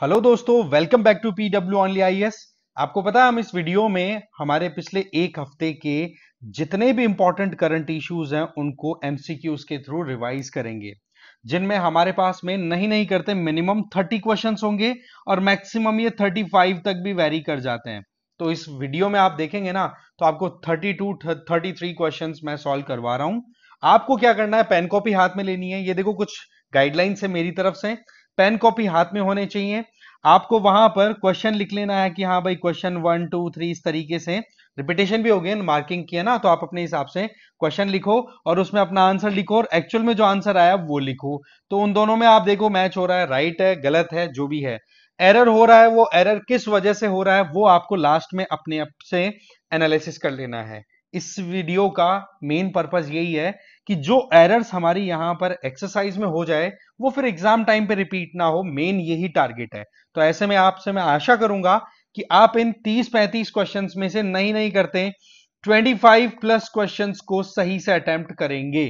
Hello दोस्तों welcome back to P W only IAS आपको पता है हम इस वीडियो में हमारे पिछले एक हफ्ते के जितने भी इंपॉर्टेंट करंट इश्यूज हैं उनको एमसीक्यूज के थ्रू रिवाइज करेंगे जिनमें हमारे पास में नहीं नहीं करते मिनिमम थर्टी क्वेश्चन होंगे और मैक्सिमम ये थर्टी फाइव तक भी वेरी कर जाते हैं तो इस वीडियो में आप देखेंगे ना तो आपको thirty two thirty three question मैं सॉल्व करवा रहा हूं आपको क्या करना है पेन कॉपी हाथ में लेनी है ये देखो कुछ गाइडलाइंस है मेरी तरफ से पेन कॉपी हाथ में होने चाहिए आपको वहां पर क्वेश्चन लिख लेना है कि हाँ भाई क्वेश्चन वन टू थ्री इस तरीके से रिपीटेशन भी हो गया मार्किंग किया ना तो आप अपने हिसाब से क्वेश्चन लिखो और उसमें अपना आंसर लिखो और एक्चुअल में जो आंसर आया वो लिखो तो उन दोनों में आप देखो मैच हो रहा है राइट है गलत है जो भी है एरर हो रहा है वो एरर किस वजह से हो रहा है वो आपको लास्ट में अपने आप से एनालिसिस कर लेना है इस वीडियो का मेन पर्पज यही है कि जो एरर्स हमारी यहां पर एक्सरसाइज में हो जाए वो फिर एग्जाम टाइम पे रिपीट ना हो मेन यही टारगेट है तो ऐसे में आपसे मैं आशा करूंगा कि आप इन 30-35 क्वेश्चंस में से नहीं नहीं करते 25 प्लस क्वेश्चंस को सही से अटेम्प्ट करेंगे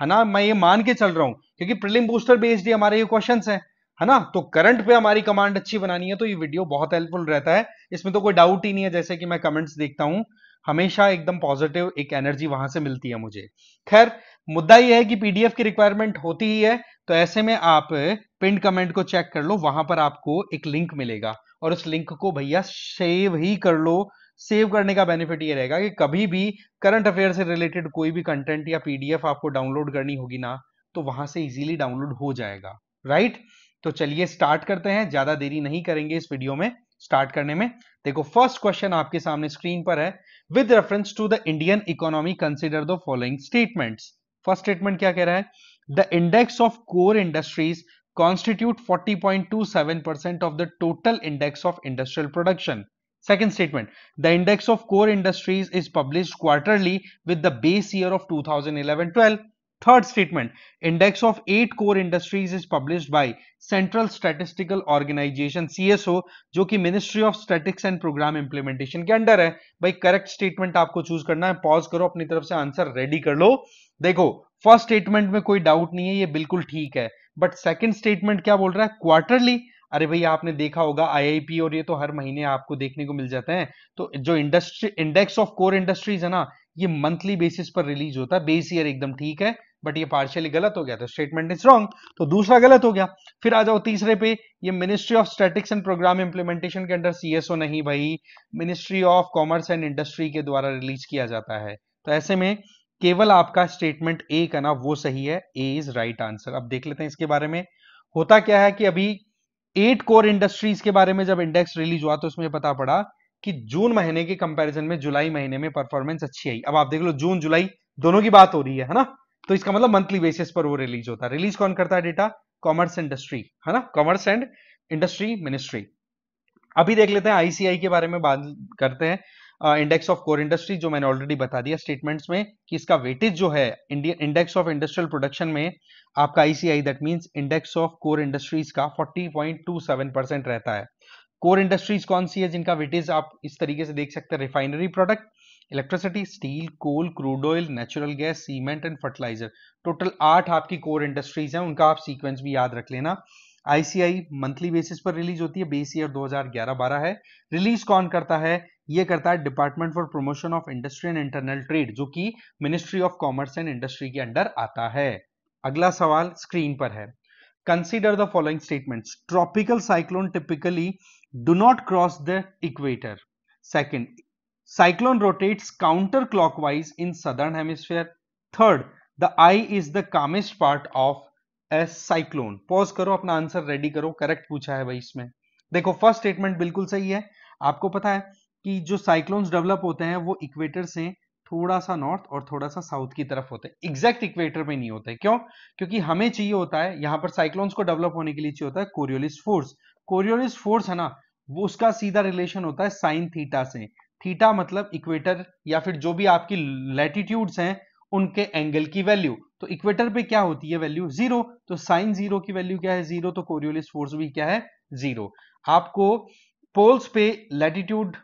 है ना मैं ये मान के चल रहा हूं क्योंकि प्रिलिम बूस्टर बेस्ड हमारे ये क्वेश्चन है है ना तो करंट पे हमारी कमांड अच्छी बनानी है तो ये वीडियो बहुत हेल्पफुल रहता है इसमें तो कोई डाउट ही नहीं है जैसे कि मैं कमेंट्स देखता हूं हमेशा एकदम पॉजिटिव एक एनर्जी वहां से मिलती है मुझे खैर मुद्दा यह है कि पीडीएफ की रिक्वायरमेंट होती ही है तो ऐसे में आप पिंड कमेंट को चेक कर लो वहां पर आपको एक लिंक मिलेगा और उस लिंक को भैया सेव ही कर लो सेव करने का बेनिफिट ये रहेगा कि कभी भी करंट अफेयर से रिलेटेड कोई भी कंटेंट या पीडीएफ आपको डाउनलोड करनी होगी ना तो वहां से इजीली डाउनलोड हो जाएगा राइट तो चलिए स्टार्ट करते हैं ज्यादा देरी नहीं करेंगे इस वीडियो में स्टार्ट करने में देखो फर्स्ट क्वेश्चन आपके सामने स्क्रीन पर है with reference to the Indian economy consider the following statements first statement क्या कह रहा है the index of core industries constitute 40.27 percent of the total index of industrial production Second statement, the index of core industries is published quarterly with the base year of 2011-12. Third statement, index of eight core industries is published by Central Statistical Organization CSO जो कि ministry of statistics and programme implementation के under है भाई correct statement आपको choose करना है pause करो अपनी तरफ से आंसर रेडी कर लो देखो फर्स्ट स्टेटमेंट में कोई डाउट नहीं है ये बिल्कुल ठीक है बट सेकेंड स्टेटमेंट क्या बोल रहा है क्वार्टरली अरे भैया आपने देखा होगा आईआईपी और ये तो हर महीने आपको देखने को मिल जाते हैं तो जो industry index of core industries है ना ये मंथली बेसिस पर रिलीज होता है बेस ईयर एकदम ठीक है बट ये पार्शियली गलत हो गया तो स्टेटमेंट इज रॉन्ग तो दूसरा गलत हो गया फिर आ जाओ तीसरे पे ये ministry of statistics and programme implementation के अंडर सीएसओ नहीं भाई ministry of commerce and industry के द्वारा रिलीज किया जाता है तो ऐसे में केवल आपका स्टेटमेंट ए का ना वो सही है ए इज राइट आंसर अब देख लेते हैं इसके बारे में होता क्या है कि अभी एट कोर इंडस्ट्रीज के बारे में जब इंडेक्स रिलीज हुआ तो उसमें पता पड़ा कि जून महीने के कंपैरिजन में जुलाई महीने में परफॉर्मेंस अच्छी आई अब आप देख लो जून जुलाई दोनों की बात हो रही है, है ना तो इसका मतलब मंथली बेसिस पर वो रिलीज होता है रिलीज कौन करता है डेटा कॉमर्स इंडस्ट्री है ना कॉमर्स एंड इंडस्ट्री मिनिस्ट्री अभी देख लेते हैं आईसीआई के बारे में बात करते हैं इंडेक्स ऑफ कोर इंडस्ट्री जो मैंने ऑलरेडी बता दिया स्टेटमेंट्स में कि इसका वेटेज जो है इंडेक्स ऑफ इंडस्ट्रियल प्रोडक्शन में आपका ICI that means index of core industries का 40.27 परसेंट रहता है कोर इंडस्ट्रीज कौन सी है जिनका वेटेज आप इस तरीके से देख सकते हैं refinery product electricity steel coal crude oil natural gas cement and fertilizer total आठ आपकी कोर इंडस्ट्रीज हैं उनका आप सीक्वेंस भी याद रख लेना आईसीआई मंथली बेसिस पर रिलीज होती है बेस ईयर 2011-12 है रिलीज कौन करता है ये करता है department for promotion of industry and internal trade जो कि ministry of commerce and industry के अंडर आता है अगला सवाल स्क्रीन पर है consider the following statement tropical cyclone typically do not cross the equator second Cyclone rotates counterclockwise in southern hemisphere. Third, the eye is the calmest part of a cyclone. Pause करो अपना answer ready करो correct पूछा है भाई इसमें देखो first statement बिल्कुल सही है आपको पता है कि जो साइक्लोन्स डेवलप होते हैं वो इक्वेटर से थोड़ा सा नॉर्थ और थोड़ा सा साउथ की तरफ होते हैं एग्जैक्ट इक्वेटर पे नहीं होते क्यों क्योंकि हमें चाहिए होता है यहाँ पर साइक्लोन्स को डेवलप होने के लिए चाहिए होता है कोरियोलिस फोर्स कोरियोलिस फोर्स है ना वो उसका सीधा रिलेशन होता है साइन थीटा से थीटा मतलब इक्वेटर या फिर जो भी आपकी लैटिट्यूड्स हैं उनके एंगल की वैल्यू तो इक्वेटर पे क्या होती है वैल्यू जीरो तो साइन जीरो की वैल्यू क्या है जीरो तो कोरियोलिस फोर्स भी क्या है जीरो आपको पोल्स पे लैटिट्यूड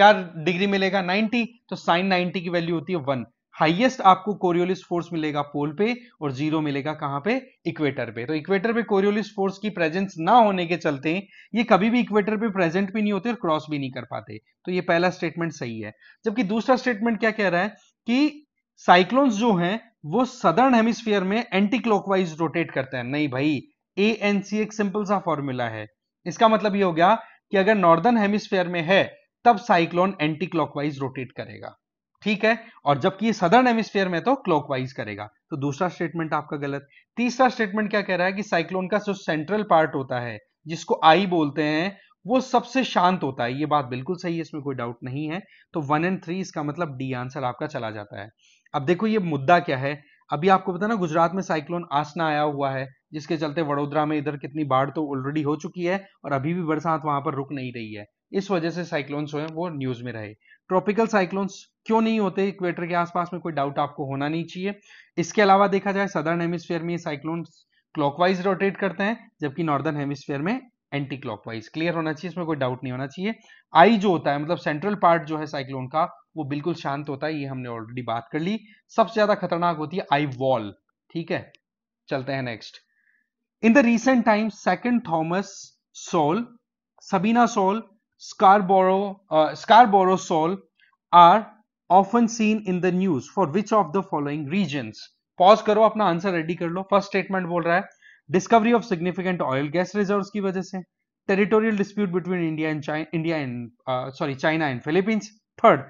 क्या डिग्री मिलेगा 90 तो साइन 90 की वैल्यू होती है वन हाईएस्ट आपको कोरियोलिस फोर्स मिलेगा पोल पे और जीरो मिलेगा कहां पे इक्वेटर पे तो इक्वेटर पे कोरियोलिस फोर्स की प्रेजेंस ना होने के चलते ये कभी भी इक्वेटर पे प्रेजेंट भी नहीं होते और क्रॉस भी नहीं कर पाते तो ये पहला स्टेटमेंट सही है जबकि दूसरा स्टेटमेंट क्या कह रहा है कि साइक्लोन्स जो है वो सदर्न हेमिस्फीयर में एंटी क्लॉकवाइज रोटेट करते हैं नहीं भाई ए एन सी एक सिंपल सा फॉर्मूला है इसका मतलब ये हो गया कि अगर नॉर्दर्न हेमिस्फीयर में है तब साइक्लोन एंटी क्लॉकवाइज रोटेट करेगा ठीक है और जबकि सदर्न एमिस्फेयर में तो क्लॉकवाइज करेगा तो दूसरा स्टेटमेंट आपका गलत तीसरा स्टेटमेंट क्या कह रहा है कि साइक्लोन का जो सेंट्रल पार्ट होता है जिसको आई बोलते हैं वो सबसे शांत होता है ये बात बिल्कुल सही है इसमें कोई डाउट नहीं है तो वन एंड थ्री इसका मतलब डी आंसर आपका चला जाता है अब देखो ये मुद्दा क्या है अभी आपको पता ना गुजरात में साइक्लोन आसना आया हुआ है जिसके चलते वडोदरा में इधर कितनी बाढ़ तो ऑलरेडी हो चुकी है और अभी भी बरसात वहां पर रुक नहीं रही है इस वजह से साइक्लोन जो है वो न्यूज में रहे ट्रॉपिकल साइक्लोन्स क्यों नहीं होते इक्वेटर के आसपास में कोई डाउट आपको होना नहीं चाहिए इसके अलावा देखा जाए सदर्न हेमिस्फेयर में साइक्लोन क्लॉकवाइज रोटेट करते हैं जबकि नॉर्दर्न हेमिस्फेयर में एंटी क्लॉकवाइज क्लियर होना चाहिए इसमें कोई डाउट नहीं होना चाहिए आई जो होता है मतलब सेंट्रल पार्ट जो है साइक्लोन का वो बिल्कुल शांत होता है ये हमने ऑलरेडी बात कर ली सबसे ज्यादा खतरनाक होती है आई वॉल ठीक है चलते हैं next in the recent time Second Thomas Shoal Sabina Shoal Scarborough, uh, Scarborough sole are often seen in the news for which of the following regions? Pause करो अपना answer ready कर लो First statement बोल रहा है discovery of significant oil gas reserves की वजह से Territorial dispute between India and China, India and uh, sorry China and Philippines. Third,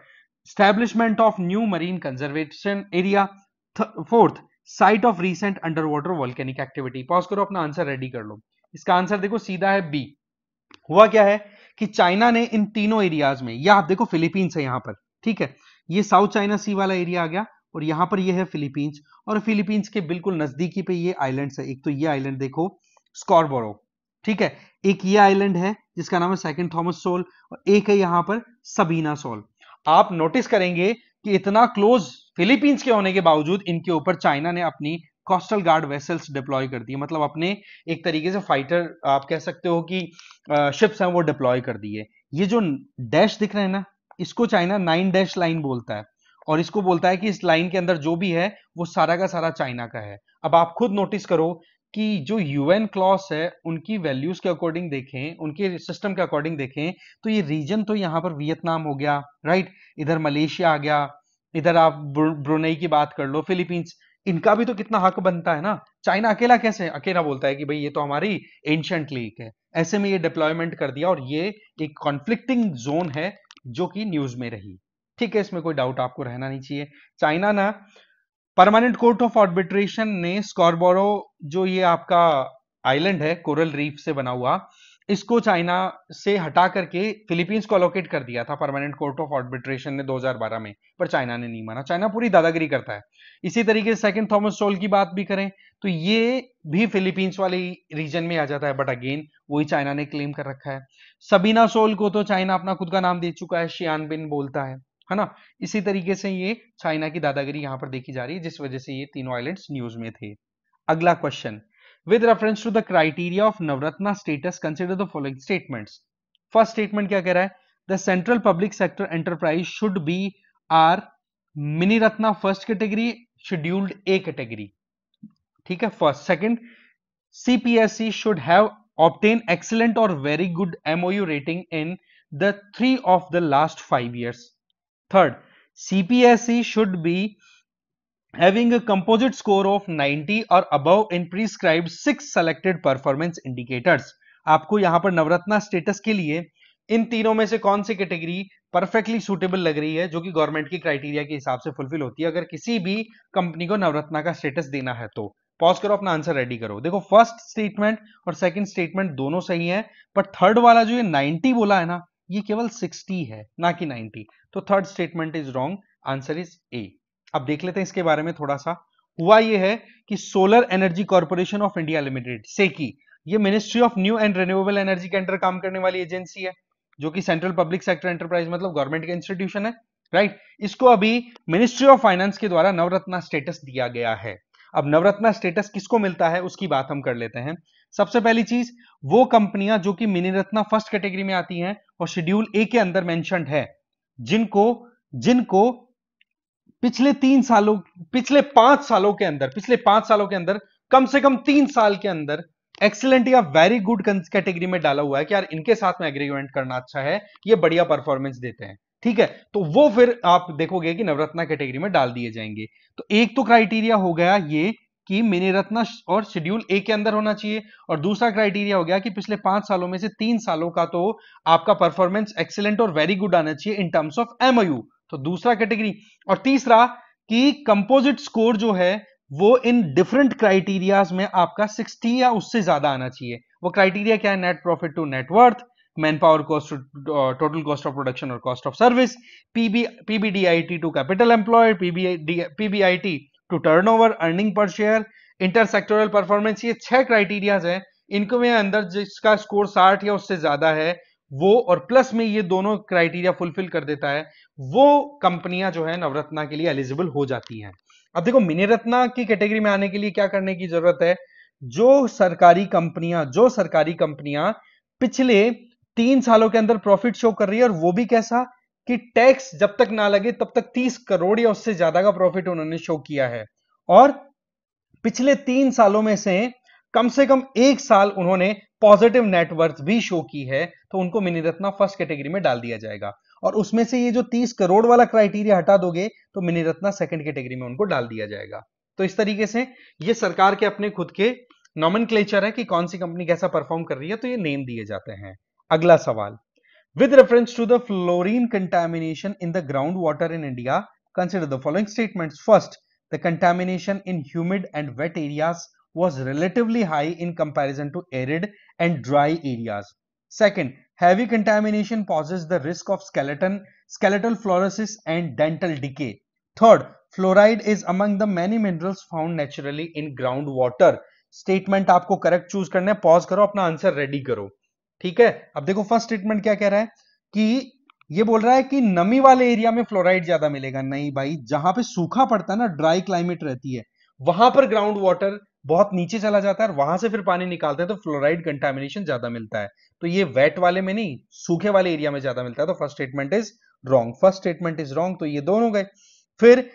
establishment of new marine conservation area Th fourth site of recent underwater volcanic activity pause करो अपना answer ready कर लो इसका answer देखो सीधा है B हुआ क्या है कि चाइना ने इन तीनों एरियाज में या आप देखो फिलीपींस है यहां पर ठीक है ये साउथ चाइना सी वाला एरिया आ गया और यहां पर ये है फिलीपींस और फिलीपींस के बिल्कुल नजदीकी पे ये आइलैंड्स है एक तो ये आइलैंड देखो स्कॉरबोरो ठीक है एक ये आइलैंड है जिसका नाम है सेकंड थॉमस सोल और एक है यहां पर सबीना सोल आप नोटिस करेंगे कि इतना क्लोज फिलीपींस के होने के बावजूद इनके ऊपर चाइना ने अपनी कोस्टल गार्ड वेसल्स डिप्लॉय करती है मतलब अपने एक तरीके से फाइटर आप कह सकते हो कि शिप्स हैं वो डिप्लॉय कर दिए ये जो डैश दिख रहे हैं ना इसको चाइना नाइन डैश लाइन बोलता है और इसको बोलता है कि इस लाइन के अंदर जो भी है वो सारा का सारा चाइना का है अब आप खुद नोटिस करो कि जो यूएन क्लॉस है उनकी वैल्यूज के अकॉर्डिंग देखें उनके सिस्टम के अकॉर्डिंग देखें तो ये रीजन तो यहाँ पर वियतनाम हो गया राइट इधर मलेशिया आ गया इधर आप ब्रुनेई की बात कर लो फिलीपींस इनका भी तो कितना हक बनता है ना चाइना अकेला कैसे अकेला बोलता है कि भाई ये तो हमारी एंशंट लीग है ऐसे में ये डिप्लॉयमेंट कर दिया और ये एक कॉन्फ्लिक्टिंग जोन है जो कि न्यूज में रही ठीक है इसमें कोई डाउट आपको रहना नहीं चाहिए चाइना ना परमानेंट कोर्ट ऑफ ऑर्बिट्रेशन ने स्कॉरबोरो जो ये आपका आइलैंड है कोरल रीफ से बना हुआ इसको चाइना से हटा करके फिलीपींस को अलोकेट कर दिया था परमानेंट कोर्ट ऑफ ऑर्बिट्रेशन ने 2012 में पर चाइना ने नहीं माना चाइना पूरी दादागिरी करता है इसी तरीके से सेकंड थॉमस सोल की बात भी करें तो ये भी फिलीपींस वाले रीजन में आ जाता है बट अगेन वही चाइना ने क्लेम कर रखा है सबीना सोल को तो चाइना अपना खुद का नाम दे चुका है शियान बिन बोलता है है ना इसी तरीके से ये चाइना की दादागिरी यहां पर देखी जा रही है जिस वजह से ये तीनों आइलैंड्स न्यूज में थे अगला question With reference to the criteria of Navratna status, consider the following statements. First statement क्या कह रहा The central public sector enterprise should be our mini Ratna first category, scheduled A category. ठीक first. Second, CPSC should have obtained excellent or very good MOU rating in the three of the last five years. Third, CPSC should be having a composite score of 90 or above in prescribed six selected performance indicators आपको यहां पर Navratna status के लिए इन तीनों में से कौन सी category perfectly suitable लग रही है जो कि गवर्नमेंट की क्राइटेरिया के हिसाब से फुलफिल होती है अगर किसी भी कंपनी को नवरत्ना का स्टेटस देना है तो पॉज करो अपना आंसर रेडी करो देखो फर्स्ट स्टेटमेंट और सेकंड स्टेटमेंट दोनों सही है पर थर्ड वाला जो ये 90 बोला है ना ये केवल 60 है ना कि 90 तो third statement is wrong answer is A अब देख लेते हैं इसके बारे में थोड़ा सा हुआ यह है कि solar energy corporation of India limited से की यह ministry of new and renewable energy के अंडर काम करने वाली एजेंसी है जो कि सेंट्रल पब्लिक सेक्टर एंटरप्राइज मतलब गवर्नमेंट के इंस्टीट्यूशन है राइट इसको अभी मिनिस्ट्री ऑफ फाइनेंस के द्वारा नवरत्ना स्टेटस दिया गया है अब नवरत्ना स्टेटस किसको मिलता है उसकी बात हम कर लेते हैं सबसे पहली चीज वो कंपनियां जो कि मिनिरत्ना फर्स्ट कैटेगरी में आती हैं और शेड्यूल ए के अंदर मेंशनड है जिनको जिनको पिछले तीन सालों पिछले पांच सालों के अंदर पिछले पांच सालों के अंदर कम से कम तीन साल के अंदर एक्सीलेंट या वेरी गुड कैटेगरी में डाला हुआ है कि यार इनके साथ में एग्रीमेंट करना अच्छा है ये बढ़िया परफॉर्मेंस देते हैं ठीक है तो वो फिर आप देखोगे कि नवरत्ना कैटेगरी में डाल दिए जाएंगे तो एक तो क्राइटेरिया हो गया ये कि मिनी रत्न और शेड्यूल ए के अंदर होना चाहिए और दूसरा क्राइटेरिया हो गया कि पिछले पांच सालों में से तीन सालों का तो आपका परफॉर्मेंस एक्सीलेंट और वेरी गुड आना चाहिए इन टर्म्स ऑफ एमओयू तो दूसरा कैटेगरी और तीसरा कि कंपोजिट स्कोर जो है वो इन डिफरेंट क्राइटेरियाज में आपका 60 या उससे ज्यादा आना चाहिए वो क्राइटेरिया क्या है net profit to net worth manpower cost total cost of production और cost of service PB PBDIT to capital employ PBIT to turnover earning per share intersectoral performance ये छह क्राइटेरियाज हैं इनको में अंदर जिसका स्कोर 60 या उससे ज्यादा है वो और प्लस में ये दोनों क्राइटेरिया फुलफिल कर देता है वो कंपनियां जो है नवरत्ना के लिए एलिजिबल हो जाती हैं अब देखो मिनिरत्ना की कैटेगरी में आने के लिए क्या करने की जरूरत है जो सरकारी कंपनियां जो सरकारी कंपनियां पिछले तीन सालों के अंदर प्रॉफिट शो कर रही है और वो भी कैसा कि टैक्स जब तक ना लगे तब तक तीस करोड़ या उससे ज्यादा का प्रॉफिट उन्होंने शो किया है और पिछले तीन सालों में से कम से कम एक साल उन्होंने पॉजिटिव नेटवर्थ भी शो की है तो उनको मिनी रत्न फर्स्ट कैटेगरी में डाल दिया जाएगा और उसमें से ये जो 30 करोड़ वाला क्राइटेरिया हटा दोगे तो मिनी रत्न सेकंड कैटेगरी में उनको डाल दिया जाएगा तो इस तरीके से ये सरकार के अपने खुद के नॉमन है कि कौन सी कंपनी कैसा परफॉर्म कर रही है तो ये नेम दिए जाते हैं अगला सवाल with reference to the fluorine contamination in the ground water in India consider the following statement first the contamination in humid and wet areas was relatively high in comparison to arid and dry areas. Second, heavy contamination poses the risk of skeleton, skeletal fluorosis and dental decay. Third, fluoride is among the many minerals found naturally in groundwater. Statement आपको correct choose करना है pause करो अपना answer ready करो ठीक है अब देखो फर्स्ट स्टेटमेंट क्या कह रहा है कि ये बोल रहा है कि नमी वाले एरिया में फ्लोराइड ज्यादा मिलेगा नहीं भाई जहां पे सूखा पड़ता है ना ड्राई क्लाइमेट रहती है वहां पर ग्राउंड वाटर बहुत नीचे चला जाता है और वहां से फिर पानी निकालते हैं तो फ्लोराइड कंटामिनेशन ज्यादा मिलता है तो ये वेट वाले में नहीं सूखे वाले एरिया में ज्यादा मिलता है तो first statement is wrong first statement is wrong तो ये दोनों गए फिर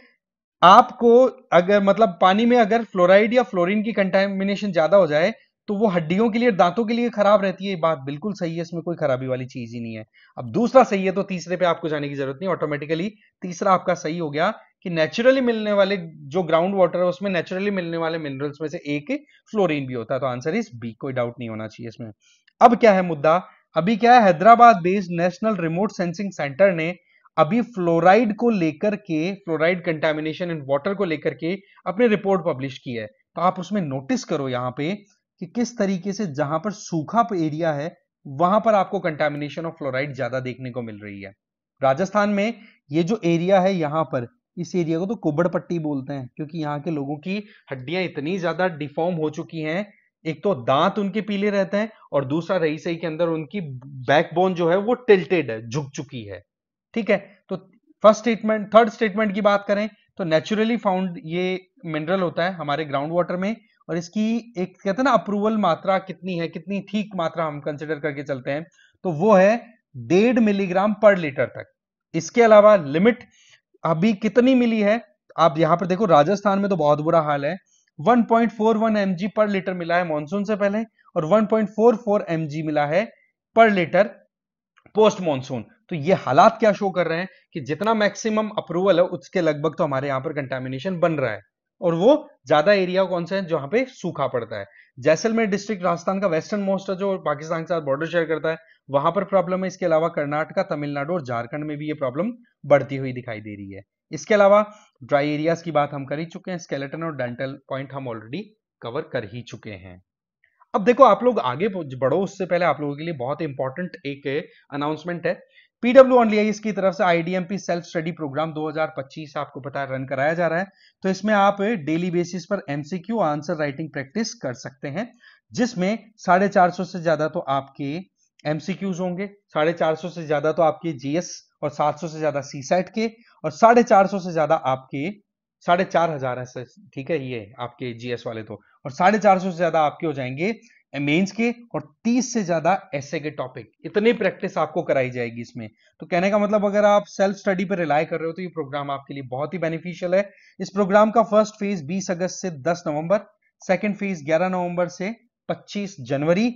आपको अगर मतलब पानी में अगर फ्लोराइड या फ्लोरिन की कंटेमिनेशन ज्यादा हो जाए तो वो हड्डियों के लिए दांतों के लिए खराब रहती है ये बात बिल्कुल सही है इसमें कोई खराबी वाली चीज ही नहीं है अब दूसरा सही है तो तीसरे पे आपको जाने की जरूरत नहीं ऑटोमेटिकली तीसरा आपका सही हो गया कि नेचुरली मिलने वाले जो ग्राउंड वाटर है उसमें नेचुरली मिलने वाले मिनरल्स में से एक फ्लोरीन भी होता है तो आंसर इज बी कोई डाउट नहीं होना चाहिए इसमें अब क्या है मुद्दा अभी क्या है Hyderabad based national remote sensing centre ने अभी फ्लोराइड को लेकर के फ्लोराइड कंटेमिनेशन इन वाटर को लेकर के अपनी रिपोर्ट पब्लिश की है तो आप उसमें नोटिस करो यहाँ पे कि किस तरीके से जहां पर सूखा एरिया है वहां पर आपको कंटेमिनेशन ऑफ फ्लोराइड ज्यादा देखने को मिल रही है राजस्थान में ये जो एरिया है यहां पर इस एरिया को तो कुबड़ पट्टी बोलते हैं क्योंकि यहाँ के लोगों की हड्डियां इतनी ज्यादा डिफॉर्म हो चुकी हैं एक तो दांत उनके पीले रहते हैं और दूसरा रही सही के अंदर उनकी बैकबोन जो है वो टिल्टेड है झुक चुकी है ठीक है तो फर्स्ट स्टेटमेंट थर्ड स्टेटमेंट की बात करें तो नेचुरली फाउंड ये मिनरल होता है हमारे ग्राउंड वाटर में और इसकी एक कहते हैं ना अप्रूवल मात्रा कितनी है कितनी ठीक मात्रा हम कंसिडर करके चलते हैं तो वो है डेढ़ मिलीग्राम पर लीटर तक इसके अलावा लिमिट अभी कितनी मिली है आप यहां पर देखो राजस्थान में तो बहुत बुरा हाल है 1.41 mg पर लीटर मिला है मानसून से पहले और 1.44 mg मिला है पर लीटर पोस्ट मानसून तो ये हालात क्या शो कर रहे हैं कि जितना मैक्सिमम अप्रूवल है उसके लगभग तो हमारे यहां पर कंटेमिनेशन बन रहा है और वो ज्यादा एरिया कौन सा है जहां पे सूखा पड़ता है जैसलमेर डिस्ट्रिक्ट राजस्थान का वेस्टर्न मोस्ट है जो पाकिस्तान के साथ बॉर्डर शेयर करता है वहां पर प्रॉब्लम है इसके अलावा कर्नाटका तमिलनाडु और झारखंड में भी ये प्रॉब्लम बढ़ती हुई दिखाई दे रही है इसके अलावा ड्राई एरियाज की बात हम कर ही चुके हैं स्केलेटन और डेंटल पॉइंट हम ऑलरेडी कवर कर ही चुके हैं अब देखो आप लोग आगे बढ़ो उससे पहले आप लोगों के लिए बहुत इंपॉर्टेंट एक अनाउंसमेंट है पीडब्ल्यू एनडीआईएस इसकी तरफ से आईडीएमपी सेल्फ स्टडी प्रोग्राम 2025 आपको पता रन कराया जा रहा है तो इसमें आप डेली बेसिस पर एमसीक्यू आंसर राइटिंग प्रैक्टिस कर सकते हैं जिसमें साढ़े चार सौ से ज्यादा तो आपके एमसीक्यूज होंगे साढ़े चार सौ से ज्यादा तो आपके जीएस और सात सौ से ज्यादा सी सेट के और साढ़े चार सौ से ज्यादा आपके साढ़े चार हजार है ठीक है ये आपके जीएस वाले तो और साढ़े चार सौ से ज्यादा आपके हो जाएंगे मेंस के और 30 से ज्यादा ऐसे के टॉपिक इतनी प्रैक्टिस आपको कराई जाएगी इसमें तो कहने का मतलब अगर आप सेल्फ स्टडी पर रिलाई कर रहे हो तो ये प्रोग्राम आपके लिए बहुत ही बेनिफिशियल है इस प्रोग्राम का फर्स्ट फेज 20 अगस्त से 10 नवंबर सेकंड फेज 11 नवंबर से 25 जनवरी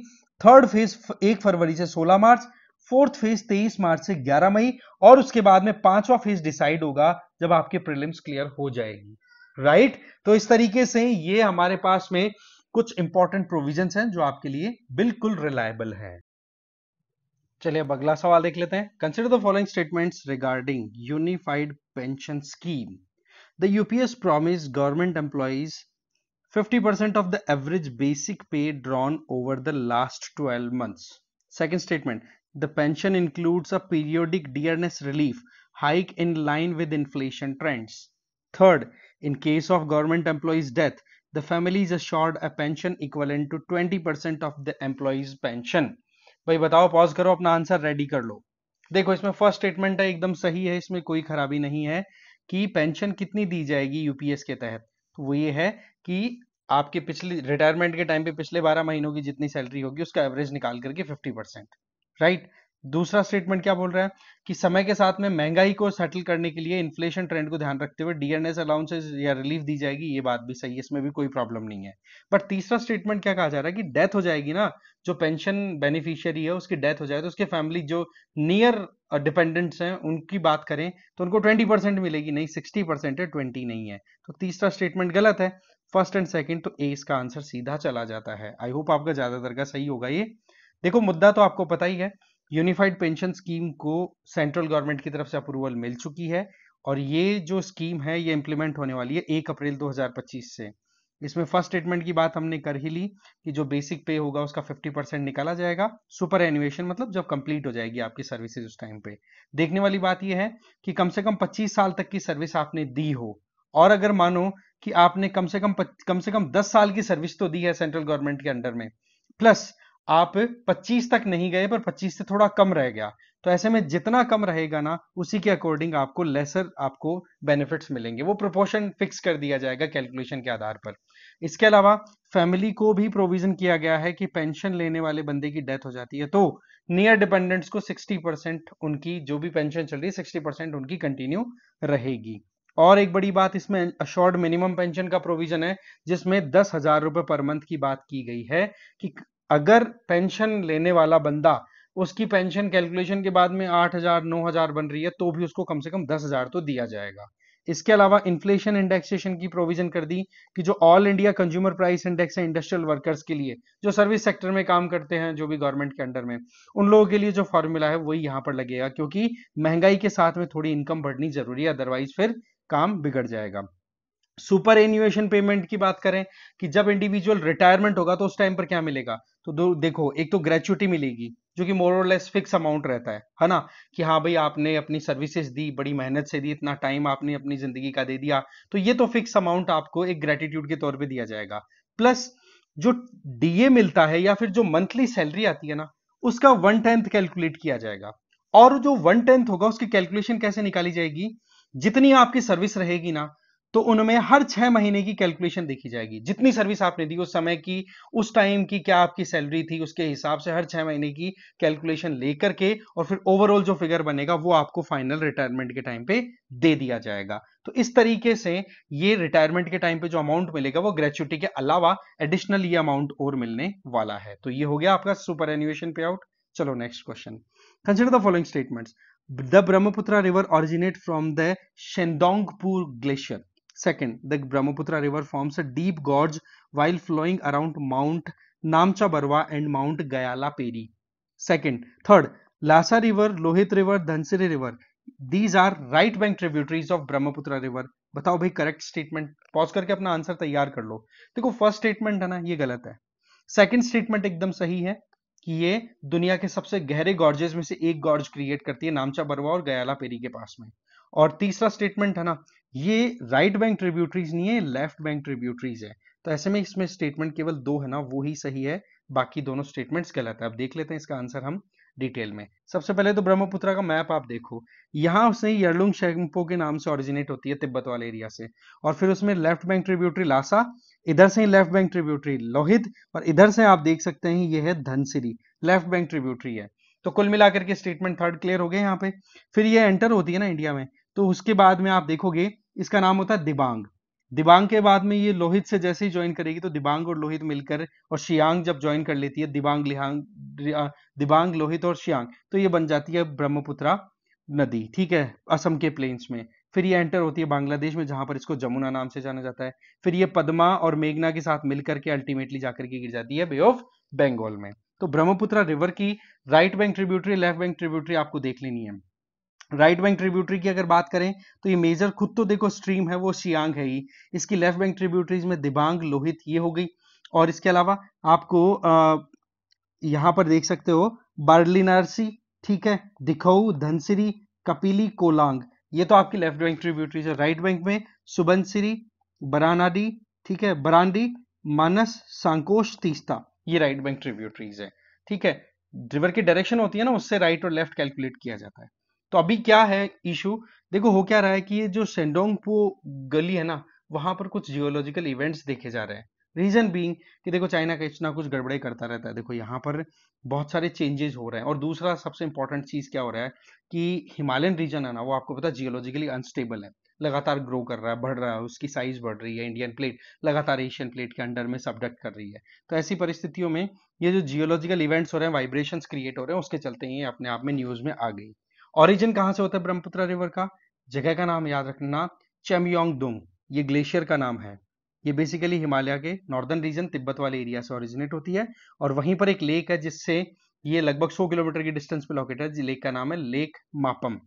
थर्ड फेज एक फरवरी से 16 मार्च फोर्थ फेज 23 मार्च से 11 मई और उसके बाद में पांचवा फेज डिसाइड होगा जब आपके प्रिलिम्स क्लियर हो जाएगी राइट right? तो इस तरीके से ये हमारे पास में कुछ इंपॉर्टेंट प्रोविजन हैं जो आपके लिए बिल्कुल रिलायबल है चलिए अब अगला सवाल देख लेते हैं consider the following statement regarding unified pension scheme the UPS promise government employees 50% percent of the average basic pay drawn over the last twelve months second statement the pension includes a periodic dearness relief hike in line with inflation trends third in case of government employees death the family is assured a pension equivalent to 20% of the employee's pension भाई बताओ pause करो अपना answer ready कर लो देखो इसमें first statement है एकदम सही है इसमें कोई खराबी नहीं है कि पेंशन कितनी दी जाएगी यूपीएस के तहत तो वो ये है कि आपके पिछले रिटायरमेंट के टाइम पे पिछले 12 महीनों की जितनी सैलरी होगी उसका एवरेज निकाल करके 50 परसेंट राइट दूसरा स्टेटमेंट क्या बोल रहा है कि समय के साथ में महंगाई को सेटल करने के लिए इन्फ्लेशन ट्रेंड को ध्यान रखते हुए डीएनएस अलाउंसेस या रिलीफ दी जाएगी ये बात भी सही है इसमें भी कोई प्रॉब्लम नहीं है बट तीसरा स्टेटमेंट क्या कहा जा रहा है कि डेथ हो जाएगी ना जो पेंशन बेनिफिशियरी है उसकी डेथ हो जाए तो उसके फैमिली जो नियर डिपेंडेंट्स हैं उनकी बात करें तो उनको ट्वेंटी परसेंट मिलेगी नहीं सिक्सटी परसेंट है ट्वेंटी नहीं है तो तीसरा स्टेटमेंट गलत है फर्स्ट एंड सेकेंड तो ए इसका आंसर सीधा चला जाता है आई होप आपका ज्यादातर का सही होगा ये देखो मुद्दा तो आपको पता ही है यूनिफाइड पेंशन स्कीम को सेंट्रल गवर्नमेंट की तरफ से अप्रूवल मिल चुकी है और ये जो स्कीम है ये इम्प्लीमेंट होने वाली है एक अप्रैल 2025 से इसमें फर्स्ट स्टेटमेंट की बात हमने कर ही ली कि जो बेसिक पे होगा उसका 50 परसेंट निकाला जाएगा सुपर एनुएशन मतलब जब कंप्लीट हो जाएगी आपकी सर्विसेज उस टाइम पे देखने वाली बात यह है कि कम से कम 25 साल तक की सर्विस आपने दी हो और अगर मानो कि आपने कम से कम कम से कम 10 साल की सर्विस तो दी है सेंट्रल गवर्नमेंट के अंडर में प्लस आप 25 तक नहीं गए पर 25 से थोड़ा कम रह गया तो ऐसे में जितना कम रहेगा ना उसी के अकॉर्डिंग आपको लेसर आपको बेनिफिट्स मिलेंगे वो प्रोपोर्शन फिक्स कर दिया जाएगा कैलकुलेशन के आधार पर इसके अलावा फैमिली को भी प्रोविजन किया गया है कि पेंशन लेने वाले बंदे की डेथ हो जाती है तो नियर डिपेंडेंट्स को 60 परसेंट उनकी जो भी पेंशन चल रही है सिक्सटी परसेंट उनकी कंटिन्यू रहेगी और एक बड़ी बात इसमें अशोर्ड मिनिमम पेंशन का प्रोविजन है जिसमें दस हजार रुपए पर मंथ की बात की गई है कि अगर पेंशन लेने वाला बंदा उसकी पेंशन कैलकुलेशन के बाद में आठ हजार नौ हजार बन रही है तो भी उसको कम से कम दस हजार तो दिया जाएगा इसके अलावा इन्फ्लेशन इंडेक्सेशन की प्रोविजन कर दी कि जो all India consumer price index है इंडस्ट्रियल वर्कर्स के लिए जो सर्विस सेक्टर में काम करते हैं जो भी गवर्नमेंट के अंडर में उन लोगों के लिए जो फॉर्मूला है वही यहां पर लगेगा क्योंकि महंगाई के साथ में थोड़ी इनकम बढ़नी जरूरी है अदरवाइज फिर काम बिगड़ जाएगा सुपर एन्यूएशन पेमेंट की बात करें कि जब इंडिविजुअल रिटायरमेंट होगा तो उस टाइम पर क्या मिलेगा तो दो देखो एक तो ग्रेचुटी मिलेगी जो कि मोर और लेस फिक्स अमाउंट रहता है है ना कि हाँ भाई आपने अपनी सर्विसेज दी बड़ी मेहनत से दी इतना टाइम आपने अपनी जिंदगी का दे दिया तो ये तो फिक्स अमाउंट आपको एक ग्रेटिट्यूड के तौर पर दिया जाएगा प्लस जो डीए मिलता है या फिर जो मंथली सैलरी आती है ना उसका वन टेंथ कैलकुलेट किया जाएगा और जो वन टेंथ होगा उसकी कैलकुलेशन कैसे निकाली जाएगी जितनी आपकी सर्विस रहेगी ना तो उनमें हर छह महीने की कैलकुलेशन देखी जाएगी जितनी सर्विस आपने दी उस समय की उस टाइम की क्या आपकी सैलरी थी उसके हिसाब से हर छह महीने की कैलकुलेशन लेकर के और फिर ओवरऑल जो फिगर बनेगा वो आपको फाइनल रिटायरमेंट के टाइम पे दे दिया जाएगा तो इस तरीके से ये रिटायरमेंट के टाइम पे जो अमाउंट मिलेगा वो ग्रेचुटी के अलावा एडिशनल ये अमाउंट और मिलने वाला है तो ये हो गया आपका सुपर एन्यूएशन पे आउट चलो next question consider the following statements the Brahmaputra river originate from the शेंदोंगपुर glacier Second, the Brahmaputra River forms a deep gorge while flowing around Mount Namcha and Mount Gayala Peri. Second, third, Lhasa River, Lohit River, Dhansiri River. These are right bank tributaries of Brahmaputra River. बताओ भाई correct statement pause करके अपना answer तैयार कर लो देखो first statement है ना ये गलत है सेकंड स्टेटमेंट एकदम सही है कि ये दुनिया के सबसे गहरे गॉर्जेस में से एक गॉर्ज क्रिएट करती है नामचा बरवा और गयाला पेरी के पास में और तीसरा स्टेटमेंट है ना ये राइट बैंक ट्रिब्यूटरीज नहीं है लेफ्ट बैंक ट्रिब्यूटरीज है तो ऐसे में इसमें स्टेटमेंट केवल दो है ना वो ही सही है बाकी दोनों स्टेटमेंट्स गलत है अब देख लेते हैं इसका आंसर हम डिटेल में सबसे पहले तो ब्रह्मपुत्रा का मैप आप देखो यहाँ से यरलुंग शेम्पो के नाम से ओरिजिनेट होती है तिब्बत वाले एरिया से और फिर उसमें लेफ्ट बैंक ट्रिब्यूटरी लासा इधर से ही लेफ्ट बैंक ट्रिब्यूटरी लोहित और इधर से आप देख सकते हैं ये है धनसिरी लेफ्ट बैंक ट्रिब्यूटरी है तो कुल मिलाकर के स्टेटमेंट थर्ड क्लियर हो गए यहाँ पे फिर ये एंटर होती है ना इंडिया में तो उसके बाद में आप देखोगे इसका नाम होता है दिबांग दिबांग के बाद में ये लोहित से जैसे ही ज्वाइन करेगी तो दिबांग और लोहित मिलकर और शियांग जब ज्वाइन कर लेती है दिबांग लिहांग दिबांग लोहित और शियांग तो ये बन जाती है ब्रह्मपुत्रा नदी ठीक है असम के प्लेन्स में फिर ये एंटर होती है बांग्लादेश में जहां पर इसको जमुना नाम से जाना जाता है फिर ये पद्मा और मेघना के साथ मिलकर के अल्टीमेटली जाकर के गिर जाती है बे ऑफ बंगाल में तो ब्रह्मपुत्रा रिवर की right bank tributary left bank tributary आपको देख लेनी है राइट बैंक ट्रिब्यूटरी की अगर बात करें तो ये मेजर खुद तो देखो स्ट्रीम है वो शियांग है ही इसकी लेफ्ट बैंक ट्रिब्यूटरीज में दिबांग लोहित ये हो गई और इसके अलावा आपको यहाँ पर देख सकते हो बार्लिनारसी ठीक है दिखऊ धनसिरी कपिली कोलांग ये तो आपकी लेफ्ट बैंक ट्रिब्यूटरीज है राइट बैंक में सुबनसिरी बरानाडी ठीक है बरांडी मानस संकोश तीस्ता ये राइट बैंक ट्रिब्यूटरीज है ठीक है रिवर की डायरेक्शन होती है ना उससे राइट और लेफ्ट कैलकुलेट किया जाता है तो अभी क्या है इशू देखो हो क्या रहा है कि ये जो सेंडोंगपो गली है ना वहां पर कुछ जियोलॉजिकल इवेंट्स देखे जा रहे हैं रीजन बीइंग कि देखो चाइना का इतना कुछ गड़बड़े करता रहता है देखो यहाँ पर बहुत सारे चेंजेस हो रहे हैं और दूसरा सबसे इंपॉर्टेंट चीज क्या हो रहा है कि हिमालयन रीजन है ना वो आपको पता है जियोलॉजिकली अनस्टेबल है लगातार ग्रो कर रहा है बढ़ रहा है उसकी साइज बढ़ रही है इंडियन प्लेट लगातार एशियन प्लेट के अंडर में सबडक्ट कर रही है तो ऐसी परिस्थितियों में ये जो जियोलॉजिकल इवेंट्स हो रहे हैं वाइब्रेशन क्रिएट हो रहे हैं उसके चलते ही अपने आप में न्यूज में आ गई ऑरिजिन कहां से होता है ब्रह्मपुत्र रिवर का जगह का नाम याद रखना चेमयोंग दुंग ये ग्लेशियर का नाम है ये बेसिकली हिमालय के नॉर्दर्न रीजन तिब्बत वाले एरिया से ओरिजिनेट होती है और वहीं पर एक लेक है जिससे ये लगभग 100 किलोमीटर की डिस्टेंस पे लोकेट है लेक का नाम है लेक मापम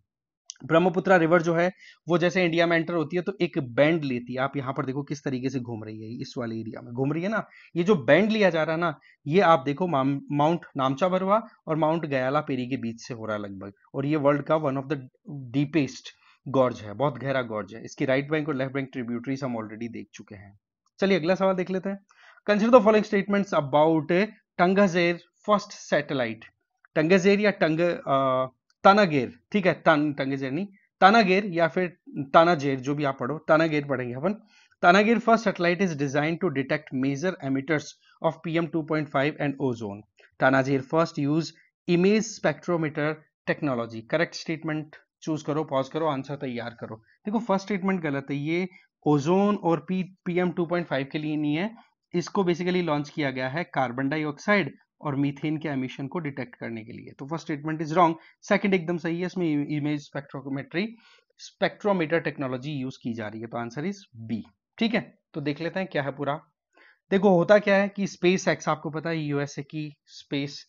ब्रह्मपुत्रा रिवर जो है वो जैसे इंडिया में एंटर होती है तो एक बैंड लेती है आप यहाँ पर देखो किस तरीके से घूम रही है इस वाले एरिया में घूम रही है ना ये जो बैंड लिया जा रहा है ना ये आप देखो माउंट नामचा बरवा और माउंट गयाला पेरी के बीच से हो रहा है लगभग और ये वर्ल्ड का one of the deepest gorge है बहुत गहरा गॉर्ज है इसकी राइट बैंक और लेफ्ट बैंक ट्रिब्यूटरीज हम ऑलरेडी देख चुके हैं चलिए अगला सवाल देख लेते हैं consider the following statements about Tanager first satellite Tanager या टंग तानागेर ठीक है तन टंगे जर्नी तानागेर या फिर तानाजेर जो भी आप पढ़ो तानागेर पढ़ेंगे अपन Tanager first satellite is design to detect major emitters of PM 2.5 and ozone Tanager first use image spectrometer technology correct statement choose करो पॉज करो आंसर तैयार करो देखो फर्स्ट स्टेटमेंट गलत है ये ओजोन और पी पीएम 2.5 के लिए नहीं है इसको बेसिकली लॉन्च किया गया है कार्बन डाइऑक्साइड और मीथेन के एमिशन को डिटेक्ट करने के लिए तो first statement is wrong second एकदम सही है इसमें image spectrometry spectrometer technology use की जा रही है तो आंसर इज बी ठीक है तो देख लेते हैं क्या है पूरा देखो होता क्या है कि स्पेस एक्स आपको पता है यूएसए की स्पेस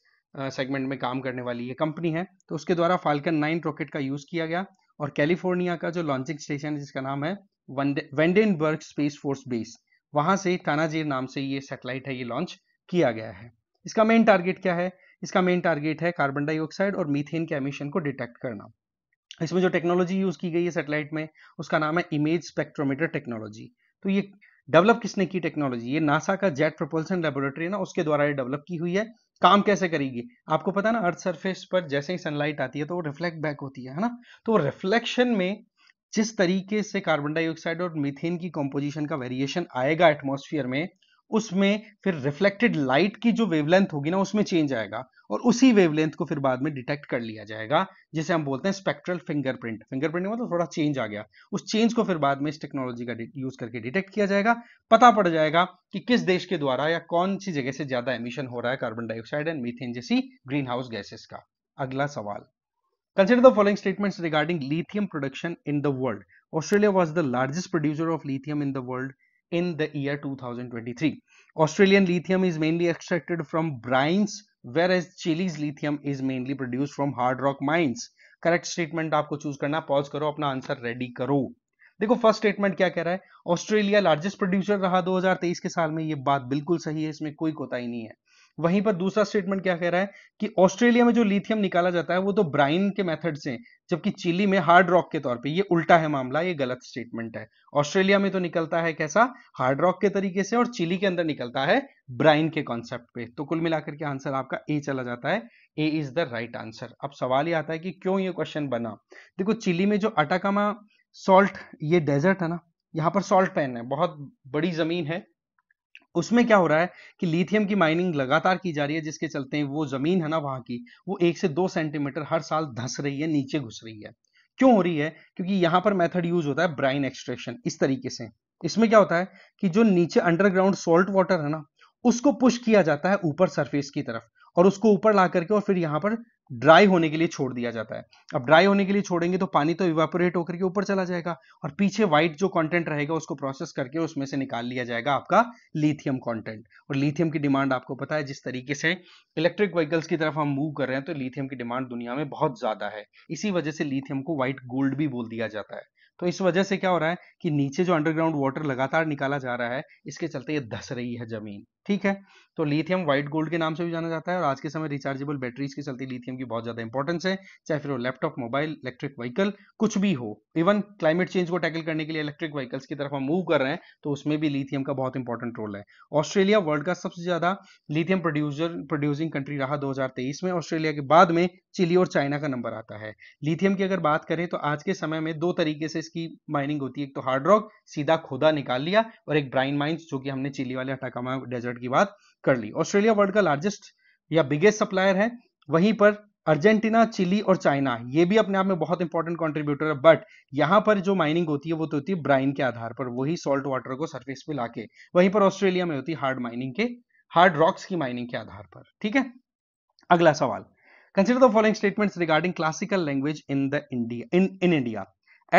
सेगमेंट में काम करने वाली ये कंपनी है तो उसके द्वारा फाल्कन नाइन रॉकेट का यूज किया गया और कैलिफोर्निया का जो लॉन्चिंग स्टेशन है जिसका नाम है वेंडेनबर्ग स्पेस फोर्स बेस वहां से तानाजीर नाम से ये सेटेलाइट है ये लॉन्च किया गया है इसका मेन टारगेट क्या है इसका मेन टारगेट है कार्बन डाइऑक्साइड और मीथेन के एमिशन को डिटेक्ट करना इसमें जो टेक्नोलॉजी यूज की गई है सेटेलाइट में उसका नाम है इमेज स्पेक्ट्रोमीटर टेक्नोलॉजी तो ये डेवलप किसने की टेक्नोलॉजी ये नासा का जेट प्रोपल्सन लेबोरेटरी है ना उसके द्वारा ये डेवलप की हुई है काम कैसे करेगी आपको पता ना अर्थ सरफेस पर जैसे ही सनलाइट आती है तो वो रिफ्लेक्ट बैक होती है ना तो रिफ्लेक्शन में जिस तरीके से कार्बन डाइऑक्साइड और मीथेन की कॉम्पोजिशन का वेरिएशन आएगा एटमोसफियर में उसमें फिर रिफ्लेक्टेड लाइट की जो वेवलेंथ होगी ना उसमें चेंज आएगा और उसी वेवलेंथ को फिर बाद में डिटेक्ट कर लिया जाएगा जिसे हम बोलते हैं स्पेक्ट्रल फिंगरप्रिंट फिंगरप्रिंट मतलब थोड़ा चेंज आ गया उस चेंज को फिर बाद में इस टेक्नोलॉजी का यूज करके डिटेक्ट किया जाएगा पता पड़ जाएगा कि किस देश के द्वारा या कौन सी जगह से ज्यादा एमिशन हो रहा है कार्बन डाइऑक्साइड एंड मीथेन जैसी ग्रीन हाउस गैसेस का अगला सवाल consider the following statement regarding lithium production in the world Australia was the largest producer of lithium in the world in the year 2023. Australian lithium is mainly extracted from brines, whereas Chile's lithium is mainly produced from hard rock mines. Correct statement आपको choose करना pause करो अपना answer ready करो देखो first statement क्या कह रहा है ऑस्ट्रेलिया लार्जेस्ट प्रोड्यूसर रहा 2023 के साल में ये बात बिल्कुल सही है इसमें कोई कोताही नहीं है वहीं पर दूसरा स्टेटमेंट क्या कह रहा है कि ऑस्ट्रेलिया में जो लिथियम निकाला जाता है वो तो ब्राइन के मेथड से जबकि चिली में हार्ड रॉक के तौर पे ये उल्टा है मामला ये गलत स्टेटमेंट है ऑस्ट्रेलिया में तो निकलता है कैसा हार्ड रॉक के तरीके से और चिली के अंदर निकलता है ब्राइन के कॉन्सेप्ट पे तो कुल मिलाकर के आंसर आपका ए चला जाता है A is the right answer अब सवाल ये आता है कि क्यों ये क्वेश्चन बना देखो चिली में जो अटाकामा सॉल्ट ये डेजर्ट है ना यहाँ पर सॉल्ट पैन है बहुत बड़ी जमीन है उसमें क्या हो रहा है कि लिथियम की माइनिंग लगातार की जा रही है जिसके चलते वो जमीन है ना वहां की वो एक से दो सेंटीमीटर हर साल धस रही है नीचे घुस रही है क्यों हो रही है क्योंकि यहां पर मेथड यूज होता है ब्राइन एक्सट्रेक्शन इस तरीके से इसमें क्या होता है कि जो नीचे अंडरग्राउंड सोल्ट वाटर है ना उसको पुश किया जाता है ऊपर सरफेस की तरफ और उसको ऊपर ला करके और फिर यहाँ पर ड्राई होने के लिए छोड़ दिया जाता है अब ड्राई होने के लिए छोड़ेंगे तो पानी तो इवेपोरेट होकर के ऊपर चला जाएगा और पीछे व्हाइट जो कंटेंट रहेगा उसको प्रोसेस करके उसमें से निकाल लिया जाएगा आपका लिथियम कंटेंट और लिथियम की डिमांड आपको पता है जिस तरीके से इलेक्ट्रिक व्हीकल्स की तरफ हम मूव कर रहे हैं तो लिथियम की डिमांड दुनिया में बहुत ज्यादा है इसी वजह से लिथियम को व्हाइट गोल्ड भी बोल दिया जाता है तो इस वजह से क्या हो रहा है कि नीचे जो अंडरग्राउंड वाटर लगातार निकाला जा रहा है इसके चलते ये धस रही है जमीन ठीक है तो लिथियम व्हाइट गोल्ड के नाम से भी जाना जाता है और आज के समय रिचार्जेबल बैटरीज के चलते लिथियम की बहुत ज्यादा इंपॉर्टेंस है चाहे फिर वो लैपटॉप मोबाइल इलेक्ट्रिक व्हीकल कुछ भी हो इवन क्लाइमेट चेंज को टैकल करने के लिए इलेक्ट्रिक व्हीकल्स की तरफ हम मूव कर रहे हैं तो उसमें भी लिथियम का बहुत इंपॉर्टेंट रोल है ऑस्ट्रेलिया वर्ल्ड का सबसे ज्यादा लिथियम प्रोड्यूसर प्रोड्यूसिंग कंट्री रहा दो में ऑस्ट्रेलिया के बाद में चिली और चाइना का नंबर आता है लिथियम की अगर बात करें तो आज के समय में दो तरीके से इसकी माइनिंग होती है एक तो हार्ड रॉक सीधा खोदा निकाल लिया और एक ब्राइन माइंस जो कि हमने चिली वाले हटाकामा डेजर्ट मिनट की बात कर ली ऑस्ट्रेलिया वर्ल्ड का लार्जेस्ट या बिगेस्ट सप्लायर है वहीं पर अर्जेंटीना चिली और चाइना ये भी अपने आप में बहुत इंपॉर्टेंट कंट्रीब्यूटर है बट यहाँ पर जो माइनिंग होती है वो तो होती है ब्राइन के आधार पर वही सॉल्ट वाटर को सरफेस पे लाके वहीं पर ऑस्ट्रेलिया में होती है हार्ड माइनिंग के हार्ड रॉक्स की माइनिंग के आधार पर ठीक है अगला सवाल consider the following statement regarding classical language in the India in in India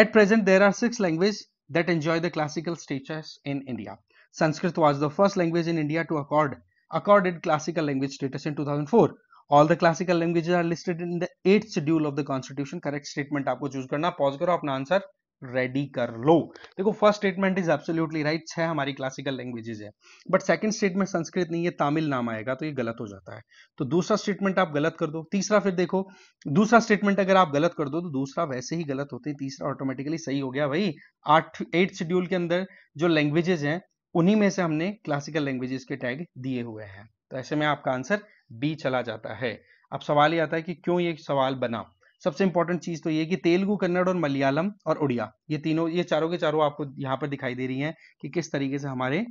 at present there are six language that enjoy the classical statures in India Sanskrit was the first language in India to accord accorded classical language status in 2004. All the classical languages are listed in the eighth schedule of the Constitution. Correct statement. आपको choose करना Pause करो अपना answer. Ready कर लो देखो first statement is absolutely right छह हमारी classical languages है बट सेकंड स्टेटमेंट संस्कृत नहीं है तमिल नाम आएगा तो ये गलत हो जाता है तो दूसरा स्टेटमेंट आप गलत कर दो तीसरा फिर देखो दूसरा स्टेटमेंट अगर आप गलत कर दो तो दूसरा वैसे ही गलत होते हैं. तीसरा ऑटोमेटिकली सही हो गया भाई आठ एट शेड्यूल के अंदर जो लैंग्वेजेस हैं उन्हीं में से हमने क्लासिकल लैंग्वेजेस के टैग दिए हुए हैं तो ऐसे में आपका आंसर बी चला जाता है अब सवाल ये आता है कि क्यों ये सवाल बना सबसे इंपॉर्टेंट चीज तो ये कि तेलुगु कन्नड़ और मलयालम और उड़िया ये तीनों ये चारों के चारों आपको यहाँ पर दिखाई दे रही हैं कि किस तरीके से हमारे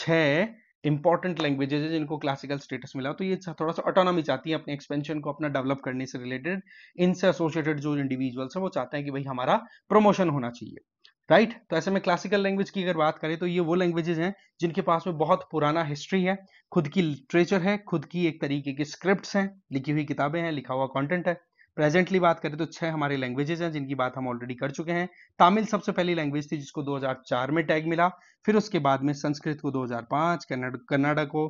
छह इंपॉर्टेंट लैंग्वेजेज है जिनको क्लासिकल स्टेटस मिला तो ये थोड़ा सा ऑटोनॉमी चाहती है अपने एक्सपेंशन को अपना डेवलप करने से रिलेटेड इनसे एसोसिएटेड जो इंडिविजुअल्स हैं वो चाहते हैं कि भाई हमारा प्रमोशन होना चाहिए राइट right? तो ऐसे में क्लासिकल लैंग्वेज की अगर बात करें तो ये वो लैंग्वेजेज हैं जिनके पास में बहुत पुराना हिस्ट्री है खुद की लिटरेचर है खुद की एक तरीके की स्क्रिप्ट हैं लिखी हुई किताबें हैं लिखा हुआ कॉन्टेंट है प्रेजेंटली बात करें तो छह हमारे लैंग्वेजेज हैं जिनकी बात हम ऑलरेडी कर चुके हैं तमिल सबसे पहली लैंग्वेज थी जिसको दो में टैग मिला फिर उसके बाद में संस्कृत को दो कन्नड़ कन्नाडा को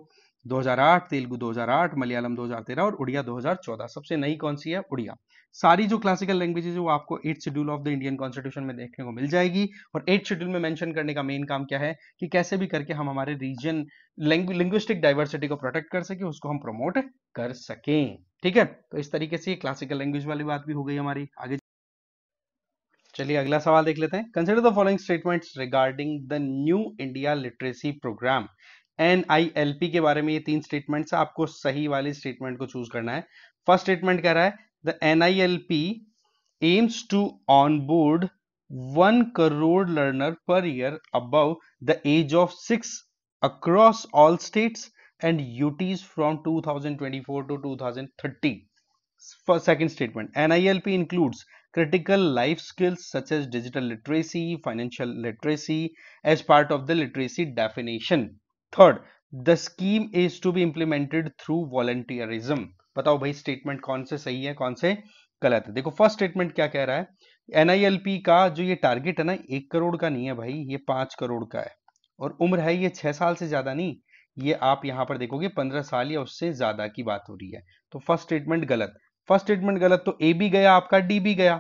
2008 तेलुगु 2008 मलयालम 2013 और उड़िया 2014 सबसे नई कौन सी है उड़िया सारी जो क्लासिकल लैंग्वेजेज है वो आपको eight schedule of the Indian constitution में देखने को मिल जाएगी और एट शेड्यूल में मेंशन करने का मेन काम क्या है कि कैसे भी करके हम हमारे रीजन लिंग्विस्टिक डाइवर्सिटी को प्रोटेक्ट कर सके उसको हम प्रमोट कर सकें ठीक है तो इस तरीके से क्लासिकल लैंग्वेज वाली बात भी हो गई हमारी आगे चलिए अगला सवाल देख लेते हैं consider the following statements regarding the new India literacy programme N I L P के बारे में ये तीन स्टेटमेंट्स है आपको सही वाली स्टेटमेंट को चूज करना है फर्स्ट स्टेटमेंट कह रहा है the N I L P aims to on board one crore learner per year above the age of six across all states and UTs from two thousand twenty four to 2030 second statement N I L P includes critical life skills such as digital literacy financial literacy as part of the literacy definition third the scheme is to be implemented through volunteerism बताओ भाई statement कौन से सही है कौन से गलत है देखो फर्स्ट स्टेटमेंट क्या कह रहा है एनआईएलपी का जो ये टारगेट है ना एक करोड़ का नहीं है भाई ये पांच करोड़ का है और उम्र है ये छह साल से ज्यादा नहीं ये आप यहां पर देखोगे पंद्रह साल या उससे ज्यादा की बात हो रही है तो फर्स्ट स्टेटमेंट गलत फर्स्ट स्टेटमेंट गलत तो ए भी गया आपका डी भी गया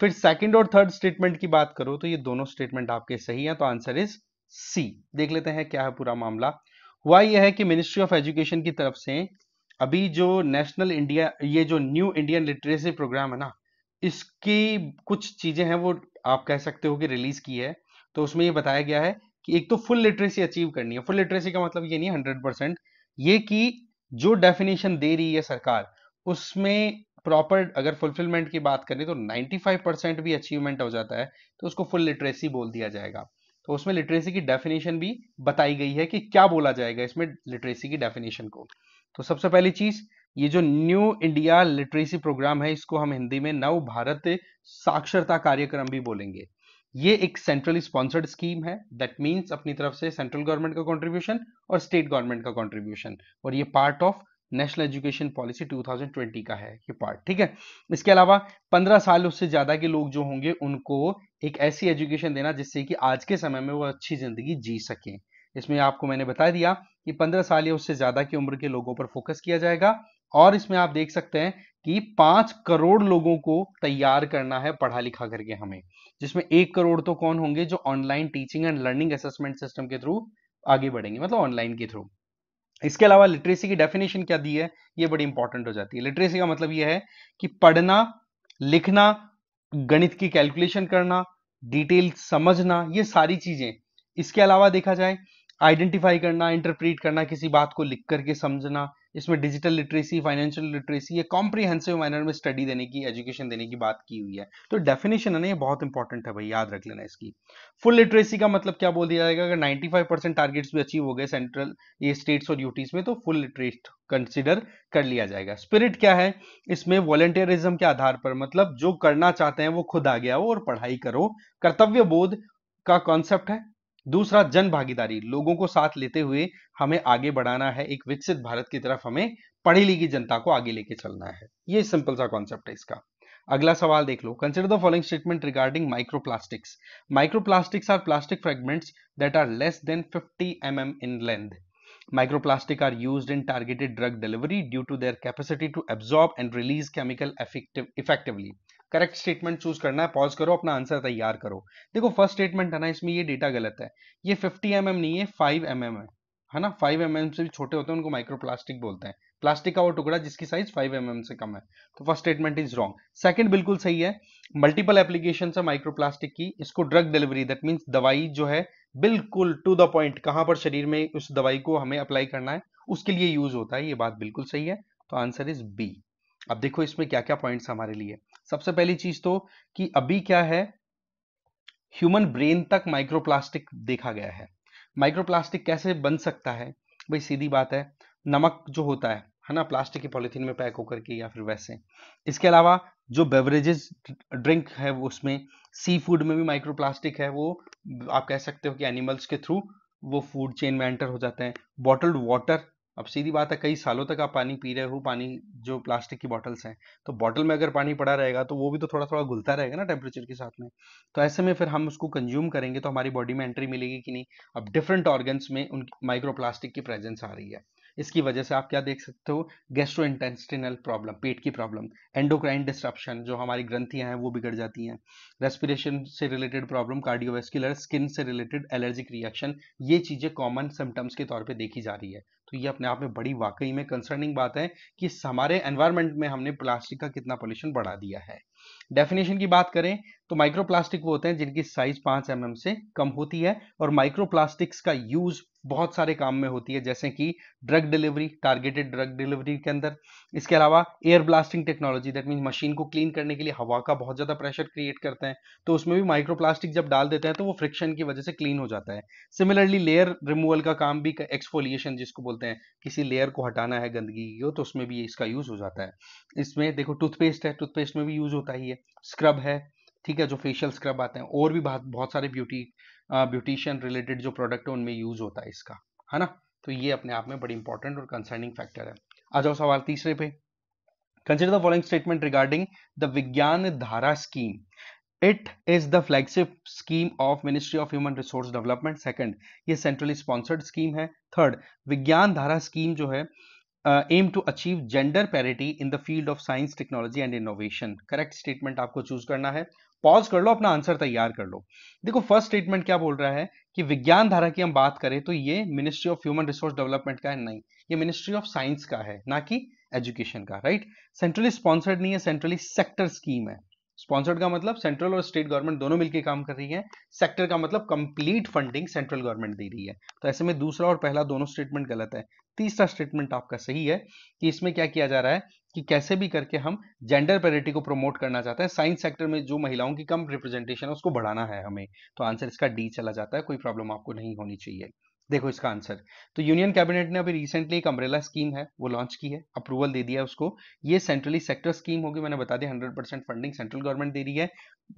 फिर सेकंड और थर्ड स्टेटमेंट की बात करो तो ये दोनों स्टेटमेंट आपके सही है तो आंसर इज सी देख लेते हैं क्या है पूरा मामला हुआ यह है कि मिनिस्ट्री ऑफ एजुकेशन की तरफ से अभी जो नेशनल इंडिया ये जो न्यू इंडियन लिटरेसी प्रोग्राम है ना इसकी कुछ चीजें हैं वो आप कह सकते हो कि रिलीज की है तो उसमें ये बताया गया है कि एक तो फुल लिटरेसी अचीव करनी है फुल लिटरेसी का मतलब ये नहीं हंड्रेड परसेंट ये कि जो डेफिनेशन दे रही है सरकार उसमें प्रॉपर अगर फुलफिलमेंट की बात करें तो 95 परसेंट भी अचीवमेंट हो जाता है तो उसको फुल लिटरेसी बोल दिया जाएगा तो उसमें लिटरेसी की डेफिनेशन भी बताई गई है कि क्या बोला जाएगा इसमें लिटरेसी की डेफिनेशन को तो सबसे पहली चीज ये जो न्यू इंडिया लिटरेसी प्रोग्राम है इसको हम हिंदी में नव भारत साक्षरता कार्यक्रम भी बोलेंगे ये एक सेंट्रल स्पॉन्सर्ड स्कीम है दैट मीन्स अपनी तरफ से सेंट्रल गवर्नमेंट का कॉन्ट्रीब्यूशन और स्टेट गवर्नमेंट का कॉन्ट्रीब्यूशन और ये part of national education policy 2020 का है ये पार्ट ठीक है इसके अलावा 15 साल उससे ज़्यादा के लोग जो होंगे उनको एक ऐसी एजुकेशन देना जिससे कि आज के समय में वो अच्छी ज़िंदगी जी सकें इसमें आपको मैंने बता दिया कि 15 साल या उससे ज़्यादा की उम्र के लोगों पर फोकस किया जाएगा और इसमें आप देख सकते हैं कि पांच करोड़ लोगों को तैयार करना है पढ़ा लिखा करके हमें जिसमें एक करोड़ तो कौन होंगे जो online teaching and learning assessment system के थ्रू आगे बढ़ेंगे मतलब ऑनलाइन के थ्रू इसके अलावा लिटरेसी की डेफिनेशन क्या दी है ये बड़ी इंपॉर्टेंट हो जाती है लिटरेसी का मतलब यह है कि पढ़ना लिखना गणित की कैलकुलेशन करना डिटेल समझना ये सारी चीजें इसके अलावा देखा जाए आइडेंटिफाई करना इंटरप्रीट करना किसी बात को लिख करके समझना इसमें डिजिटल लिटरेसी फाइनेंशियल लिटरेसी ये कॉम्प्रीहेंसिव मैनर में स्टडी देने की एजुकेशन देने की बात की हुई है तो डेफिनेशन है ना ये बहुत इंपॉर्टेंट है भाई याद रख लेना इसकी फुल लिटरेसी का मतलब क्या बोल दिया जाएगा अगर 95 परसेंट टारगेट्स भी अचीव हो गए सेंट्रल ये स्टेट्स और यूटीज में तो फुल लिटरेट कंसिडर कर लिया जाएगा स्पिरिट क्या है इसमें वॉलेंटियरिज्म के आधार पर मतलब जो करना चाहते हैं वो खुद आ गया हो और पढ़ाई करो कर्तव्य बोध का कॉन्सेप्ट है दूसरा जन भागीदारी लोगों को साथ लेते हुए हमें आगे बढ़ाना है एक विकसित भारत की तरफ हमें पढ़ी लिखी जनता को आगे लेके चलना है ये सिंपल सा कॉन्सेप्ट है इसका अगला सवाल देख लो consider the following statement regarding microplastics microplastics are plastic fragments that are less than fifty M M in microplastic plastic are use in targeted drug delivery due to their capacity to absorb and release chemical effectively correct statement choose करना है pause करो अपना answer तैयार करो देखो first statement है ना इसमें ये डेटा गलत है ये 50 एम mm नहीं है 5 एम mm है है ना 5 एम mm से भी छोटे होते हैं उनको माइक्रो प्लास्टिक बोलते हैं प्लास्टिक का वो टुकड़ा जिसकी साइज 5 एम mm से कम है तो first statement is wrong second बिल्कुल सही है मल्टीपल एप्लीकेशन है माइक्रो प्लास्टिक की इसको ड्रग डिलीवरी दैट मीन्स दवाई जो है बिल्कुल टू द पॉइंट कहां पर शरीर में उस दवाई को हमें अप्लाई करना है उसके लिए यूज होता है ये बात बिल्कुल सही है तो आंसर इज बी अब देखो इसमें क्या क्या पॉइंट्स हमारे लिए सबसे पहली चीज तो कि अभी क्या है ह्यूमन ब्रेन तक माइक्रोप्लास्टिक देखा गया है माइक्रोप्लास्टिक कैसे बन सकता है भाई सीधी बात है नमक जो होता है है ना प्लास्टिक की पॉलिथीन में पैक होकर के या फिर वैसे इसके अलावा जो बेवरेजेस ड्रिंक है वो उसमें सी फूड में भी माइक्रोप्लास्टिक है वो आप कह सकते हो कि एनिमल्स के थ्रू वो फूड चेन में एंटर हो जाते हैं बॉटल्ड वाटर अब सीधी बात है कई सालों तक आप पानी पी रहे हो पानी जो प्लास्टिक की बॉटल्स हैं तो बॉटल में अगर पानी पड़ा रहेगा तो वो भी तो थोड़ा थोड़ा घुलता रहेगा ना टेम्परेचर के साथ में तो ऐसे में फिर हम उसको कंज्यूम करेंगे तो हमारी बॉडी में एंट्री मिलेगी कि नहीं अब डिफरेंट ऑर्गन्स में उन माइक्रो प्लास्टिक की प्रेजेंस आ रही है इसकी वजह से आप क्या देख सकते हो गैस्ट्रो इंटेस्टिनल प्रॉब्लम पेट की प्रॉब्लम एंडोक्राइन डिस्ट्रप्शन जो हमारी ग्रंथियां हैं वो बिगड़ जाती हैं रेस्पिरेशन से रिलेटेड प्रॉब्लम कार्डियोवेस्कुलर स्किन से रिलेटेड एलर्जिक रिएक्शन ये चीज़ें कॉमन सिम्टम्स के तौर पे देखी जा रही है तो ये अपने आप में बड़ी वाकई में कंसर्निंग बात है कि हमारे एनवायरमेंट में हमने प्लास्टिक का कितना पोल्यूशन बढ़ा दिया है डेफिनेशन की बात करें तो माइक्रोप्लास्टिक वो होते हैं जिनकी साइज पाँच एम mm से कम होती है और माइक्रोप्लास्टिक्स का यूज बहुत सारे काम में होती है जैसे कि drug delivery targeted drug delivery के अंदर इसके अलावा air blasting technology that mean machine को क्लीन करने के लिए हवा का बहुत ज़्यादा प्रेशर क्रिएट करते हैं तो उसमें भी माइक्रोप्लास्टिक जब डाल देते हैं तो वो फ्रिक्शन की वजह से क्लीन हो जाता है सिमिलरली लेयर रिमूवल का काम भी एक्सफोलिएशन जिसको बोलते हैं किसी लेयर को हटाना है गंदगी की तो उसमें भी इसका यूज़ हो जाता है इसमें देखो टूथपेस्ट है टूथपेस्ट में भी यूज़ होता ही है स्क्रब है ठीक है जो फेशियल स्क्रब आते हैं और भी बहुत सारे ब्यूटी ब्यूटिशियन रिलेटेड जो प्रोडक्ट है उनमें यूज होता है इसका है ना तो ये अपने आप में बड़ी इंपॉर्टेंट और कंसर्निंग फैक्टर है आ जाओ सवाल तीसरे पे consider the following statement regarding the Vigyan Dhara scheme it is the flagship scheme of ministry of human resource development second ये सेंट्रली स्पॉन्सर्ड स्कीम है थर्ड विज्ञान धारा स्कीम जो है aim to achieve gender parity in the field of science technology and innovation correct statement आपको choose करना है pause कर लो अपना answer तैयार कर लो देखो फर्स्ट स्टेटमेंट क्या बोल रहा है कि विज्ञान धारा की हम बात करें तो ये ministry of human resource development का है नहीं ये मिनिस्ट्री ऑफ साइंस का है ना कि एजुकेशन का राइट सेंट्रली स्पॉन्सर्ड नहीं है सेंट्रली सेक्टर स्कीम है स्पॉन्सर्ड का मतलब सेंट्रल और स्टेट गवर्नमेंट दोनों मिलकर काम कर रही है सेक्टर का मतलब कंप्लीट फंडिंग सेंट्रल गवर्नमेंट दे रही है तो ऐसे में दूसरा और पहला दोनों स्टेटमेंट गलत है तीसरा स्टेटमेंट आपका सही है कि इसमें क्या किया जा रहा है कि कैसे भी करके हम जेंडर पेरिटी को प्रमोट करना चाहते हैं साइंस सेक्टर में जो महिलाओं की कम रिप्रेजेंटेशन है उसको बढ़ाना है हमें तो आंसर इसका डी चला जाता है कोई प्रॉब्लम आपको नहीं होनी चाहिए देखो इसका आंसर तो यूनियन कैबिनेट ने अभी रिसेंटली एक अम्ब्रेला स्कीम है वो लॉन्च की है अप्रूवल दे दिया है उसको ये सेंट्रली सेक्टर स्कीम होगी मैंने बता दिया hundred percent funding central government दे रही है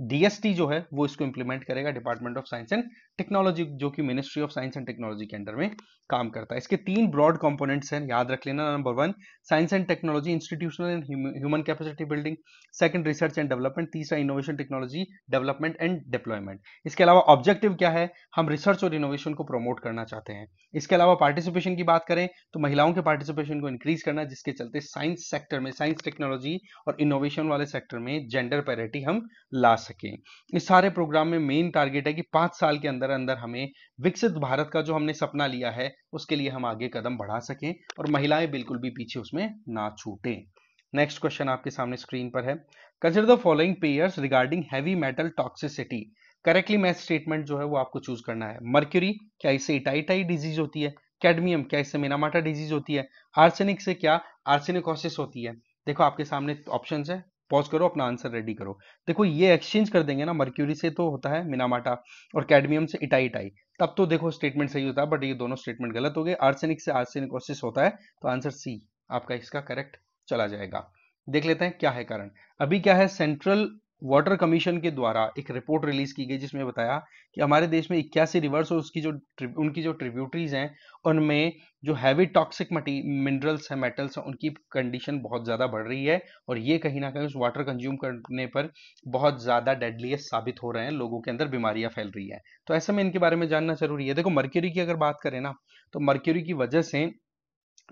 डीएसटी जो है वो इसको इंप्लीमेंट करेगा department of science and technology जो कि ministry of science and technology के अंडर में काम करता है इसके तीन ब्रॉड कॉम्पोनेट्स हैं याद रख लेना number one science and technology institutional and human capacity building second research and development तीसरा innovation technology development and deployment इसके अलावा ऑब्जेक्टिव क्या है हम रिसर्च और इनोवेशन को प्रमोट करना चाहते चाहते हैं इसके अलावा पार्टिसिपेशन की बात करें तो महिलाओं के पार्टिसिपेशन को इंक्रीज करना जिसके चलते साइंस सेक्टर में साइंस टेक्नोलॉजी और इनोवेशन वाले सेक्टर में जेंडर पैरिटी हम ला सकें इस सारे प्रोग्राम में मेन टारगेट है कि पाँच साल के अंदर अंदर हमें विकसित भारत का जो हमने सपना लिया है उसके लिए हम आगे कदम बढ़ा सकें और महिलाएं बिल्कुल भी पीछे उसमें ना छूटें नेक्स्ट क्वेश्चन आपके सामने स्क्रीन पर है consider the following pairs regarding heavy metal toxicity correctly matched statement जो है वो आपको चूज करना है मर्क्यूरी क्या इससे इटाइटाई डिजीज होती है कैडमियम क्या इससे मेनामाटा डिजीज होती है आर्सेनिक से क्या आर्सेनिकोसिस होती है देखो आपके सामने ऑप्शन है पॉज करो अपना आंसर रेडी करो देखो ये एक्सचेंज कर देंगे ना मर्क्यूरी से तो होता है मिनामाटा और कैडमियम से इटाइटाई तब तो देखो स्टेटमेंट सही होता है बट ये दोनों स्टेटमेंट गलत हो गए आर्सेनिक से आर्सेनिकोसिस होता है तो आंसर सी आपका इसका करेक्ट चला जाएगा देख लेते हैं क्या है कारण अभी क्या है सेंट्रल वाटर कमीशन के द्वारा एक रिपोर्ट रिलीज की गई जिसमें बताया कि हमारे देश में इक्यासी रिवर्स और उसकी जो उनकी जो ट्रिब्यूटरीज हैं उनमें जो हैवी टॉक्सिक मिनरल्स हैं मेटल्स हैं उनकी कंडीशन बहुत ज़्यादा बढ़ रही है और ये कहीं ना कहीं उस वाटर कंज्यूम करने पर बहुत ज़्यादा डेडलीस साबित हो रहे हैं लोगों के अंदर बीमारियां फैल रही है तो ऐसे में इनके बारे में जानना जरूरी है देखो मर्क्यूरी की अगर बात करें ना तो मर्क्यूरी की वजह से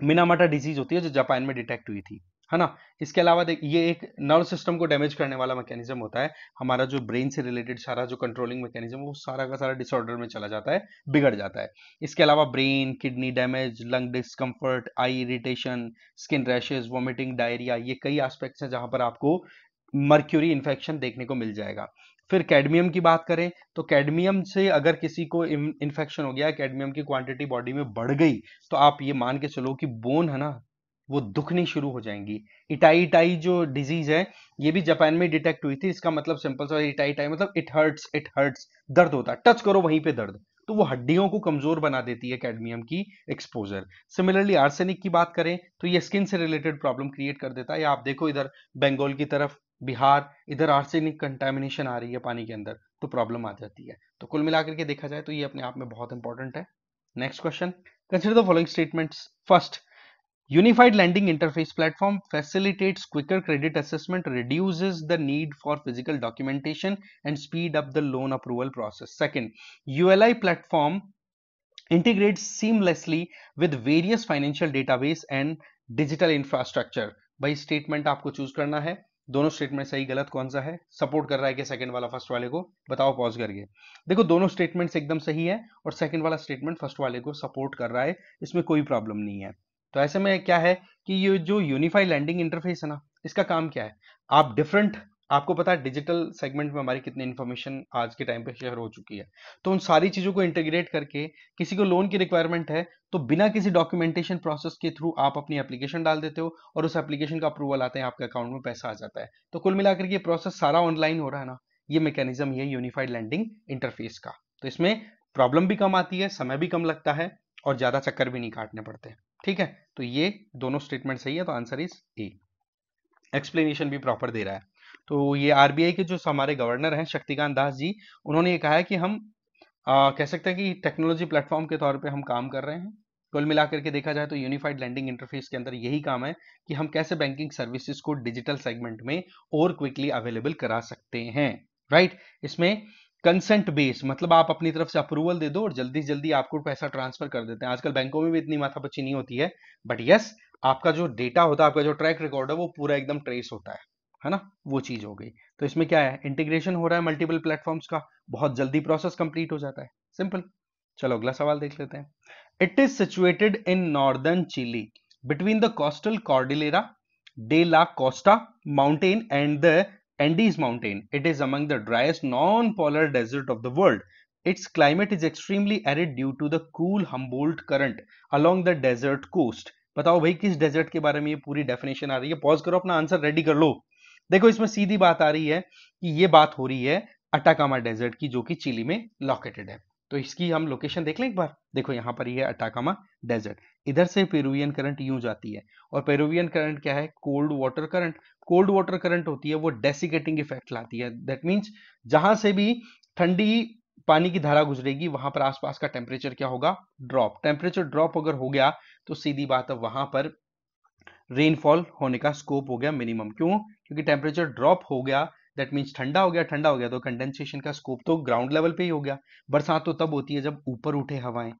मिनामाटा डिजीज होती है जो जापान में डिटेक्ट हुई थी है ना इसके अलावा देख ये एक नर्व सिस्टम को डैमेज करने वाला मैकेनिज्म होता है हमारा जो ब्रेन से रिलेटेड सारा जो कंट्रोलिंग मैकेनिज्म वो सारा का सारा डिसऑर्डर में चला जाता है बिगड़ जाता है इसके अलावा brain kidney damage lung discomfort eye irritation skin rashes vomiting diarrhoea ये कई आस्पेक्ट्स हैं जहां पर आपको मर्क्यूरी इन्फेक्शन देखने को मिल जाएगा फिर कैडमियम की बात करें तो कैडमियम से अगर किसी को इन्फेक्शन हो गया कैडमियम की क्वांटिटी बॉडी में बढ़ गई तो आप ये मान के चलो कि बोन है ना वो दुखनी शुरू हो जाएंगी इटाई इटाई जो डिजीज है ये भी जापान में डिटेक्ट हुई थी इसका मतलब सिंपल सा इटाई इटाई मतलब इट हर्ट्स इट हर्ट्स दर्द होता है टच करो वहीं पे दर्द तो वो हड्डियों को कमजोर बना देती है कैडमियम की एक्सपोजर सिमिलरली आर्सेनिक की बात करें तो ये स्किन से रिलेटेड प्रॉब्लम क्रिएट कर देता है या आप देखो इधर बंगाल की तरफ बिहार इधर आर्सेनिक कंटेमिनेशन आ रही है पानी के अंदर तो प्रॉब्लम आ जाती है तो कुल मिलाकर के देखा जाए तो ये अपने आप में बहुत इंपॉर्टेंट है next question consider the following statements first Unified lending interface platform facilitates quicker credit assessment, reduces the need for physical documentation and speed up the loan approval process. Second, ULI platform integrates seamlessly with various financial database and digital infrastructure. भाई statement आपको choose करना है दोनों statement सही गलत कौन सा है सपोर्ट कर रहा है कि सेकंड वाला फर्स्ट वाले को बताओ पॉज करके देखो दोनों स्टेटमेंट्स एकदम सही है और सेकंड वाला स्टेटमेंट फर्स्ट वाले को सपोर्ट कर रहा है इसमें कोई प्रॉब्लम नहीं है तो ऐसे में क्या है कि ये जो यूनिफाइड लैंडिंग इंटरफेस है ना इसका काम क्या है आप डिफरेंट आपको पता है डिजिटल सेगमेंट में हमारी कितनी इन्फॉर्मेशन आज के टाइम पे शेयर हो चुकी है तो उन सारी चीज़ों को इंटीग्रेट करके किसी को लोन की रिक्वायरमेंट है तो बिना किसी डॉक्यूमेंटेशन प्रोसेस के थ्रू आप अपनी एप्लीकेशन डाल देते हो और उस एप्लीकेशन का अप्रूवल आते हैं आपके अकाउंट में पैसा आ जाता है तो कुल मिलाकर ये प्रोसेस सारा ऑनलाइन हो रहा है ना ये मैकेनिज्म है यूनिफाइड लैंडिंग इंटरफेस का तो इसमें प्रॉब्लम भी कम आती है समय भी कम लगता है और ज़्यादा चक्कर भी नहीं काटने पड़ते हैं ठीक है तो ये दोनों स्टेटमेंट सही है तो आंसर इज ए एक्सप्लेनेशन भी प्रॉपर दे रहा है तो ये आरबीआई के जो हमारे गवर्नर हैं शक्तिकांत दास जी उन्होंने ये कहा है कि हम आ, कह सकते हैं कि टेक्नोलॉजी प्लेटफॉर्म के तौर पे हम काम कर रहे हैं कुल मिलाकर के देखा जाए तो यूनिफाइड लैंडिंग इंटरफेस के अंदर यही काम है कि हम कैसे बैंकिंग सर्विसेज को डिजिटल सेगमेंट में और क्विकली अवेलेबल करा सकते हैं राइट इसमें कंसेंट बेस मतलब आप अपनी तरफ से अप्रूवल दे दो और जल्दी से जल्दी आपको पैसा ट्रांसफर कर देते हैं आजकल बैंकों में भी इतनी माथापच्ची नहीं होती है बट यस आपका जो डेटा होता है आपका जो ट्रैक रिकॉर्ड है वो पूरा एकदम ट्रेस होता है है ना वो चीज हो गई तो इसमें क्या है इंटीग्रेशन हो रहा है मल्टीपल प्लेटफॉर्म्स का बहुत जल्दी प्रोसेस कंप्लीट हो जाता है सिंपल चलो अगला सवाल देख लेते हैं it is situated in northern Chile between the coastal Cordillera de la Costa mountain and the Andes mountain. It is among the driest non-polar desert of the world. Its climate is extremely arid due to the cool Humboldt current along the desert coast. बताओ भाई किस desert के बारे में ये पूरी definition आ रही है पॉज करो अपना आंसर रेडी कर लो देखो इसमें सीधी बात आ रही है कि ये बात हो रही है अटाकामा डेजर्ट की जो कि चिली में लोकेटेड है तो इसकी हम लोकेशन देख लें एक बार देखो यहां पर ये अटाकामा डेजर्ट इधर से पेरुवियन करंट यूं जाती है और पेरुवियन करंट क्या है cold water current cold water current होती है वो डेसिकेटिंग इफेक्ट लाती है दैट मीन्स जहां से भी ठंडी पानी की धारा गुजरेगी वहां पर आसपास का टेम्परेचर क्या होगा ड्रॉप टेम्परेचर ड्रॉप अगर हो गया तो सीधी बात है वहां पर रेनफॉल होने का स्कोप हो गया मिनिमम क्यों क्योंकि टेम्परेचर ड्रॉप हो गया दैट मीन्स ठंडा हो गया ठंडा हो गया तो कंडेंसेशन का स्कोप तो ग्राउंड लेवल पे ही हो गया बरसात तो तब होती है जब ऊपर उठे हवाएं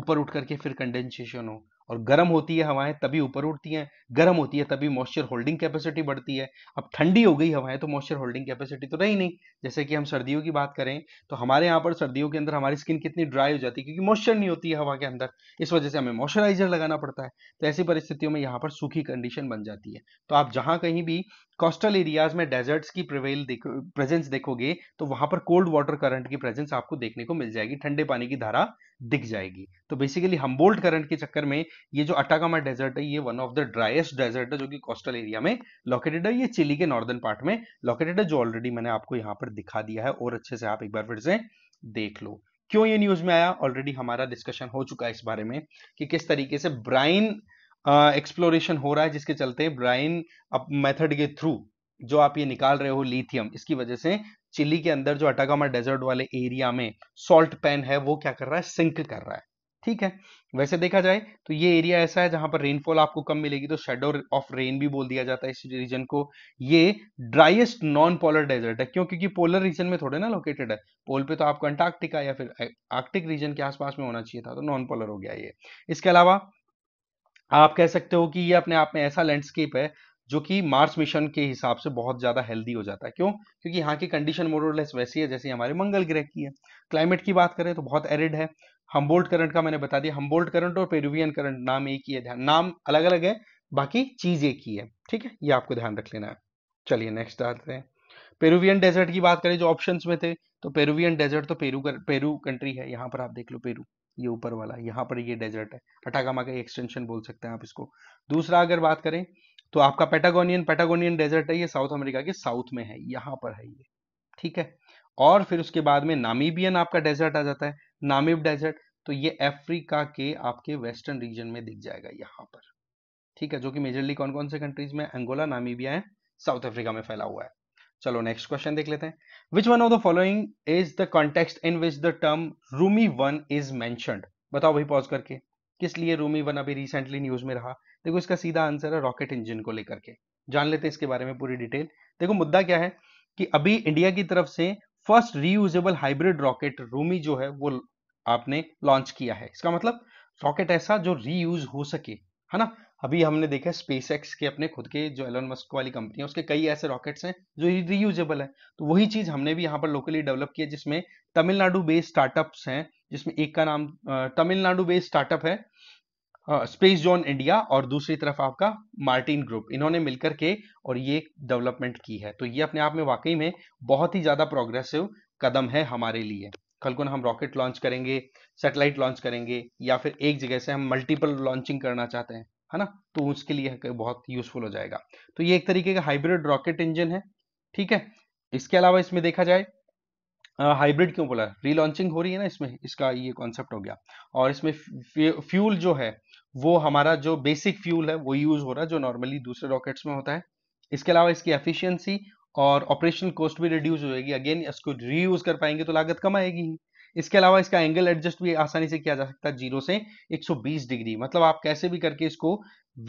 ऊपर उठ करके फिर कंडेंसेशन हो और गर्म होती है हवाएं तभी ऊपर उठती हैं गर्म होती है तभी मॉइस्चर होल्डिंग कैपेसिटी बढ़ती है अब ठंडी हो गई हवाएं तो मॉइस्चर होल्डिंग कैपेसिटी तो रही नहीं जैसे कि हम सर्दियों की बात करें तो हमारे यहाँ पर सर्दियों के अंदर हमारी स्किन कितनी ड्राई हो जाती है क्योंकि मॉइस्चर नहीं होती है हवा के अंदर इस वजह से हमें मॉइस्चराइजर लगाना पड़ता है तो ऐसी परिस्थितियों में यहाँ पर सूखी कंडीशन बन जाती है तो आप जहाँ कहीं भी कोस्टल एरियाज में डेजर्ट्स की प्रिवेल देखो प्रेजेंस देखोगे तो वहां पर कोल्ड वाटर करंट की प्रेजेंस आपको देखने को मिल जाएगी ठंडे पानी की धारा दिख जाएगी तो बेसिकली हम्बोल्ट करंट के चक्कर में ये जो अटाकामा डेजर्ट है ये one of the driest desert है जो कि कोस्टल एरिया में लोकेटेड है ये चिली के नॉर्दर्न पार्ट में लोकेटेड है जो ऑलरेडी मैंने आपको यहाँ पर दिखा दिया है और अच्छे से आप एक बार फिर से देख लो क्यों ये न्यूज में आया ऑलरेडी हमारा डिस्कशन हो चुका है इस बारे में कि किस तरीके से ब्राइन एक्सप्लोरेशन हो रहा है जिसके चलते ब्राइन मेथड के थ्रू जो आप ये निकाल रहे हो लिथियम इसकी वजह से चिली के अंदर जो अटाकामा डेजर्ट वाले एरिया में सॉल्ट पैन है वो क्या कर रहा है सिंक कर रहा है ठीक है वैसे देखा जाए तो ये एरिया ऐसा है जहां पर रेनफॉल आपको कम मिलेगी तो शेडो ऑफ रेन भी बोल दिया जाता है इस रीजन को ये ड्राइएस्ट नॉन पोलर डेजर्ट है क्यों क्योंकि पोलर रीजन में थोड़े ना लोकेटेड है पोल पे तो आपको अंटार्कटिका या फिर आर्कटिक रीजन के आसपास में होना चाहिए था तो नॉन पोलर हो गया ये इसके अलावा आप कह सकते हो कि ये अपने आप में ऐसा लैंडस्केप है जो कि मार्स मिशन के हिसाब से बहुत ज़्यादा हेल्दी हो जाता है क्यों क्योंकि यहाँ की कंडीशन मोरलेस वैसी है जैसे हमारे मंगल ग्रह की है क्लाइमेट की बात करें तो बहुत एरिड है हम्बोल्ट करंट का मैंने बता दिया हम्बोल्ट करंट और पेरुवियन करंट नाम एक ही है ध्यान नाम अलग अलग है बाकी चीज़ एक ही है ठीक है ये आपको ध्यान रख लेना है चलिए नेक्स्ट आते हैं पेरुवियन डेजर्ट की बात करें जो ऑप्शंस में थे तो पेरुवियन डेजर्ट तो पेरू कर, पेरू कंट्री है यहाँ पर आप देख लो पेरू ये ऊपर वाला यहाँ पर ये डेजर्ट है अटाकामा का एक्सटेंशन बोल सकते हैं आप इसको दूसरा अगर बात करें तो आपका पेटागोनियन पेटागोनियन डेजर्ट है ये साउथ अमेरिका के साउथ में है यहाँ पर है ये ठीक है और फिर उसके बाद में नामीबियन आपका डेजर्ट आ जाता है नामिब डेजर्ट तो ये अफ्रीका के आपके वेस्टर्न रीजन में दिख जाएगा यहाँ पर ठीक है जो कि मेजरली कौन कौन से कंट्रीज में अंगोला नामीबिया है साउथ अफ्रीका में फैला हुआ है चलो नेक्स्ट क्वेश्चन देख लेते हैं which one of the following is the context in which the term Rhumi one is mentioned बताओ भाई पॉज करके किस लिए रूमी वन अभी रिसेंटली न्यूज में रहा देखो इसका सीधा आंसर है रॉकेट इंजन को लेकर के जान लेते हैं इसके बारे में पूरी डिटेल देखो मुद्दा क्या है कि अभी इंडिया की तरफ से first reusable hybrid rocket Rhumi जो है वो आपने लॉन्च किया है इसका मतलब रॉकेट ऐसा जो रीयूज हो सके है ना अभी हमने देखा स्पेस एक्स के अपने खुद के जो एलन मस्क वाली कंपनी है उसके कई ऐसे रॉकेट्स हैं जो रीयूजेबल है तो वही चीज़ हमने भी यहाँ पर लोकली डेवलप की है जिसमें तमिलनाडु बेस्ड स्टार्टअप्स हैं जिसमें एक का नाम तमिलनाडु बेस्ड स्टार्टअप है स्पेस जोन इंडिया और दूसरी तरफ आपका मार्टिन ग्रुप इन्होंने मिलकर के और ये डेवलपमेंट की है तो ये अपने आप में वाकई में बहुत ही ज़्यादा प्रोग्रेसिव कदम है हमारे लिए कल को हम रॉकेट लॉन्च करेंगे सैटेलाइट लॉन्च करेंगे या फिर एक जगह से हम मल्टीपल लॉन्चिंग करना चाहते हैं है ना तो उसके लिए बहुत यूजफुल हो जाएगा तो ये एक तरीके का हाइब्रिड रॉकेट इंजन है ठीक है इसके अलावा इसमें देखा जाए हाइब्रिड क्यों बोला रीलॉन्चिंग हो रही है ना इसमें इसका ये कॉन्सेप्ट हो गया और इसमें फ्यूल जो है वो हमारा जो बेसिक फ्यूल है वो यूज हो रहा है जो नॉर्मली दूसरे रॉकेट्स में होता है इसके अलावा इसकी एफिशिएंसी और ऑपरेशनल कॉस्ट भी रिड्यूस जाएगी अगेन इसको रीयूज कर पाएंगे तो लागत कम आएगी इसके अलावा इसका एंगल एडजस्ट भी आसानी से किया जा सकता है जीरो से 120 डिग्री मतलब आप कैसे भी करके इसको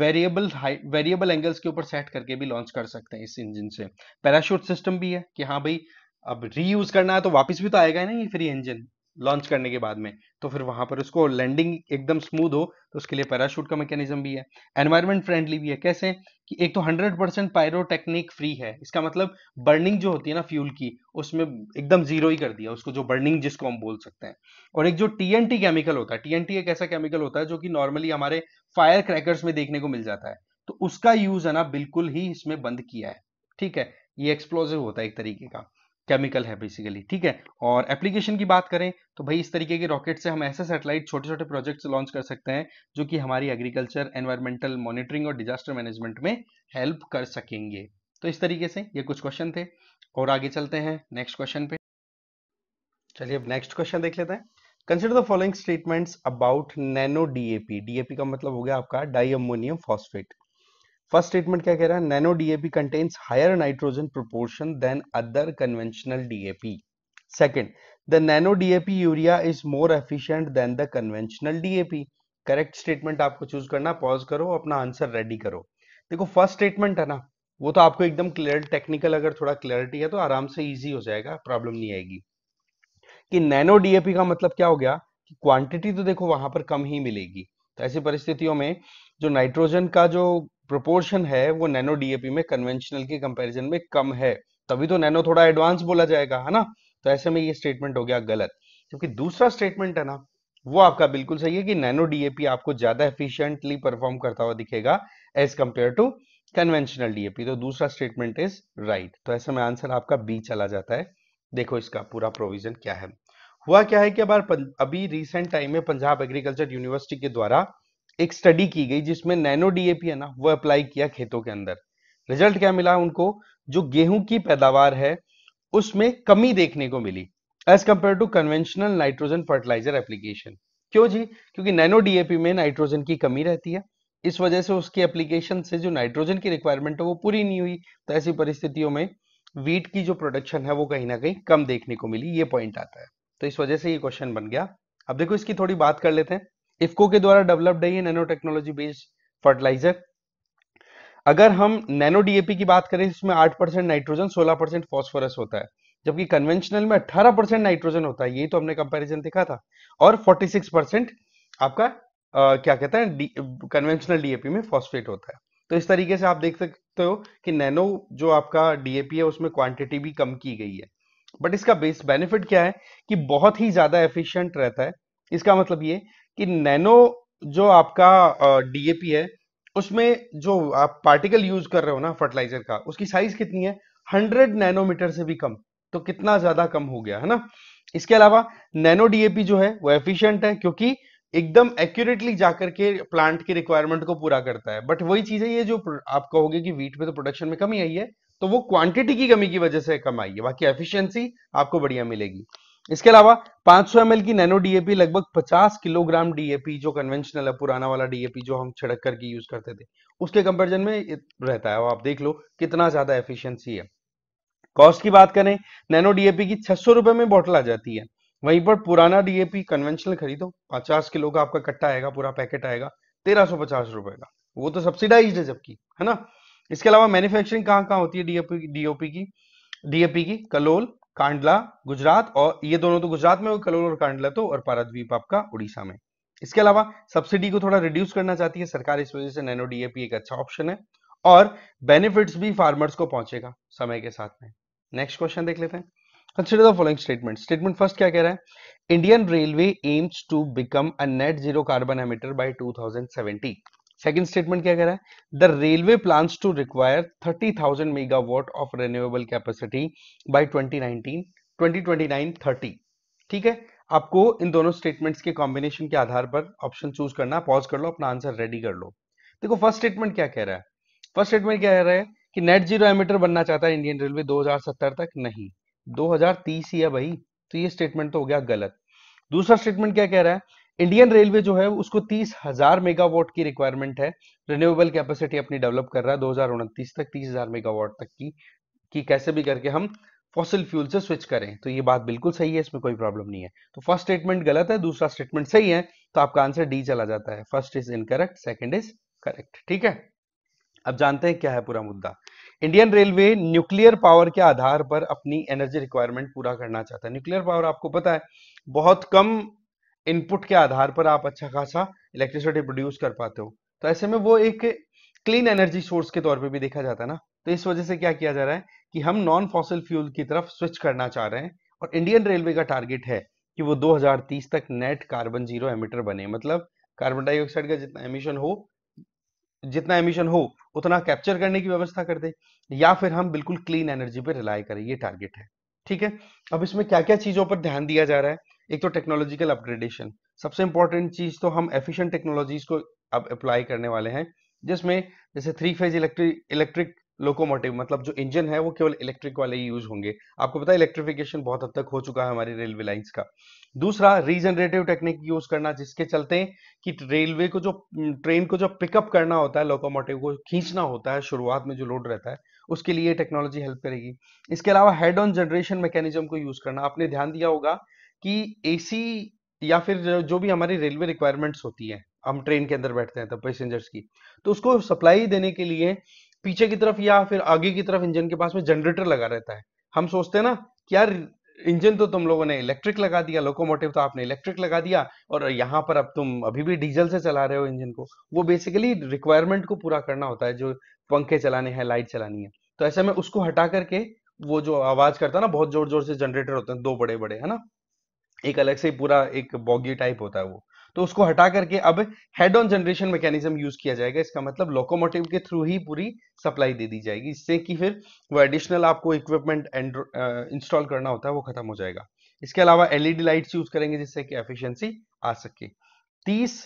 वेरिएबल हाइट वेरिएबल एंगल्स के ऊपर सेट करके भी लॉन्च कर सकते हैं इस इंजन से पैराशूट सिस्टम भी है कि हाँ भाई अब रीयूज करना है तो वापस भी तो आएगा ना ये फ्री इंजन लॉन्च करने के बाद में तो फिर वहां पर उसको लैंडिंग एकदम स्मूथ हो तो उसके लिए पैराशूट का मैकेनिज्म भी है एनवायरमेंट फ्रेंडली भी है कैसे कि एक तो 100% परसेंट पायरोटेक्निक फ्री है इसका मतलब बर्निंग जो होती है ना फ्यूल की उसमें एकदम जीरो ही कर दिया उसको जो बर्निंग जिसको हम बोल सकते हैं और एक जो टीएनटी केमिकल होता है टीएनटी एक ऐसा केमिकल होता है जो कि नॉर्मली हमारे फायर क्रैकर्स में देखने को मिल जाता है तो उसका यूज है ना बिल्कुल ही इसमें बंद किया है ठीक है ये एक्सप्लोजिव होता है एक तरीके का केमिकल है बेसिकली ठीक है और एप्लीकेशन की बात करें तो भाई इस तरीके के रॉकेट से हम ऐसे सैटेलाइट छोटे छोटे प्रोजेक्ट्स लॉन्च कर सकते हैं जो कि हमारी एग्रीकल्चर एनवायरमेंटल मॉनिटरिंग और डिजास्टर मैनेजमेंट में हेल्प कर सकेंगे तो इस तरीके से ये कुछ क्वेश्चन थे और आगे चलते हैं नेक्स्ट क्वेश्चन पे चलिए अब नेक्स्ट क्वेश्चन देख लेते हैं consider the following statements about nano DAP DAP का मतलब हो गया आपका di ammonium phosphate first statement क्या कह रहा है nano DAP contains higher nitrogen proportion than other conventional DAP second the nano DAP urea is more efficient than the conventional DAP correct statement आपको चूज करना पॉज करो अपना answer ready करो देखो फर्स्ट स्टेटमेंट है ना वो तो आपको एकदम क्लियर टेक्निकल अगर थोड़ा क्लियरिटी है तो आराम से इजी हो जाएगा प्रॉब्लम नहीं आएगी कि नैनो डीएपी का मतलब क्या हो गया कि क्वांटिटी तो देखो वहां पर कम ही मिलेगी तो ऐसी परिस्थितियों में जो नाइट्रोजन का जो प्रोपोर्शन है वो नैनो डीएपी में कन्वेंशनल के कंपैरिजन में कम है तभी तो नैनो थोड़ा एडवांस बोला जाएगा है ना तो ऐसे में ये स्टेटमेंट हो गया गलत क्योंकि दूसरा स्टेटमेंट है ना वो आपका बिल्कुल सही है कि नैनो डीएपी आपको ज्यादा एफिशियंटली परफॉर्म करता हुआ दिखेगा as compare to conventional DAP तो दूसरा स्टेटमेंट इज राइट तो ऐसे में आंसर आपका बी चला जाता है देखो इसका पूरा प्रोविजन क्या है हुआ क्या है कि अब अभी रिसेंट टाइम में पंजाब एग्रीकल्चर यूनिवर्सिटी के द्वारा एक स्टडी की गई जिसमें नैनो डीएपी है ना वो अप्लाई किया खेतों के अंदर रिजल्ट क्या मिला उनको जो गेहूं की पैदावार है उसमें कमी देखने को मिली as compare to conventional nitrogen fertiliser application क्यों जी क्योंकि नैनो डीएपी में नाइट्रोजन की कमी रहती है इस वजह से उसकी एप्लीकेशन से जो नाइट्रोजन की रिक्वायरमेंट है वो पूरी नहीं हुई तो ऐसी परिस्थितियों में वीट की जो प्रोडक्शन है वो कहीं ना कहीं कम देखने को मिली ये पॉइंट आता है तो इस वजह से ये क्वेश्चन बन गया अब देखो इसकी थोड़ी बात कर लेते हैं इफको के द्वारा डेवलप्ड है ये नैनो टेक्नोलॉजी बेस्ड फर्टिलाइजर अगर हम नैनो डीएपी की बात करें इसमें 8 परसेंट नाइट्रोजन 16 परसेंट फॉस्फोरस होता है जबकि कन्वेंशनल में 18 परसेंट नाइट्रोजन होता है यही तो हमने कंपैरिजन दिखा था और 46 परसेंट आपका आ, क्या कहते हैं कन्वेंशनल डीएपी में फॉस्फेट होता है तो इस तरीके से आप देख सकते हो कि नैनो जो आपका डीएपी है उसमें क्वांटिटी भी कम की गई है बट इसका बेस बेनिफिट क्या है कि बहुत ही ज्यादा एफिशियंट रहता है इसका मतलब ये कि नैनो जो आपका डीएपी है उसमें जो आप पार्टिकल यूज कर रहे हो ना फर्टिलाइजर का उसकी साइज कितनी है हंड्रेड नैनोमीटर से भी कम तो कितना ज्यादा कम हो गया है ना इसके अलावा नैनो डीएपी जो है वो एफिशिएंट है क्योंकि एकदम एक्यूरेटली जाकर के प्लांट की रिक्वायरमेंट को पूरा करता है बट वही चीज है ये जो आप कहोगे कि वीट में तो प्रोडक्शन में कमी आई है तो वो क्वांटिटी की कमी की वजह से कम आई है बाकी एफिशिएंसी आपको बढ़िया मिलेगी इसके अलावा 500 सौ की नैनो डीएपी लगभग 50 किलोग्राम डीएपी जो कन्वेंशनल है पुराना वाला डीएपी जो हम छिड़क करके यूज करते थे उसके कंपेरिजन में रहता है आप देख लो कितना ज्यादा एफिशियंसी है कॉस्ट की बात करें नैनो डीएपी की छह रुपए में बॉटल आ जाती है वहीं पर पुराना डीएपी कन्वेंशनल खरीदो पचास किलो का आपका कट्टा आएगा पूरा पैकेट आएगा तेरह सौ पचास रुपए का वो तो सब्सिडाइज है जबकि है ना इसके अलावा मैन्युफैक्चरिंग कहाँ कहाँ होती है डीएपी डीओपी की डीएपी की कलोल कांडला गुजरात और ये दोनों तो गुजरात में कलोल और कांडला तो और पाराद्वीप आपका उड़ीसा में इसके अलावा सब्सिडी को थोड़ा रिड्यूस करना चाहती है सरकार इस वजह से नैनो डीएपी एक अच्छा ऑप्शन है और बेनिफिट्स भी फार्मर्स को पहुंचेगा समय के साथ में नेक्स्ट क्वेश्चन देख लेते हैं consider the following statement statement first क्या कह रहा है Indian railway aims to become a net zero carbon emitter by 2070 second statement क्या कह रहा है the railway plan to require 30,000 megawatt of renewable capacity twenty twenty nine thirty ठीक है आपको इन दोनों स्टेटमेंट्स के कॉम्बिनेशन के आधार पर ऑप्शन चूज करना पॉज कर लो अपना आंसर रेडी कर लो देखो फर्स्ट स्टेटमेंट क्या कह रहा है फर्स्ट स्टेटमेंट क्या कह रहा है कि नेट जीरो एमिटर बनना चाहता है इंडियन रेलवे 2070 तक नहीं 2030 ही है भाई तो ये स्टेटमेंट तो हो गया गलत दूसरा स्टेटमेंट क्या कह रहा है इंडियन रेलवे जो है उसको तीस हजार मेगावाट की रिक्वायरमेंट है रिन्यूएबल कैपेसिटी अपनी डेवलप कर रहा है दो तक तीस हजार मेगावाट तक की कि कैसे भी करके हम फॉसिल फ्यूल से स्विच करें तो ये बात बिल्कुल सही है इसमें कोई प्रॉब्लम नहीं है तो फर्स्ट स्टेटमेंट गलत है दूसरा स्टेटमेंट सही है तो आपका आंसर डी चला जाता है first is incorrect second is correct ठीक है अब जानते हैं क्या है पूरा मुद्दा इंडियन रेलवे न्यूक्लियर पावर के आधार पर अपनी एनर्जी रिक्वायरमेंट पूरा करना चाहता है न्यूक्लियर पावर आपको पता है बहुत कम इनपुट के आधार पर आप अच्छा खासा इलेक्ट्रिसिटी प्रोड्यूस कर पाते हो तो ऐसे में वो एक क्लीन एनर्जी सोर्स के तौर पे भी देखा जाता है ना तो इस वजह से क्या किया जा रहा है कि हम नॉन फॉसिल फ्यूल की तरफ स्विच करना चाह रहे हैं और इंडियन रेलवे का टारगेट है कि वो 2030 तक नेट कार्बन जीरो एमिटर बने मतलब कार्बन डाइऑक्साइड का जितना एमिशन हो जितना एमिशन हो उतना कैप्चर करने की व्यवस्था कर दे या फिर हम बिल्कुल क्लीन एनर्जी पर रिलाई करें ये टारगेट है ठीक है अब इसमें क्या क्या चीजों पर ध्यान दिया जा रहा है एक तो टेक्नोलॉजिकल अपग्रेडेशन सबसे इंपॉर्टेंट चीज तो हम एफिशिएंट टेक्नोलॉजीज को अब अप्लाई करने वाले हैं जिसमें जैसे three phase electric electric locomotive मतलब जो इंजन है वो केवल इलेक्ट्रिक वाले ही यूज होंगे आपको पता है इलेक्ट्रिफिकेशन बहुत हद तक हो चुका है हमारी रेलवे लाइंस का दूसरा रीजनरेटिव टेक्निक यूज करना जिसके चलते कि रेलवे को जो ट्रेन को जो पिकअप करना होता है लोकोमोटिव को खींचना होता है शुरुआत में जो लोड रहता है उसके लिए टेक्नोलॉजी हेल्प करेगी इसके अलावा हेड ऑन जनरेशन मैकेनिज्म को यूज करना आपने ध्यान दिया होगा कि एसी या फिर जो भी हमारी रेलवे रिक्वायरमेंट्स होती है हम ट्रेन के अंदर बैठते हैं तो पैसेंजर्स की तो उसको सप्लाई देने के लिए पीछे की तरफ या फिर आगे की तरफ इंजन के पास में जनरेटर लगा रहता है हम सोचते हैं ना कि यार इंजन तो तुम लोगों ने इलेक्ट्रिक लगा दिया लोकोमोटिव तो आपने इलेक्ट्रिक लगा दिया और यहाँ पर अब तुम अभी भी डीजल से चला रहे हो इंजन को वो बेसिकली रिक्वायरमेंट को पूरा करना होता है जो पंखे चलाने हैं लाइट चलानी है तो ऐसे में उसको हटा करके वो जो आवाज करता है ना बहुत जोर जोर से जनरेटर होते हैं दो बड़े बड़े है ना एक अलग से पूरा एक बॉगी टाइप होता है वो तो उसको हटा करके अब head on generation mechanism use किया जाएगा इसका मतलब लोकोमोटिव के थ्रू ही पूरी सप्लाई दे दी जाएगी इससे कि फिर वो एडिशनल आपको इक्विपमेंट इंस्टॉल uh, करना होता है वो खत्म हो जाएगा इसके अलावा एलईडी लाइट्स यूज करेंगे जिससे कि एफिशिएंसी आ सके 30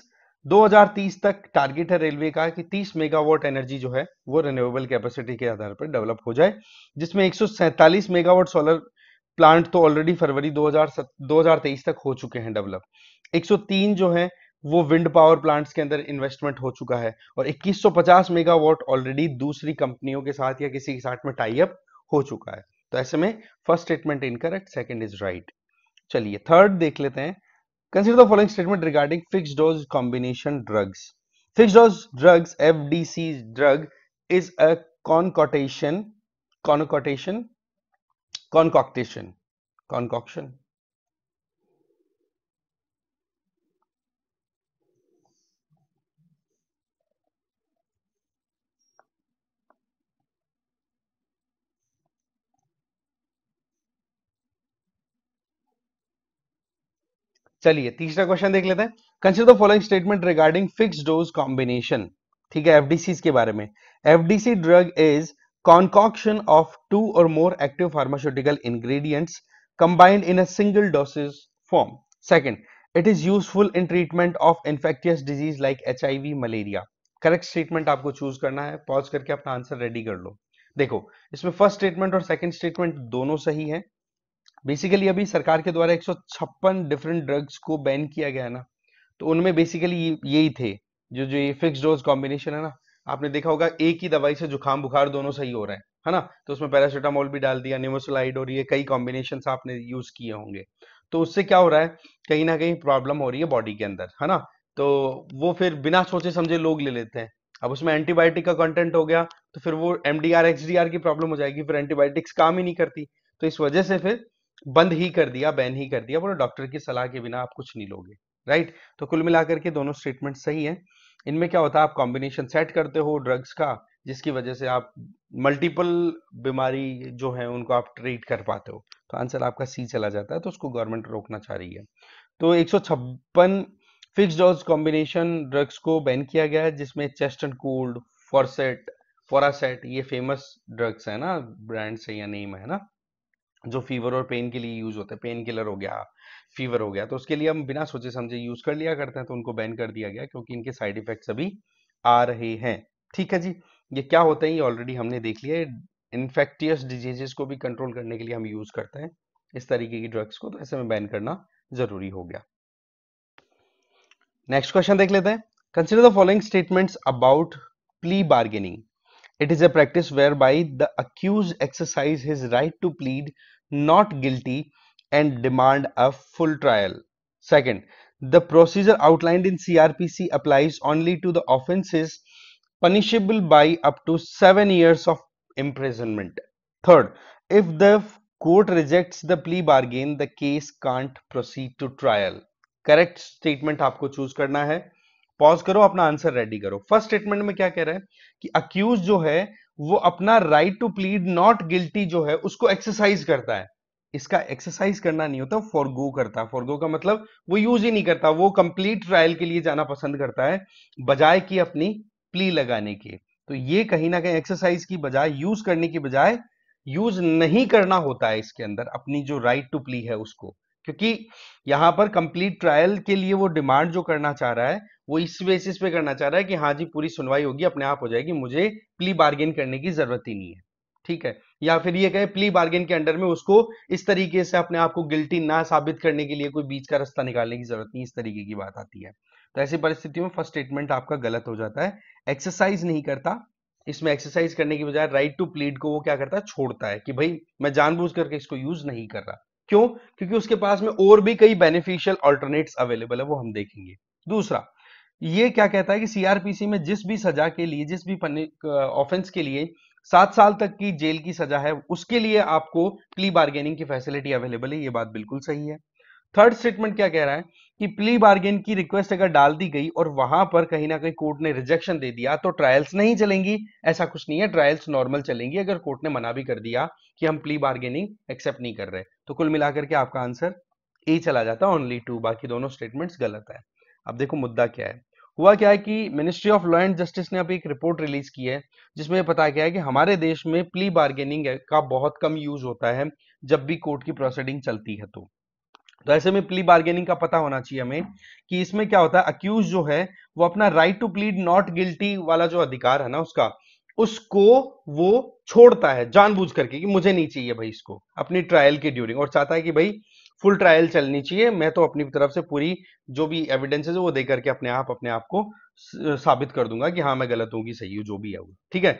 2030 तक टारगेट है रेलवे का कि 30 मेगावाट एनर्जी जो है वो रिन्यूएबल कैपेसिटी के आधार पर डेवलप हो जाए जिसमें एक मेगावाट सोलर प्लांट तो ऑलरेडी फरवरी 2000 2023 तक हो चुके हैं डेवलप 103 जो है वो विंड पावर प्लांट्स के अंदर इन्वेस्टमेंट हो चुका है और 2150 मेगावाट ऑलरेडी दूसरी कंपनियों के साथ या किसी के साथ में टाई अप हो चुका है तो ऐसे में first statement incorrect second is right चलिए थर्ड देख लेते हैं consider the following statement regarding fix dose combination drugs fix dose drugs F drug is a concoctation concoctation concoctation concoction चलिए तीसरा क्वेश्चन देख लेते हैं consider the following statement regarding fix dose combination ठीक है एफडीसी के बारे में FDC drug is concoction of two or more active pharmaceutical ingredients combined in a single doses form. Second, it is useful in treatment of infectious disease like HIV, malaria. Correct statement आपको choose करना है pause करके अपना answer ready कर लो देखो इसमें first statement और सेकंड स्टेटमेंट दोनों सही है बेसिकली अभी सरकार के द्वारा एक डिफरेंट ड्रग्स को बैन किया गया है ना तो उनमें बेसिकली यही थे जो जो ये फिक्स डोज कॉम्बिनेशन है ना आपने देखा होगा एक ही दवाई से जुकाम बुखार दोनों सही हो रहे हैं है ना तो उसमें पैरासीटामोल भी डाल दिया निमोसोलाइड और ये कई कॉम्बिनेशन आपने यूज किए होंगे तो उससे क्या हो रहा है कहीं ना कहीं प्रॉब्लम हो रही है बॉडी के अंदर है ना तो वो फिर बिना सोचे समझे लोग ले लेते हैं अब उसमें एंटीबायोटिक का कंटेंट हो गया तो फिर वो एमडीआर एक्सडीआर डी आर की प्रॉब्लम हो जाएगी फिर एंटीबायोटिक्स काम ही नहीं करती तो इस वजह से फिर बंद ही कर दिया बैन ही कर दिया बोलो डॉक्टर की सलाह के बिना आप कुछ नहीं लोगे राइट तो कुल मिलाकर के दोनों स्टेटमेंट सही है इनमें क्या होता है आप कॉम्बिनेशन सेट करते हो ड्रग्स का जिसकी वजह से आप मल्टीपल बीमारी जो है उनको आप ट्रीट कर पाते हो तो आंसर आपका सी चला जाता है तो उसको गवर्नमेंट रोकना चाह रही है तो एक फिक्स डोज कॉम्बिनेशन ड्रग्स को बैन किया गया है जिसमें चेस्ट एंड कोल्ड फॉरसेट फोरासेट ये फेमस ड्रग्स है ना ब्रांड से या नेम है ना जो फीवर और पेन के लिए यूज होते हैं पेन किलर हो गया फीवर हो गया तो उसके लिए हम बिना सोचे समझे यूज कर लिया करते हैं तो उनको बैन कर दिया गया क्योंकि इनके साइड इफेक्ट्स अभी आ रहे हैं ठीक है जी ये क्या होते हैं ये ऑलरेडी हमने देख लिया इन्फेक्टियस डिजीजेस को भी कंट्रोल करने के लिए हम यूज करते हैं इस तरीके की ड्रग्स को तो ऐसे में बैन करना जरूरी हो गया नेक्स्ट क्वेश्चन देख लेते हैं consider the following statements about plea bargaining It is a practice whereby the accused exercises his right to plead not guilty and demand a full trial. Second, the procedure outlined in CRPC applies only to the offences punishable by up to 7 years of imprisonment. Third, if the court rejects the plea bargain, the case can't proceed to trial. Correct statement आपको choose करना है pause करो अपना answer ready करो first statement में क्या कह रहा है कि अक्यूज जो है वो अपना right to plead not guilty जो है उसको एक्सरसाइज करता है इसका एक्सरसाइज करना नहीं होता फॉरगो करता फॉरगो का मतलब वो यूज ही नहीं करता वो कंप्लीट ट्रायल के लिए जाना पसंद करता है बजाय की अपनी प्ली लगाने के तो ये कहीं ना कहीं एक्सरसाइज की बजाय यूज करने की बजाय यूज नहीं करना होता है इसके अंदर अपनी जो राइट टू प्ली है उसको क्योंकि यहां पर कंप्लीट ट्रायल के लिए वो डिमांड जो करना चाह रहा है वो इस बेसिस पे करना चाह रहा है कि हाँ जी पूरी सुनवाई होगी अपने आप हो जाएगी मुझे प्ली बार्गेन करने की जरूरत ही नहीं है ठीक है या फिर ये कहे प्ली बार्गेन के अंडर में उसको इस तरीके से अपने आप को गिल्टी ना साबित करने के लिए कोई बीच का रास्ता निकालने की जरूरत नहीं इस तरीके की बात आती है तो ऐसी परिस्थितियों में फर्स्ट स्टेटमेंट आपका गलत हो जाता है एक्सरसाइज नहीं करता इसमें एक्सरसाइज करने की बजाय राइट टू प्लीड को वो क्या करता है छोड़ता है कि भाई मैं जानबूझ करके इसको यूज नहीं कर रहा क्यों क्योंकि उसके पास में और भी कई बेनिफिशियल ऑल्टरनेट्स अवेलेबल है वो हम देखेंगे दूसरा ये क्या कहता है कि सीआरपीसी में जिस भी सजा के लिए जिस भी ऑफेंस के लिए सात साल तक की जेल की सजा है उसके लिए आपको प्ली बार्गेनिंग की फैसिलिटी अवेलेबल है ये बात बिल्कुल सही है थर्ड स्टेटमेंट क्या कह रहा है कि प्ली बार्गेन की रिक्वेस्ट अगर डाल दी गई और वहां पर कहीं ना कहीं कोर्ट ने रिजेक्शन दे दिया तो ट्रायल्स नहीं चलेंगी ऐसा कुछ नहीं है ट्रायल्स नॉर्मल चलेंगी अगर कोर्ट ने मना भी कर दिया कि हम प्ली बार्गेनिंग एक्सेप्ट नहीं कर रहे तो कुल मिलाकर के आपका आंसर ए चला जाता है ओनली टू बाकी दोनों स्टेटमेंट्स गलत है अब देखो मुद्दा क्या है हुआ क्या है कि ministry of law and justice ने अभी एक रिपोर्ट रिलीज की है जिसमें यह बताया गया है कि हमारे देश में प्ली बार्गेनिंग का बहुत कम यूज होता है जब भी कोर्ट की प्रोसीडिंग चलती है तो तो ऐसे में प्ली बार्गेनिंग का पता होना चाहिए हमें कि इसमें क्या होता है अक्यूज जो है वो अपना right to plead not guilty वाला जो अधिकार है ना उसका उसको वो छोड़ता है जानबूझ करके कि मुझे नहीं चाहिए भाई इसको अपनी ट्रायल के ड्यूरिंग और चाहता है कि भाई फुल ट्रायल चलनी चाहिए मैं तो अपनी तरफ से पूरी जो भी एविडेंस है वो दे करके अपने आप अपने आप को साबित कर दूंगा कि हाँ मैं गलत हूँ कि सही हूँ जो भी है वो ठीक है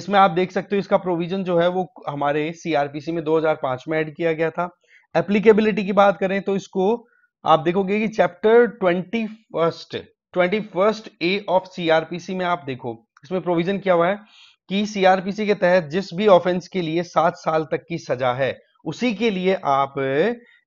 इसमें आप देख सकते हो इसका प्रोविजन जो है वो हमारे सीआरपीसी में 2005 में ऐड किया गया था एप्लीकेबिलिटी की बात करें तो इसको आप देखोगे कि chapter twenty first twenty first A of CrPC में आप देखो इसमें प्रोविजन क्या हुआ है कि सीआरपीसी के तहत जिस भी ऑफेंस के लिए सात साल तक की सजा है उसी के लिए आप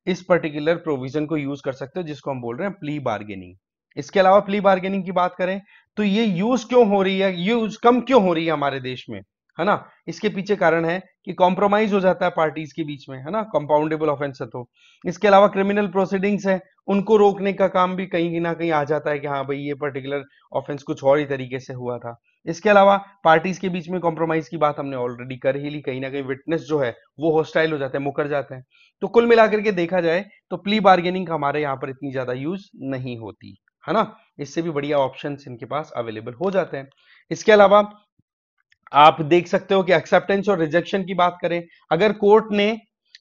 इस पर्टिकुलर प्रोविजन को यूज कर सकते हो जिसको हम बोल रहे हैं प्ली बार्गेनिंग इसके अलावा प्ली बार्गेनिंग की बात करें तो ये यूज क्यों हो रही है यूज कम क्यों हो रही है हमारे देश में है ना इसके पीछे कारण है कि कॉम्प्रोमाइज हो जाता है पार्टीज के बीच में है ना कंपाउंडेबल ऑफेंस है तो इसके अलावा क्रिमिनल प्रोसीडिंग्स है उनको रोकने का काम भी कहीं ना कहीं आ जाता है कि हाँ भाई ये पर्टिकुलर ऑफेंस कुछ और ही तरीके से हुआ था इसके अलावा पार्टीज के बीच में कॉम्प्रोमाइज की बात हमने ऑलरेडी कर ही ली कहीं ना कहीं विटनेस जो है वो होस्टाइल हो जाते हैं मुकर जाते हैं तो कुल मिलाकर के देखा जाए तो प्ली बार्गेनिंग हमारे यहाँ पर इतनी ज्यादा यूज नहीं होती है ना इससे भी बढ़िया ऑप्शन इनके पास अवेलेबल हो जाते हैं इसके अलावा आप देख सकते हो कि एक्सेप्टेंस और रिजेक्शन की बात करें अगर कोर्ट ने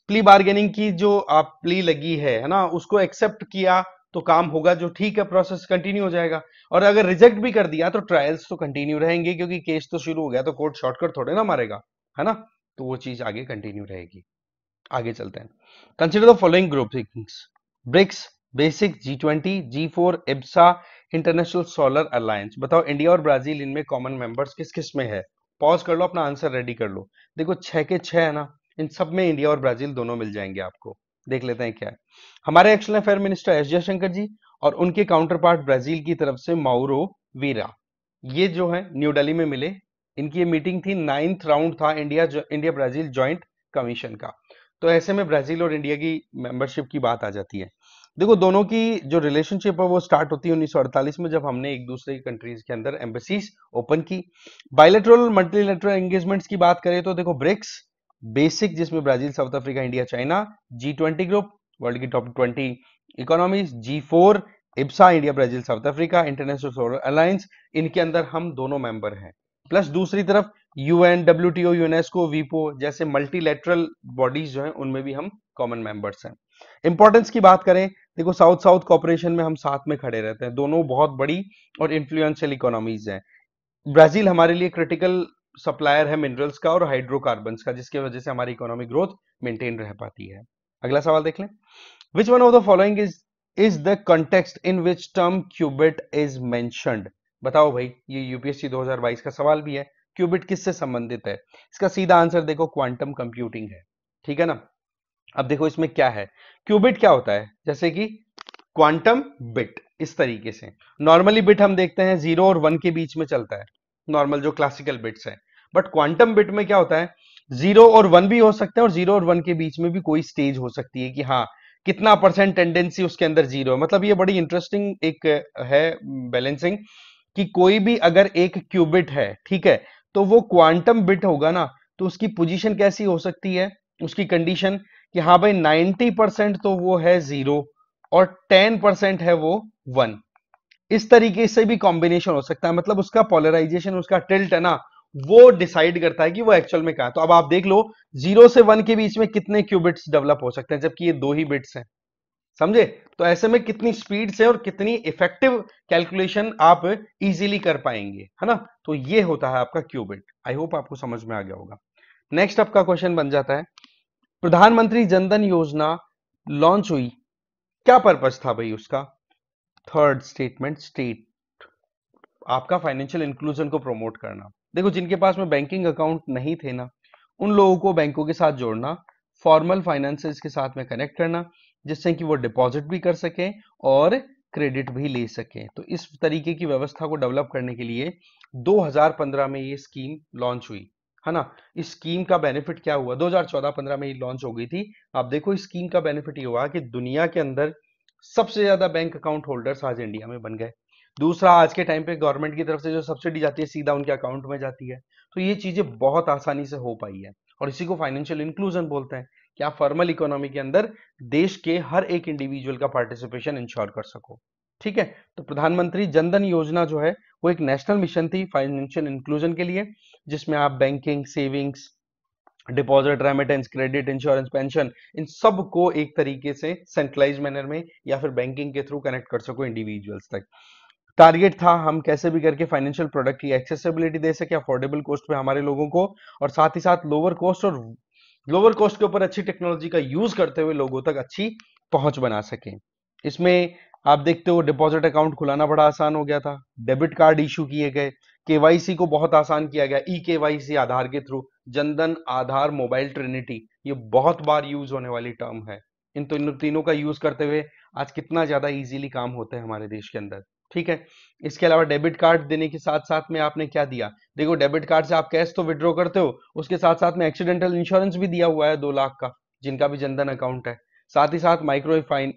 प्ली बार्गेनिंग की जो आप प्ली लगी है है ना उसको एक्सेप्ट किया तो काम होगा जो ठीक है प्रोसेस कंटिन्यू हो जाएगा और अगर रिजेक्ट भी कर दिया तो ट्रायल्स तो कंटिन्यू रहेंगे क्योंकि केस तो शुरू हो गया तो कोर्ट शॉर्टकट थोड़े ना मारेगा है ना तो वो चीज आगे कंटिन्यू रहेगी आगे चलते हैं consider the following group BRICS BASIC G twenty G four IBSA International Solar Alliance बताओ इंडिया और ब्राजील इनमें कॉमन मेंबर्स किस किस में है पॉज कर लो अपना आंसर रेडी कर लो देखो छह के छह है ना इन सब में इंडिया और ब्राजील दोनों मिल जाएंगे आपको देख लेते हैं क्या है हमारे external affair minister S Jaishankar ji और उनके काउंटर पार्ट ब्राजील की तरफ से माउरो वीरा ये जो है न्यू दिल्ली में मिले इनकी ये मीटिंग थी नाइन्थ राउंड था India India Brazil joint commission का तो ऐसे में ब्राजील और इंडिया की मेंबरशिप की बात आ जाती है देखो दोनों की जो रिलेशनशिप है वो स्टार्ट होती है 1948 में जब हमने एक दूसरे की कंट्रीज के अंदर एम्बेसीज ओपन की बायलेटरल मल्टीलेटरल एंगेजमेंट्स की बात करें तो देखो ब्रिक्स बेसिक जिसमें Brazil South Africa India China G twenty group world की top twenty economies G four IBSA India Brazil South Africa International Solar Alliance इनके अंदर हम दोनों मेंबर हैं प्लस दूसरी तरफ यूएन डब्ल्यू डब्ल्यूटीओ यूनेस्को वीपो जैसे मल्टीलेटरल बॉडीज जो हैं उनमें भी हम कॉमन मेंबर्स हैं इंपॉर्टेंस की बात करें देखो साउथ साउथ कॉपरेशन में हम साथ में खड़े रहते हैं दोनों बहुत बड़ी और इन्फ्लुएंशियल इकोनॉमीज हैं ब्राजील हमारे लिए क्रिटिकल सप्लायर है मिनरल्स का और हाइड्रोकार्बन का जिसकी वजह से हमारी इकोनॉमिक ग्रोथ मेंटेन रह पाती है अगला सवाल देख लें which one of the following is is the context in which term qubit is mentioned बताओ भाई ये यूपीएससी 2022 का सवाल भी है क्यूबिट किससे संबंधित है इसका सीधा आंसर देखो क्वांटम कंप्यूटिंग है ठीक है ना अब देखो इसमें क्या है क्यूबिट क्या होता है जैसे कि क्वांटम बिट इस तरीके से नॉर्मली बिट हम देखते हैं जीरो और वन के बीच में चलता है नॉर्मल जो क्लासिकल बिट्स हैं बट क्वांटम बिट में क्या होता है जीरो और वन भी हो सकते हैं और जीरो और वन के बीच में भी कोई स्टेज हो सकती है कि हाँ कितना परसेंट टेंडेंसी उसके अंदर जीरो है मतलब ये बड़ी इंटरेस्टिंग एक है बैलेंसिंग कि कोई भी अगर एक क्यूबिट है ठीक है तो वो क्वांटम बिट होगा ना तो उसकी पोजीशन कैसी हो सकती है उसकी कंडीशन कि हाँ भाई 90 परसेंट तो वो है जीरो और 10 परसेंट है वो वन इस तरीके से भी कॉम्बिनेशन हो सकता है मतलब उसका पोलराइजेशन उसका टिल्ट है ना वो डिसाइड करता है कि वो एक्चुअल में क्या है तो अब आप देख लो जीरो से वन के बीच में कितने क्यूबिट्स डेवलप हो सकते हैं जबकि ये दो ही बिट्स हैं समझे तो ऐसे में कितनी स्पीड से और कितनी इफेक्टिव कैलकुलेशन आप इजीली कर पाएंगे है ना तो ये होता है आपका क्यूबिट आई होप आपको समझ में आ गया होगा नेक्स्ट आपका क्वेश्चन बन जाता है प्रधानमंत्री जनधन योजना लॉन्च हुई क्या पर्पज था भाई उसका थर्ड स्टेटमेंट स्टेट आपका फाइनेंशियल इंक्लूजन को प्रमोट करना देखो जिनके पास में बैंकिंग अकाउंट नहीं थे ना उन लोगों को बैंकों के साथ जोड़ना फॉर्मल फाइनेंसेस के साथ में कनेक्ट करना जिससे कि वो डिपॉजिट भी कर सकें और क्रेडिट भी ले सकें तो इस तरीके की व्यवस्था को डेवलप करने के लिए 2015 में ये स्कीम लॉन्च हुई है ना इस स्कीम का बेनिफिट क्या हुआ 2014-15 में ये लॉन्च हो गई थी आप देखो इस स्कीम का बेनिफिट ये हुआ कि दुनिया के अंदर सबसे ज्यादा बैंक अकाउंट होल्डर्स आज इंडिया में बन गए दूसरा आज के टाइम पे गवर्नमेंट की तरफ से जो सब्सिडी जाती है सीधा उनके अकाउंट में जाती है तो ये चीजें बहुत आसानी से हो पाई है और इसी को फाइनेंशियल इंक्लूजन बोलते हैं कि आप फॉर्मल इकोनॉमी के अंदर देश के हर एक इंडिविजुअल का पार्टिसिपेशन इंश्योर कर सको ठीक है तो प्रधानमंत्री जनधन योजना जो है वो एक नेशनल मिशन थी फाइनेंशियल इंक्लूजन के लिए जिसमें आप banking savings deposit remittance credit insurance pension इन सब को एक तरीके से सेंट्रलाइज मैनर में या फिर बैंकिंग के थ्रू कनेक्ट कर सको इंडिविजुअल्स तक टारगेट था हम कैसे भी करके फाइनेंशियल प्रोडक्ट की एक्सेसिबिलिटी दे सके अफोर्डेबल कॉस्ट पे हमारे लोगों को और साथ ही साथ लोअर कॉस्ट और लोअर कॉस्ट के ऊपर अच्छी टेक्नोलॉजी का यूज करते हुए लोगों तक अच्छी पहुंच बना सके इसमें आप देखते हो डिपॉजिट अकाउंट खुलाना बड़ा आसान हो गया था डेबिट कार्ड इशू किए गए केवाईसी को बहुत आसान किया गया ई केवाईसी आधार के through Jan Dhan Aadhaar mobile trinity ये बहुत बार यूज होने वाली टर्म है इन तो इन तीनों का यूज करते हुए आज कितना ज्यादा इजीली काम होता है हमारे देश के अंदर ठीक है इसके अलावा डेबिट कार्ड देने के साथ साथ में आपने क्या दिया देखो डेबिट कार्ड से आप कैश तो विड्रॉ करते हो उसके साथ साथ में एक्सीडेंटल इंश्योरेंस भी दिया हुआ है दो लाख का जिनका भी जनधन अकाउंट है साथ ही साथ माइक्रो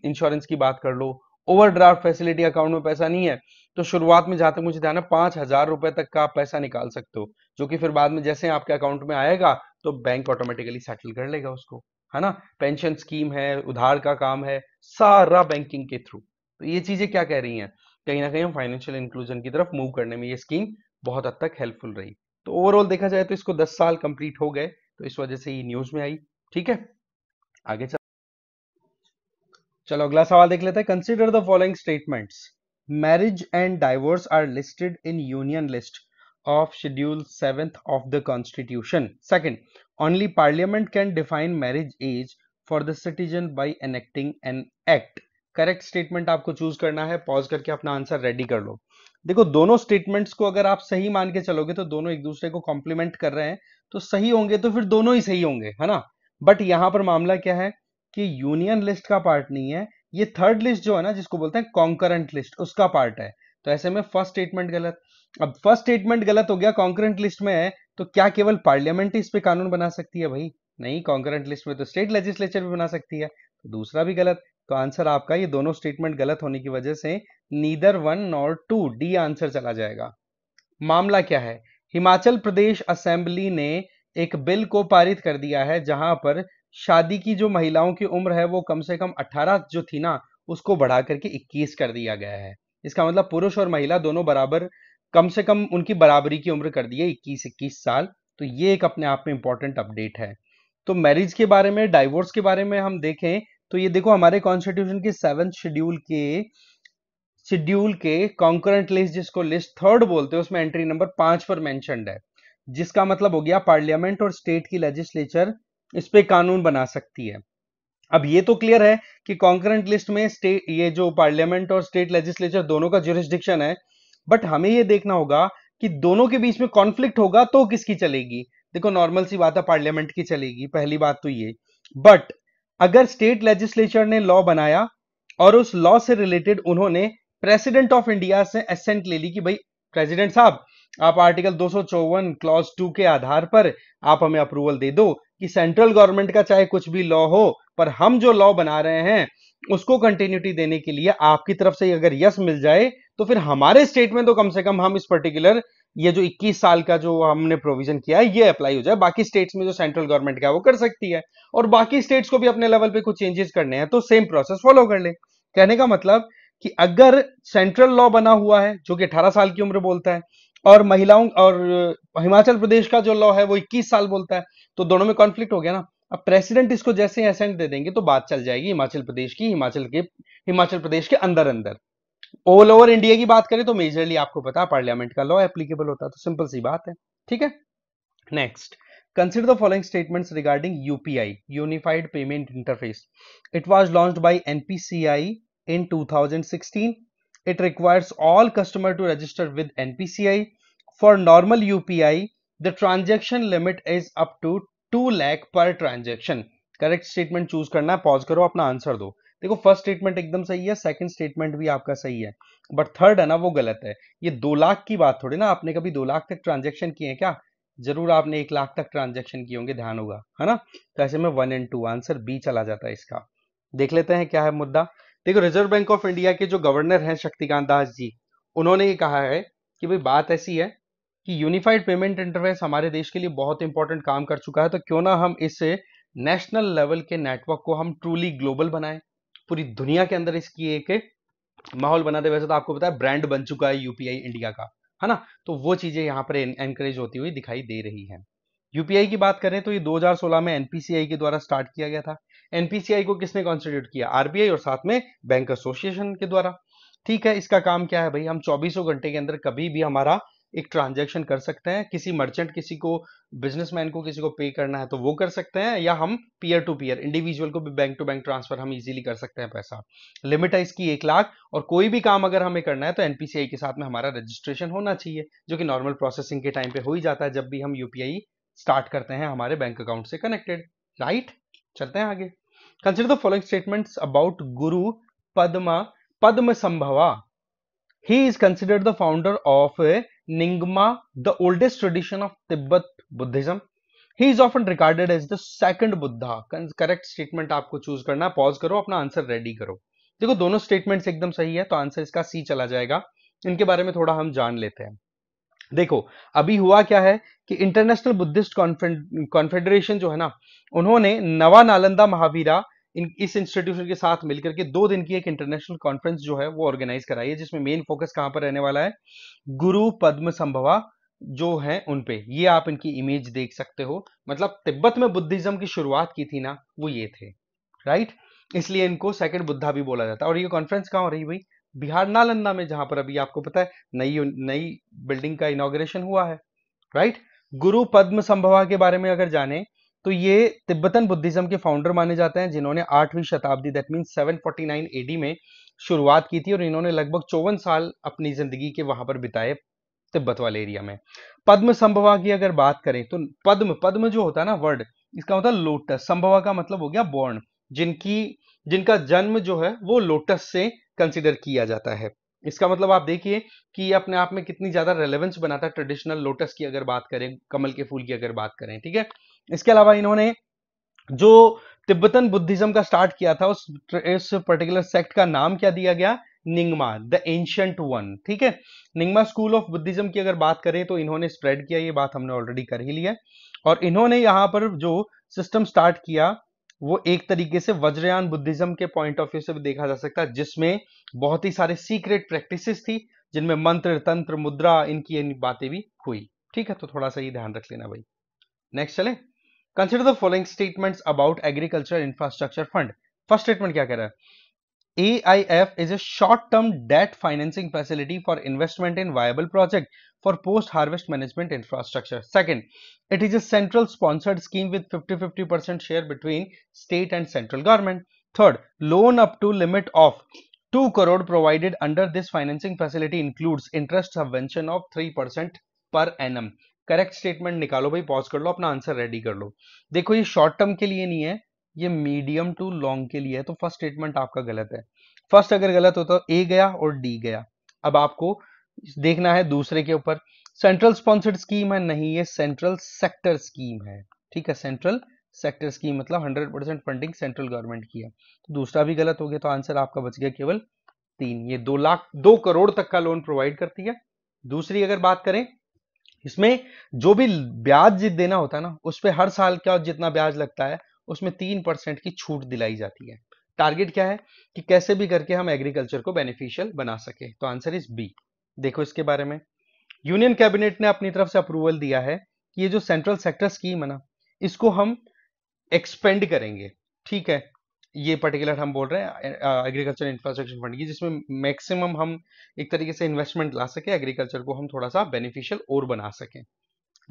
इंश्योरेंस की बात कर लो ओवरड्राफ्ट फैसिलिटी अकाउंट में पैसा नहीं है तो शुरुआत में जाते मुझे ध्यान है पांच हजार रुपए तक का पैसा निकाल सकते हो जो कि फिर बाद में जैसे आपके अकाउंट में आएगा तो बैंक ऑटोमेटिकली सेटल कर लेगा उसको है ना पेंशन स्कीम है उधार का काम है सारा बैंकिंग के थ्रू तो ये चीजें क्या कह रही हैं कहीं ना कहीं हम फाइनेंशियल इंक्लूजन की तरफ मूव करने में ये स्कीम बहुत हद तक हेल्पफुल रही तो ओवरऑल देखा जाए तो इसको दस साल कंप्लीट हो गए तो इस वजह से ये न्यूज में आई ठीक है आगे चल चलो अगला सवाल देख लेते हैं consider the following statements marriage and divorce are listed in union list of schedule 7th of the constitution second only parliament can define marriage age for the citizen by enacting an act correct statement आपको choose करना है pause करके अपना answer ready कर लो देखो दोनों statements को अगर आप सही मान के चलोगे तो दोनों एक दूसरे को कॉम्प्लीमेंट कर रहे हैं तो सही होंगे तो फिर दोनों ही सही होंगे है ना बट यहां पर मामला क्या है कि यूनियन लिस्ट का पार्ट नहीं है ये थर्ड लिस्ट जो है ना जिसको बोलते हैं कॉन्करेंट लिस्ट उसका पार्ट है तो ऐसे में फर्स्ट स्टेटमेंट गलत अब फर्स्ट स्टेटमेंट गलत हो गया कॉन्करेंट लिस्ट में है तो क्या केवल पार्लियामेंट इस पे कानून बना सकती है भाई नहीं कॉन्करेंट लिस्ट में तो स्टेट लेजिस्लेचर भी बना सकती है तो दूसरा भी गलत तो आंसर आपका ये दोनों स्टेटमेंट गलत होने की वजह से neither one nor two D answer चला जाएगा मामला क्या है हिमाचल प्रदेश असेंबली ने एक बिल को पारित कर दिया है जहां पर शादी की जो महिलाओं की उम्र है वो कम से कम 18 जो थी ना उसको बढ़ा करके 21 कर दिया गया है इसका मतलब पुरुष और महिला दोनों बराबर कम से कम उनकी बराबरी की उम्र कर दी है इक्कीस इक्कीस साल तो ये एक अपने आप में इंपॉर्टेंट अपडेट है तो मैरिज के बारे में डाइवोर्स के बारे में हम देखें तो ये देखो हमारे कॉन्स्टिट्यूशन के सेवन शेड्यूल के शेड्यूल के कॉन्करेंट लिस्ट जिसको लिस्ट थर्ड बोलते हैं उसमें एंट्री नंबर पांच पर मैंशनड है जिसका मतलब हो गया पार्लियामेंट और स्टेट की लेजिस्लेचर इस पर कानून बना सकती है अब ये तो क्लियर है कि कॉन्करेंट लिस्ट में स्टेट ये जो पार्लियामेंट और स्टेट लेजिस्लेचर दोनों का जुरिस्डिक्शन है बट हमें ये देखना होगा कि दोनों के बीच में कॉन्फ्लिक्ट होगा तो किसकी चलेगी देखो नॉर्मल सी बात है पार्लियामेंट की चलेगी पहली बात तो ये बट अगर स्टेट लेजिस्लेचर ने लॉ बनाया और उस लॉ से रिलेटेड उन्होंने प्रेसिडेंट ऑफ इंडिया से एसेंट ले ली कि भाई प्रेसिडेंट साहब आप आर्टिकल दो क्लॉज टू के आधार पर आप हमें अप्रूवल दे दो कि सेंट्रल गवर्नमेंट का चाहे कुछ भी लॉ हो पर हम जो लॉ बना रहे हैं उसको कंटिन्यूटी देने के लिए आपकी तरफ से अगर यस मिल जाए तो फिर हमारे स्टेट में तो कम से कम हम इस पर्टिकुलर ये जो 21 साल का जो हमने प्रोविजन किया है ये अप्लाई हो जाए बाकी स्टेट्स में जो सेंट्रल गवर्नमेंट का वो कर सकती है और बाकी स्टेट्स को भी अपने लेवल पे कुछ चेंजेस करने हैं तो सेम प्रोसेस फॉलो कर ले कहने का मतलब कि अगर सेंट्रल लॉ बना हुआ है जो कि 18 साल की उम्र बोलता है और महिलाओं और हिमाचल प्रदेश का जो लॉ है वो 21 साल बोलता है तो दोनों में कॉन्फ्लिक्ट हो गया ना अब प्रेसिडेंट इसको जैसे एसेंट दे देंगे तो बात चल जाएगी हिमाचल प्रदेश की हिमाचल के हिमाचल प्रदेश के अंदर अंदर ऑल ओवर इंडिया की बात करें तो मेजरली आपको पता है पार्लियामेंट का लॉ एप्लीकेबल होता है तो सिंपल सी बात है ठीक है next following the regarding UPI unified payment interface it was launch by NPCI in two thousand sixteen it requires all customer to register with NPCI. For normal UPI, the transaction limit is up to 2 lakh per transaction. Correct statement choose करना है pause करो अपना answer दो देखो first statement एकदम सही है second statement भी आपका सही है बट थर्ड है ना वो गलत है ये दो लाख की बात थोड़ी ना आपने कभी दो लाख तक ट्रांजेक्शन किए हैं क्या जरूर आपने एक लाख तक ट्रांजेक्शन किए होंगे ध्यान होगा है ना तो ऐसे में one and two answer B चला जाता है इसका देख लेते हैं क्या है मुद्दा देखो रिजर्व बैंक ऑफ इंडिया के जो गवर्नर हैं शक्तिकांत दास जी उन्होंने ये कहा है कि भाई बात ऐसी है कि यूनिफाइड पेमेंट इंटरफेस हमारे देश के लिए बहुत इंपॉर्टेंट काम कर चुका है तो क्यों ना हम इस नेशनल लेवल के नेटवर्क को हम ट्रूली ग्लोबल बनाएं पूरी दुनिया के अंदर इसकी एक माहौल बना दे वैसे तो आपको पता है ब्रांड बन चुका है यूपीआई इंडिया का है ना तो वो चीजें यहाँ पर एनकरेज होती हुई दिखाई दे रही है यूपीआई की बात करें तो ये 2016 में एनपीसीआई के द्वारा स्टार्ट किया गया था एनपीसीआई को किसने कॉन्स्टिट्यूट किया आरबीआई और साथ में बैंक एसोसिएशन के द्वारा ठीक है इसका काम क्या है भाई हम चौबीसों घंटे के अंदर कभी भी हमारा एक ट्रांजेक्शन कर सकते हैं किसी मर्चेंट किसी को बिजनेसमैन को किसी को पे करना है तो वो कर सकते हैं या हम पीयर टू पीयर इंडिविजुअल को भी बैंक टू बैंक ट्रांसफर हम इजीली कर सकते हैं पैसा लिमिट है इसकी एक लाख और कोई भी काम अगर हमें करना है तो एनपीसीआई के साथ में हमारा रजिस्ट्रेशन होना चाहिए जो कि नॉर्मल प्रोसेसिंग के टाइम पे हो ही जाता है जब भी हम यूपीआई स्टार्ट करते हैं हमारे बैंक अकाउंट से कनेक्टेड राइट चलते हैं आगे Consider the following statements about Guru Padma Padma Sambhava. He is considered the founder of Nyingma, the oldest tradition of Tibet Buddhism. He is often regarded as the second Buddha. Correct statement आपको choose karna pause karo apna answer ready karo देखो दोनों statements एकदम सही है तो answer इसका C चला जाएगा इनके बारे में थोड़ा हम जान लेते हैं देखो अभी हुआ क्या है कि इंटरनेशनल बुद्धिस्ट कॉन्फेडरेशन जो है ना उन्होंने नवा नालंदा महावीरा इन इस इंस्टीट्यूशन के साथ मिलकर के दो दिन की एक इंटरनेशनल कॉन्फ्रेंस जो है वो ऑर्गेनाइज कराई है जिसमें मेन फोकस कहां पर रहने वाला है गुरु पद्म संभवा जो है उनपे ये आप इनकी इमेज देख सकते हो मतलब तिब्बत में बुद्धिज्म की शुरुआत की थी ना वो ये थे राइट इसलिए इनको सेकंड बुद्धा भी बोला जाता है और ये कॉन्फ्रेंस कहाँ हो रही भाई बिहार नालंदा में जहां पर अभी आपको पता है नई नई बिल्डिंग का इनोग्रेशन हुआ है राइट गुरु पद्म संभवा के बारे में अगर जाने तो ये तिब्बतन बुद्धिज्म के फाउंडर माने जाते हैं जिन्होंने आठवीं शताब्दी दैट मीन 749 एडी में शुरुआत की थी और इन्होंने लगभग चौवन साल अपनी जिंदगी के वहां पर बिताए तिब्बत वाले एरिया में पद्म संभवा की अगर बात करें तो पद्म पद्म जो होता है ना वर्ड इसका होता है लोटस संभवा का मतलब हो गया बॉर्न जिनकी जिनका जन्म जो है वो लोटस से कंसिडर किया जाता है इसका मतलब आप देखिए कि ये अपने आप में कितनी ज्यादा रेलेवेंस बनाता है ट्रेडिशनल लोटस की अगर बात करें कमल के फूल की अगर बात करें ठीक है इसके अलावा इन्होंने जो तिब्बतन बुद्धिज्म का स्टार्ट किया था उस इस पर्टिकुलर सेक्ट का नाम क्या दिया गया निंगमा द एंशंट वन ठीक है निंगमा स्कूल ऑफ बुद्धिज्म की अगर बात करें तो इन्होंने स्प्रेड किया ये बात हमने ऑलरेडी कर ही लिया और इन्होंने यहां पर जो सिस्टम स्टार्ट किया वो एक तरीके से वज्रयान बुद्धिज्म के पॉइंट ऑफ व्यू से भी देखा जा सकता है जिसमें बहुत ही सारे सीक्रेट प्रैक्टिसेस थी जिनमें मंत्र तंत्र मुद्रा इनकी इन बातें भी हुई ठीक है तो थोड़ा सा ये ध्यान रख लेना भाई नेक्स्ट चले consider the following statements about agriculture infrastructure fund first statement क्या कह रहा है AIF is a short-term debt financing facility for investment in viable project for post-harvest management infrastructure. Second, it is a central sponsored scheme with 50-50% share between state and central government. Third, loan up to limit of 2 crore provided under this financing facility includes interest subvention of 3% per annum. Correct statement निकालो भाई pause कर लो अपना answer ready कर लो देखो ये short term के लिए नहीं है ये मीडियम टू लॉन्ग के लिए है तो फर्स्ट स्टेटमेंट आपका गलत है फर्स्ट अगर गलत होता तो ए गया और डी गया अब आपको देखना है दूसरे के ऊपर सेंट्रल स्पॉन्सर्ड स्कीम है नहीं ये सेंट्रल सेक्टर स्कीम है ठीक है सेंट्रल सेक्टर स्कीम मतलब 100 परसेंट फंडिंग सेंट्रल गवर्नमेंट की है तो दूसरा भी गलत हो गया तो आंसर आपका बच गया केवल तीन ये दो लाख दो करोड़ तक का लोन प्रोवाइड करती है दूसरी अगर बात करें इसमें जो भी ब्याज देना होता है ना उस पर हर साल का जितना ब्याज लगता है उसमें तीन परसेंट की छूट दिलाई जाती है टारगेट क्या है कि कैसे भी करके हम एग्रीकल्चर को बेनिफिशियल बना सके तो आंसर इज बी देखो इसके बारे में यूनियन कैबिनेट ने अपनी तरफ से अप्रूवल दिया है कि ये जो सेंट्रल सेक्टर स्कीम है ना इसको हम एक्सपेंड करेंगे ठीक है ये पर्टिकुलर हम बोल रहे हैं एग्रीकल्चर इंफ्रास्ट्रक्चर फंड की जिसमें मैक्सिमम हम एक तरीके से इन्वेस्टमेंट ला सके एग्रीकल्चर को हम थोड़ा सा बेनिफिशियल और बना सके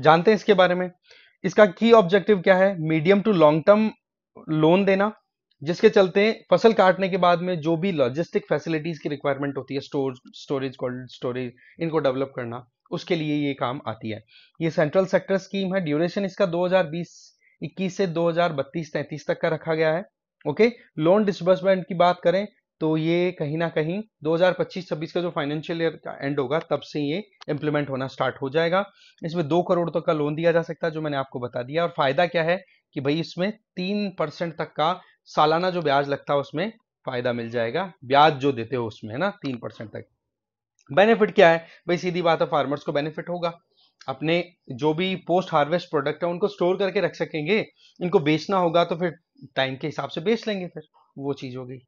जानते हैं इसके बारे में इसका की ऑब्जेक्टिव क्या है medium to long term loan देना जिसके चलते फसल काटने के बाद में जो भी लॉजिस्टिक फैसिलिटीज की रिक्वायरमेंट होती है स्टोर स्टोरेज कोल्ड स्टोरेज इनको डेवलप करना उसके लिए ये काम आती है ये सेंट्रल सेक्टर स्कीम है ड्यूरेशन इसका 2020 21 से 2032 33 तक का रखा गया है ओके लोन डिसबर्समेंट की बात करें तो ये कहीं ना कहीं 2025-26 का जो फाइनेंशियल ईयर का एंड होगा तब से ये इम्प्लीमेंट होना स्टार्ट हो जाएगा इसमें दो करोड़ तक तो का लोन दिया जा सकता है जो मैंने आपको बता दिया और फायदा क्या है कि भाई इसमें तीन परसेंट तक का सालाना जो ब्याज लगता है उसमें फायदा मिल जाएगा ब्याज जो देते हो उसमें है ना तीन परसेंट तक बेनिफिट क्या है भाई सीधी बात है फार्मर्स को बेनिफिट होगा अपने जो भी पोस्ट हार्वेस्ट प्रोडक्ट है उनको स्टोर करके रख सकेंगे इनको बेचना होगा तो फिर टाइम के हिसाब से बेच लेंगे फिर वो चीज़ होगी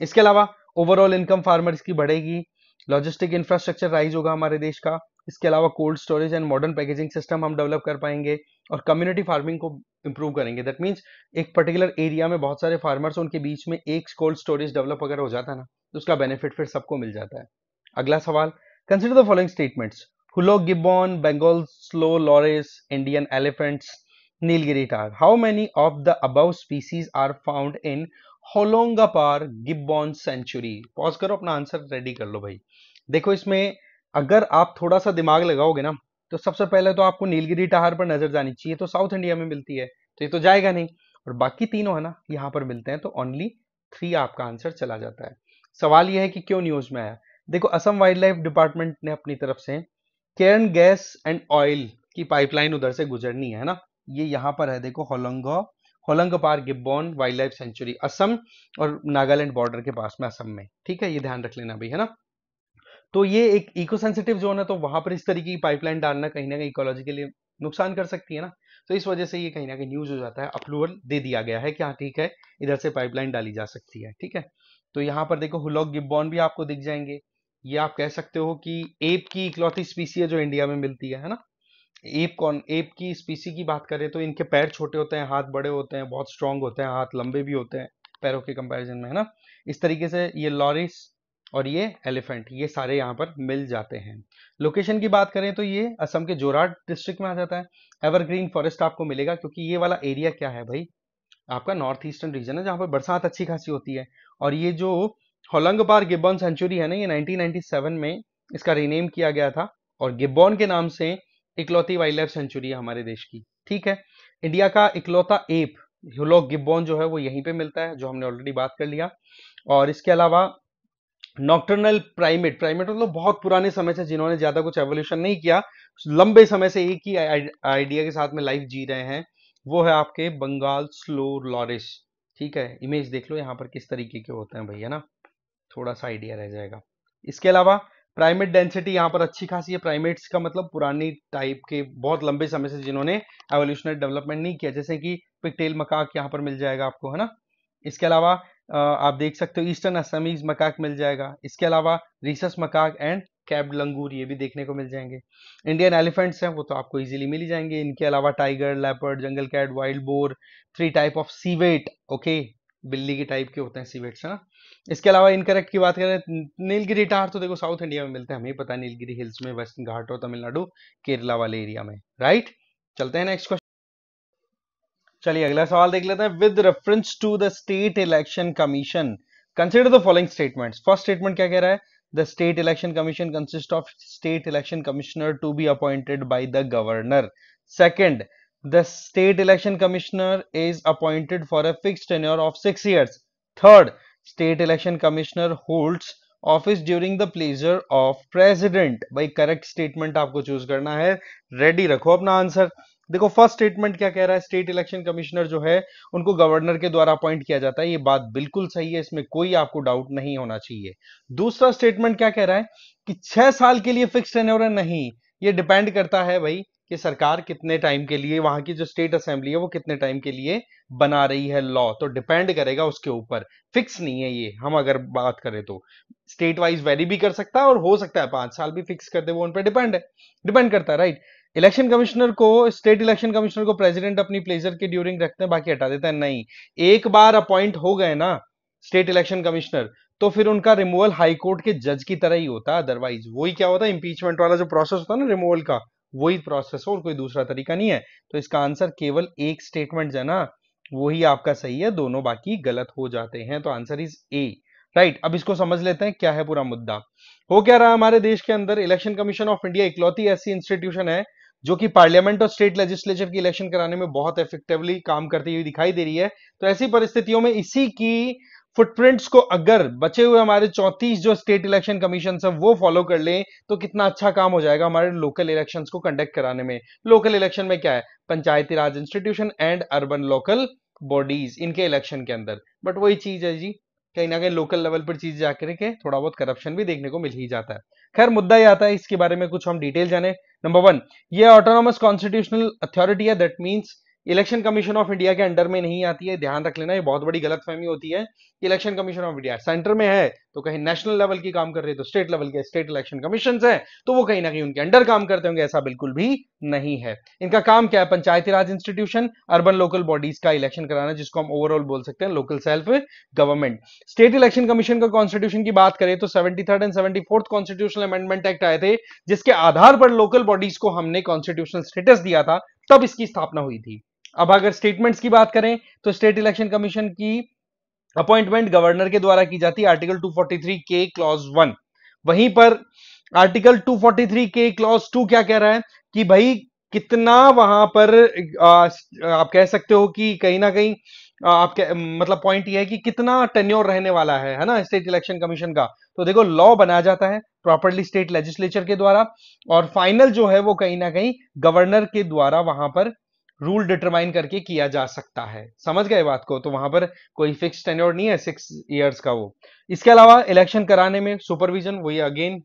इसके अलावा ओवरऑल इनकम फार्मर्स की बढ़ेगी लॉजिस्टिक इंफ्रास्ट्रक्चर राइज होगा हमारे देश का इसके अलावा cold storage and modern packaging system हम डेवलप कर पाएंगे और कम्युनिटी फार्मिंग को इम्प्रूव करेंगे दैट मीन्स एक पर्टिकुलर एरिया में बहुत सारे फार्मर्स उनके बीच में एक कोल्ड स्टोरेज डेवलप अगर हो जाता ना तो उसका बेनिफिट फिर सबको मिल जाता है अगला सवाल consider the following statements hoolock gibbon Bengal slow loris Indian elephants Nilgiri tahr how many of the above species are found in Hollongapar gibbon sanctuary pause करो अपना आंसर रेडी कर लो भाई देखो इसमें अगर आप थोड़ा सा दिमाग लगाओगे ना तो सबसे पहले तो आपको नीलगिरी टहार पर नजर जानी चाहिए तो साउथ इंडिया में मिलती है तो ये तो जाएगा नहीं और बाकी तीनों है ना यहाँ पर मिलते हैं तो ओनली थ्री आपका आंसर चला जाता है सवाल यह है कि क्यों न्यूज में आया देखो असम वाइल्ड लाइफ डिपार्टमेंट ने अपनी तरफ से केरन गैस एंड ऑयल की पाइपलाइन उधर से गुजरनी है ना ये यहां पर है देखो Hollonga Hollongapar gibbon wildlife sanctuary Assam और नागालैंड बॉर्डर के पास में असम में ठीक है ये ध्यान रख लेना भाई है ना तो ये एक इको सेंसिटिव जोन है तो वहां पर इस तरीके की पाइपलाइन डालना कहीं ना कहीं इकोलॉजी के लिए नुकसान कर सकती है ना तो इस वजह से ये कहीं ना कहीं न्यूज हो जाता है अप्रूवल दे दिया गया है कि हाँ ठीक है इधर से पाइपलाइन डाली जा सकती है ठीक है तो यहाँ पर देखो हुलॉक गिब्बॉन भी आपको दिख जाएंगे ये आप कह सकते हो कि एप की इकलौती स्पीसी है जो इंडिया में मिलती है, है ना एप कौन एप की स्पीसी की बात करें तो इनके पैर छोटे होते हैं हाथ बड़े होते हैं बहुत स्ट्रांग होते हैं हाथ लंबे भी होते हैं पैरों के कंपैरिजन में है ना इस तरीके से ये लॉरिस और ये एलिफेंट ये सारे यहाँ पर मिल जाते हैं लोकेशन की बात करें तो ये असम के जोराट डिस्ट्रिक्ट में आ जाता है एवरग्रीन फॉरेस्ट आपको मिलेगा क्योंकि ये वाला एरिया क्या है भाई आपका नॉर्थ ईस्टर्न रीजन है जहाँ पर बरसात अच्छी खासी होती है और ये जो पार गिब्बॉन सेंचुरी है ना ये नाइनटीन में इसका रीनेम किया गया था और गिब्बॉन के नाम से इकलौती वाइल्ड लाइफ सेंचुरी है हमारे देश की ठीक है इंडिया का इकलौता एप ह्यूलॉक गिब्बॉन जो है वो यहीं पे मिलता है जो हमने ऑलरेडी बात कर लिया और इसके अलावा नॉक्टर्नल प्राइमेट प्राइमेट मतलब बहुत पुराने समय से जिन्होंने ज्यादा कुछ एवोल्यूशन नहीं किया लंबे समय से एक ही आइडिया के साथ में लाइफ जी रहे हैं वो है आपके बंगाल स्लो लॉरिस ठीक है इमेज देख लो यहाँ पर किस तरीके के होते हैं भैया ना थोड़ा सा आइडिया रह जाएगा इसके अलावा प्राइमेट डेंसिटी यहाँ पर अच्छी खासी है प्राइमेट्स का मतलब पुरानी टाइप के बहुत लंबे समय से जिन्होंने एवोल्यूशनरी डेवलपमेंट नहीं किया जैसे कि पिकटेल मकाक यहाँ पर मिल जाएगा आपको है ना इसके अलावा आप देख सकते हो ईस्टर्न असमीज मकाक मिल जाएगा इसके अलावा rhesus macaque and capped langur ये भी देखने को मिल जाएंगे इंडियन एलिफेंट्स हैं वो तो आपको इजीली मिल ही जाएंगे इनके अलावा tiger leopard jungle cat wild boar three type of civet okay बिल्ली की टाइप के होते हैं सीवेट्स है ना इसके अलावा इनकरेक्ट की बात करें नीलगिरी टार तो देखो साउथ इंडिया में मिलते हैं हमें पता है नीलगिरी हिल्स में वेस्ट घाट और तमिलनाडु केरला वाले एरिया में राइट चलते हैं नेक्स्ट क्वेश्चन चलिए अगला सवाल देख लेते हैं with reference to the state election commission consider the following statement first statement क्या कह रहा है the state election commission consist of state election commissioner to be appointed by the governor second The state election commissioner is appointed for a fixed tenure of six years. Third, state election commissioner holds office during the pleasure of president भाई correct statement आपको choose करना है ready रखो अपना answer देखो first statement क्या कह रहा है स्टेट इलेक्शन कमिश्नर जो है उनको गवर्नर के द्वारा अपॉइंट किया जाता है ये बात बिल्कुल सही है इसमें कोई आपको डाउट नहीं होना चाहिए दूसरा स्टेटमेंट क्या कह रहा है कि छह साल के लिए फिक्स टेन्योर नहीं ये डिपेंड करता है भाई कि सरकार कितने टाइम के लिए वहां की जो स्टेट असेंबली है वो कितने टाइम के लिए बना रही है लॉ तो डिपेंड करेगा उसके ऊपर फिक्स नहीं है ये हम अगर बात करें तो स्टेट वाइज वेरी भी कर सकता है और हो सकता है पांच साल भी फिक्स कर दे वो उन पर डिपेंड है डिपेंड करता है राइट इलेक्शन कमिश्नर को स्टेट इलेक्शन कमिश्नर को प्रेसिडेंट अपनी प्लेजर के ड्यूरिंग रखते हैं बाकी हटा देते हैं नहीं एक बार अपॉइंट हो गए ना स्टेट इलेक्शन कमिश्नर तो फिर उनका रिमूवल हाई कोर्ट के जज की तरह ही होता है अदरवाइज वही क्या होता है इम्पीचमेंट वाला जो प्रोसेस होता है ना रिमूवल का वही प्रोसेस हो और कोई दूसरा तरीका नहीं है तो इसका आंसर केवल एक स्टेटमेंट है ना वही आपका सही है दोनों बाकी गलत हो जाते हैं तो आंसर इज ए राइट अब इसको समझ लेते हैं क्या है पूरा मुद्दा हो क्या रहा हमारे देश के अंदर इलेक्शन कमीशन ऑफ इंडिया इकलौती ऐसी इंस्टीट्यूशन है जो कि पार्लियामेंट और स्टेट लेजिस्लेचर की इलेक्शन कराने में बहुत इफेक्टिवली काम करती हुई दिखाई दे रही है तो ऐसी परिस्थितियों में इसी की फुटप्रिंट्स को अगर बचे हुए हमारे चौंतीस जो स्टेट इलेक्शन कमीशन है वो फॉलो कर लें तो कितना अच्छा काम हो जाएगा हमारे लोकल इलेक्शंस को कंडक्ट कराने में लोकल इलेक्शन में क्या है Panchayati Raj institution and urban local bodies इनके इलेक्शन के अंदर बट वही चीज है जी कहीं ना कहीं लोकल लेवल पर चीज जाकर के थोड़ा बहुत करप्शन भी देखने को मिल ही जाता है खैर मुद्दा ही आता है इसके बारे में कुछ हम डिटेल जाने नंबर वन ये ऑटोनॉमस कॉन्स्टिट्यूशनल अथॉरिटी है that means election commission of India के अंडर में नहीं आती है ध्यान रख लेना ये बहुत बड़ी गलतफहमी होती है कि election commission of India centre में है तो कहीं नेशनल लेवल की काम कर रही है तो स्टेट लेवल के स्टेट इलेक्शन कमीशन है तो वो कहीं ना कहीं उनके अंडर काम करते होंगे ऐसा बिल्कुल भी नहीं है इनका काम क्या है Panchayati Raj institution urban local bodies का इलेक्शन कराना जिसको हम ओवरऑल बोल सकते हैं local self government state election commission का कॉन्स्टिट्यूशन की बात करें तो seventy third and seventy fourth constitutional amendment act आए थे जिसके आधार पर लोकल बॉडीज को हमने कॉन्स्टिट्यूशनल स्टेटस दिया था तब इसकी स्थापना हुई थी अब अगर स्टेटमेंट्स की बात करें तो स्टेट इलेक्शन कमीशन की अपॉइंटमेंट गवर्नर के द्वारा की जाती है आर्टिकल 243 के क्लॉज वन वहीं पर आर्टिकल 243 के क्लॉज टू क्या कह रहा है कि भाई कितना वहां पर आ, आप कह सकते हो कि कहीं ना कहीं आप मतलब पॉइंट ये है कि कितना टेन्योर रहने वाला है है ना स्टेट इलेक्शन कमीशन का तो देखो लॉ बनाया जाता है प्रॉपरली स्टेट लेजिस्लेचर के द्वारा और फाइनल जो है वो कहीं ना कहीं गवर्नर के द्वारा वहां पर रूल डिटरमाइन करके किया जा सकता है समझ गए बात को तो वहां पर कोई फिक्स टेन्योर नहीं है सिक्स इयर्स का वो इसके अलावा इलेक्शन कराने में सुपरविजन वही again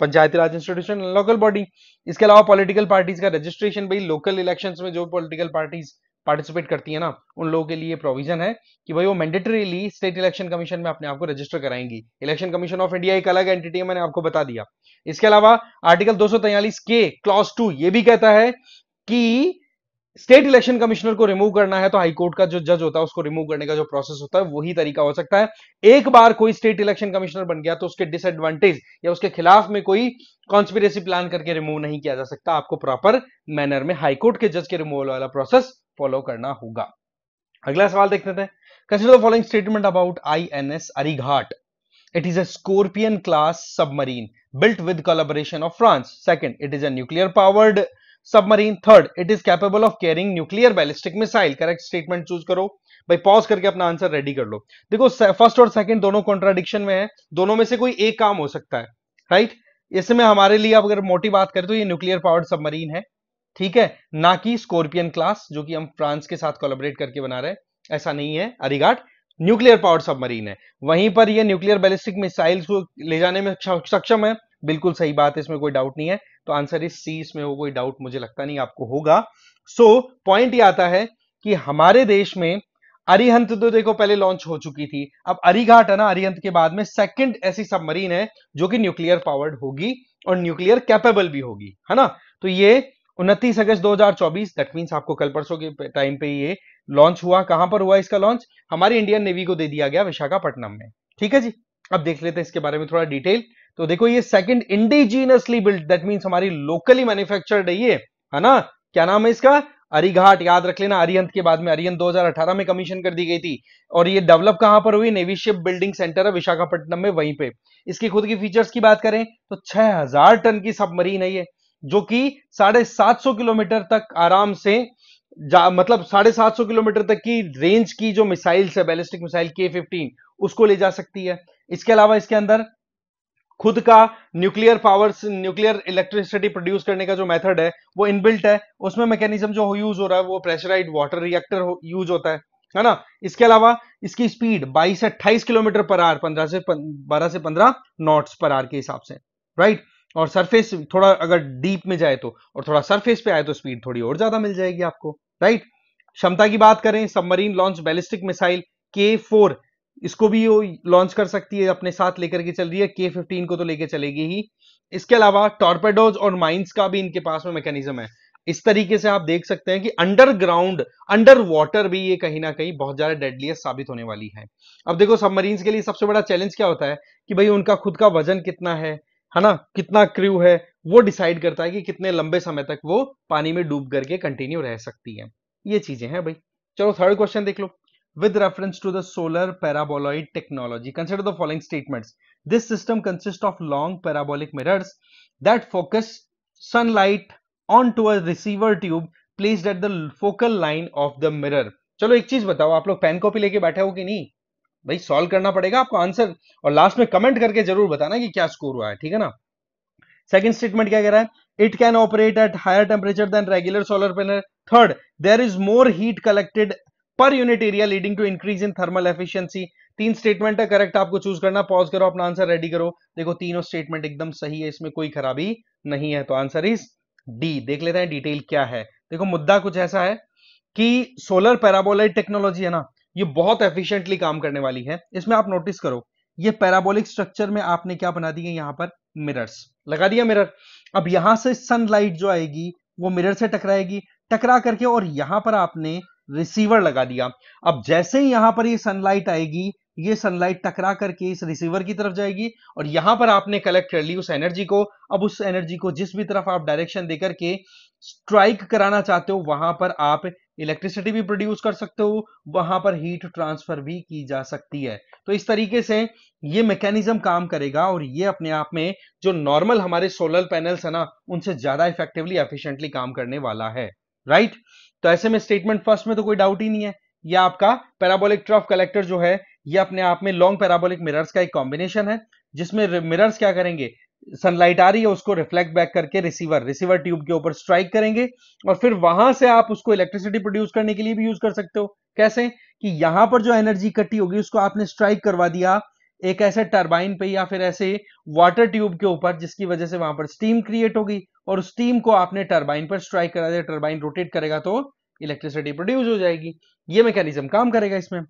Panchayati Raj institution local body इसके अलावा पॉलिटिकल पार्टीज का रजिस्ट्रेशन भाई लोकल इलेक्शंस में जो पॉलिटिकल पार्टीज पार्टिसिपेट करती है ना उन लोगों के लिए प्रोविजन है कि भाई वो मैंडेटरीली स्टेट इलेक्शन कमीशन में अपने आप को रजिस्टर कराएंगी इलेक्शन कमीशन ऑफ इंडिया एक अलग एंटिटी है मैंने आपको बता दिया इसके अलावा आर्टिकल दो के क्लॉज टू ये भी कहता है कि स्टेट इलेक्शन कमिश्नर को रिमूव करना है तो हाईकोर्ट का जो जज होता है उसको रिमूव करने का जो प्रोसेस होता है वही तरीका हो सकता है एक बार कोई स्टेट इलेक्शन कमिश्नर बन गया तो उसके डिसएडवांटेज या उसके खिलाफ में कोई कॉन्स्पिरेसी प्लान करके रिमूव नहीं किया जा सकता आपको प्रॉपर मैनर में हाईकोर्ट के जज के रिमूवल वाला प्रोसेस फॉलो करना होगा अगला सवाल देखते थे consider the following statement about I N S Arighaat it is a scorpion class submarine built with collaboration of France second it is a nuclear powered submarine third it is capable of carrying nuclear ballistic missile correct statement choose करो भाई pause करके अपना answer ready कर लो देखो first और second दोनों contradiction में है दोनों में से कोई एक काम हो सकता है राइट इसमें हमारे लिए अगर मोटी बात करें तो ये न्यूक्लियर पावर्ड सबमरीन है ठीक है ना कि स्कॉर्पियन क्लास जो कि हम फ्रांस के साथ कोलेबरेट करके बना रहे हैं ऐसा नहीं है अरिगार्ड न्यूक्लियर पावर्ड सबमरीन है वहीं पर यह न्यूक्लियर बैलिस्टिक मिसाइल को ले जाने में सक्षम है बिल्कुल सही बात है इसमें कोई डाउट नहीं है तो आंसर इज सी इसमें वो कोई डाउट मुझे लगता नहीं आपको होगा सो so, पॉइंट ये आता है कि हमारे देश में अरिहंत तो देखो पहले लॉन्च हो चुकी थी अब अरिघाट है ना अरिहंत के बाद में सेकंड ऐसी सबमरीन है जो कि न्यूक्लियर पावर्ड होगी और न्यूक्लियर कैपेबल भी होगी है ना तो ये उनतीस अगस्त 2024 दैट मीन्स आपको कल परसों के टाइम पे ये लॉन्च हुआ कहां पर हुआ इसका लॉन्च हमारी इंडियन नेवी को दे दिया गया विशाखापट्टनम में ठीक है जी अब देख लेते हैं इसके बारे में थोड़ा डिटेल तो देखो ये second indigenously build that means हमारी लोकली मैन्युफैक्चर्ड है ये है ना क्या नाम है इसका अरिघाट याद रख लेना अरियंत के बाद में अरियंत 2018 में कमीशन कर दी गई थी और ये डेवलप कहां पर हुई नेवी शिप बिल्डिंग सेंटर है विशाखापट्टनम में वहीं पे इसकी खुद की फीचर्स की बात करें तो 6000 टन की सबमरीन है ये जो कि साढ़े सात सौ किलोमीटर तक आराम से जा, मतलब साढ़े सात सौ किलोमीटर तक की रेंज की जो मिसाइल्स है बैलिस्टिक मिसाइल के फिफ्टीन उसको ले जा सकती है इसके अलावा इसके अंदर खुद का nuclear power nuclear electricity produce करने का जो मेथड है वो इनबिल्ट है उसमें मैकेनिज्म जो यूज हो रहा है वो प्रेशराइड वाटर रिएक्टर हो, यूज होता है है ना इसके अलावा इसकी स्पीड 22 से 28 किलोमीटर पर आर 15 से 12 से 15 नॉट्स पर आर के हिसाब से राइट और सरफेस थोड़ा अगर डीप में जाए तो और थोड़ा सरफेस पे आए तो स्पीड थोड़ी और ज्यादा मिल जाएगी आपको राइट क्षमता की बात करें सबमरीन लॉन्च बैलिस्टिक मिसाइल के फोर इसको भी वो लॉन्च कर सकती है अपने साथ लेकर के चल रही है के फिफ्टीन को तो लेकर चलेगी ही इसके अलावा टॉर्पेडोज और माइंस का भी इनके पास में मैकेनिज्म है इस तरीके से आप देख सकते हैं कि अंडरग्राउंड अंडर वाटर भी ये कहीं ना कहीं बहुत ज्यादा डेडलीस्ट साबित होने वाली है अब देखो सबमरीन्स के लिए सबसे बड़ा चैलेंज क्या होता है कि भाई उनका खुद का वजन कितना है है ना कितना क्रू है वो डिसाइड करता है कि कितने लंबे समय तक वो पानी में डूब करके कंटिन्यू रह सकती है ये चीजें हैं भाई चलो थर्ड क्वेश्चन देख लो with reference to the solar paraboloid technology. Consider the following statements. This system consists of long parabolic mirrors that focus sunlight onto a receiver tube placed at the focal line of the mirror. चलो एक चीज बताओ आप लोग pen copy लेके बैठे हो कि नहीं भाई सॉल्व करना पड़ेगा आपको आंसर और लास्ट में कमेंट करके जरूर बताना कि क्या स्कोर हुआ है ठीक है ना सेकंड स्टेटमेंट क्या कह रहा है it can operate at higher temperature than regular solar panel third there is more heat collected per unit area leading to increase in thermal efficiency तीन स्टेटमेंट है करेक्ट आपको चूज करना पॉज करो अपना आंसर रेडी करो देखो तीनों statement एकदम सही है इसमें कोई खराबी नहीं है तो आंसर इज डी देख लेते हैं डिटेल क्या है देखो मुद्दा कुछ ऐसा है कि सोलर पैराबोलाइट टेक्नोलॉजी है ना ये बहुत एफिशिएंटली काम करने वाली है इसमें आप नोटिस करो ये पैराबोलिक स्ट्रक्चर में आपने क्या बना दिया यहां पर मिरर्स लगा दिया मिरर अब यहां से सनलाइट जो आएगी वो मिरर से टकराएगी टकरा करके और यहां पर आपने रिसीवर लगा दिया अब जैसे ही यहां पर ये सनलाइट आएगी ये सनलाइट टकरा करके इस रिसीवर की तरफ जाएगी और यहां पर आपने कलेक्ट कर ली उस एनर्जी को अब उस एनर्जी को जिस भी तरफ आप डायरेक्शन देकर के स्ट्राइक कराना चाहते हो वहां पर आप इलेक्ट्रिसिटी भी प्रोड्यूस कर सकते हो वहां पर हीट ट्रांसफर भी की जा सकती है तो इस तरीके से ये मैकेनिज्म काम करेगा और ये अपने आप में जो नॉर्मल हमारे सोलर पैनल्स है ना उनसे ज्यादा इफेक्टिवली एफिशिएंटली काम करने वाला है राइट तो ऐसे में स्टेटमेंट फर्स्ट में तो कोई डाउट ही नहीं है यह आपका पैराबोलिक ट्रफ कलेक्टर जो है यह अपने आप में लॉन्ग पैराबोलिक मिरर्स का एक कॉम्बिनेशन है जिसमें मिरर्स क्या करेंगे सनलाइट आ रही है उसको रिफ्लेक्ट बैक करके रिसीवर रिसीवर ट्यूब के ऊपर स्ट्राइक करेंगे और फिर वहां से आप उसको इलेक्ट्रिसिटी प्रोड्यूस करने के लिए भी यूज कर सकते हो कैसे कि यहां पर जो एनर्जी इकट्ठी होगी उसको आपने स्ट्राइक करवा दिया एक ऐसे टर्बाइन पे या फिर ऐसे वाटर ट्यूब के ऊपर जिसकी वजह से वहां पर स्टीम क्रिएट होगी और स्टीम को आपने टर्बाइन पर स्ट्राइक करा दिया टर्बाइन रोटेट करेगा तो इलेक्ट्रिसिटी प्रोड्यूस हो जाएगी ये मैकेनिज्म काम करेगा इसमें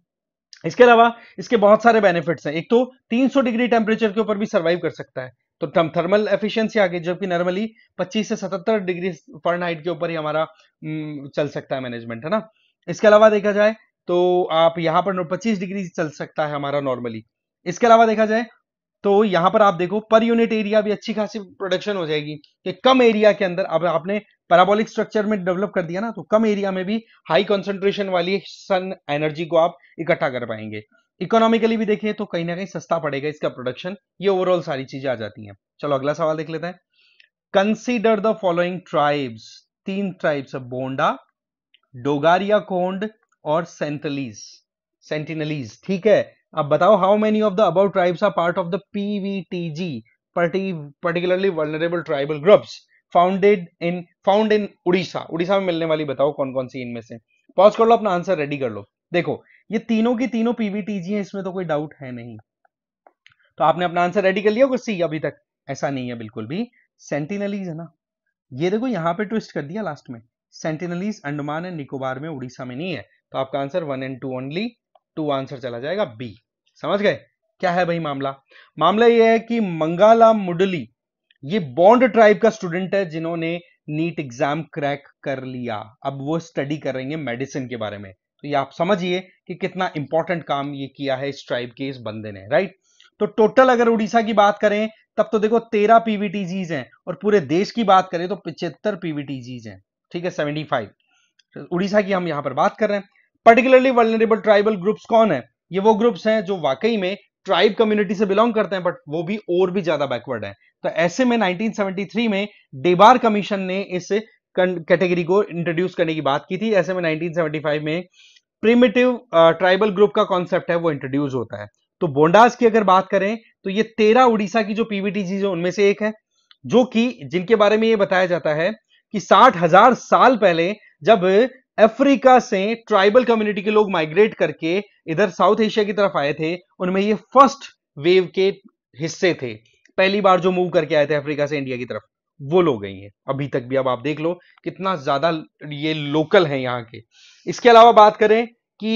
इसके अलावा इसके बहुत सारे बेनिफिट्स हैं एक तो 300 डिग्री टेम्परेचर के ऊपर भी सर्वाइव कर सकता है तो थर्मल एफिशिएंसी आ गई जबकि नॉर्मली 25 से 77 डिग्री फॉरनहाइट के ऊपर ही हमारा हम्म, चल सकता है मैनेजमेंट है ना इसके अलावा देखा जाए तो आप यहां पर 25 डिग्री चल सकता है हमारा नॉर्मली इसके अलावा देखा जाए तो यहां पर आप देखो पर यूनिट एरिया भी अच्छी खासी प्रोडक्शन हो जाएगी कि कम एरिया के अंदर अब आपने पैराबोलिक स्ट्रक्चर में डेवलप कर दिया ना तो कम एरिया में भी हाई कॉन्सेंट्रेशन वाली सन एनर्जी को आप इकट्ठा कर पाएंगे इकोनॉमिकली भी देखिए तो कहीं ना कहीं सस्ता पड़ेगा इसका प्रोडक्शन ये ओवरऑल सारी चीजें आ जाती हैं चलो अगला सवाल देख लेते हैं कंसीडर द फॉलोइंग ट्राइब्स तीन ट्राइब्स बोंडा डोगारिया कोंड और सेंटलीज सेंटिनलीज ठीक है अब बताओ how many of the about tribes are part of the PVTG particularly vulnerable tribal groups founded in found in Orissa Orissa में मिलने वाली बताओ कौन कौन सी इनमें से पॉज कर लो अपना आंसर रेडी कर लो देखो ये तीनों की तीनों पीवीटीजी हैं इसमें तो कोई डाउट है नहीं तो आपने अपना आंसर रेडी कर लिया कुछ सी अभी तक ऐसा नहीं है बिल्कुल भी सेंटिनलीज है ना ये देखो यहाँ पे ट्विस्ट कर दिया लास्ट में सेंटिनलीज अंडमान एंड निकोबार में उड़ीसा में नहीं है तो आपका answer one and two only two answer चला जाएगा बी समझ गए क्या है भाई मामला मामला यह है कि मंगाला मुडली ये बॉन्ड ट्राइब का स्टूडेंट है जिन्होंने नीट एग्जाम क्रैक कर लिया अब वो स्टडी कर रही है मेडिसिन के बारे में तो ये आप समझिए कि कितना इंपॉर्टेंट काम ये किया है इस ट्राइब के इस बंदे ने राइट तो टोटल अगर उड़ीसा की बात करें तब तो देखो तेरह पीवीटीजीज हैं और पूरे देश की बात करें तो पिछहत्तर पीवीटीजीज हैं ठीक है सेवेंटी फाइव उड़ीसा की हम यहां पर बात कर रहे हैं पर्टिकुलरली वर्नरेबल ट्राइबल ग्रुप्स कौन है ये वो ग्रुप्स हैं जो वाकई में ट्राइब कम्युनिटी से बिलोंग करते हैं बट वो भी और भी ज्यादा बैकवर्ड है तो ऐसे में 1973 में डेबार कमीशन ने इस कैटेगरी को इंट्रोड्यूस करने की बात की थी ऐसे में 1975 में प्रिमिटिव ट्राइबल ग्रुप का कॉन्सेप्ट है वो इंट्रोड्यूस होता है तो बोंडास की अगर बात करें तो ये तेरह उड़ीसा की जो पीवीटी है उनमें से एक है जो कि जिनके बारे में ये बताया जाता है कि साठ हजार साल पहले जब अफ्रीका से ट्राइबल कम्युनिटी के लोग माइग्रेट करके इधर साउथ एशिया की तरफ आए थे उनमें ये फर्स्ट वेव के हिस्से थे पहली बार जो मूव करके आए थे अफ्रीका से इंडिया की तरफ वो लोग गई हैं अभी तक भी अब आप देख लो कितना ज्यादा ये लोकल है यहाँ के इसके अलावा बात करें कि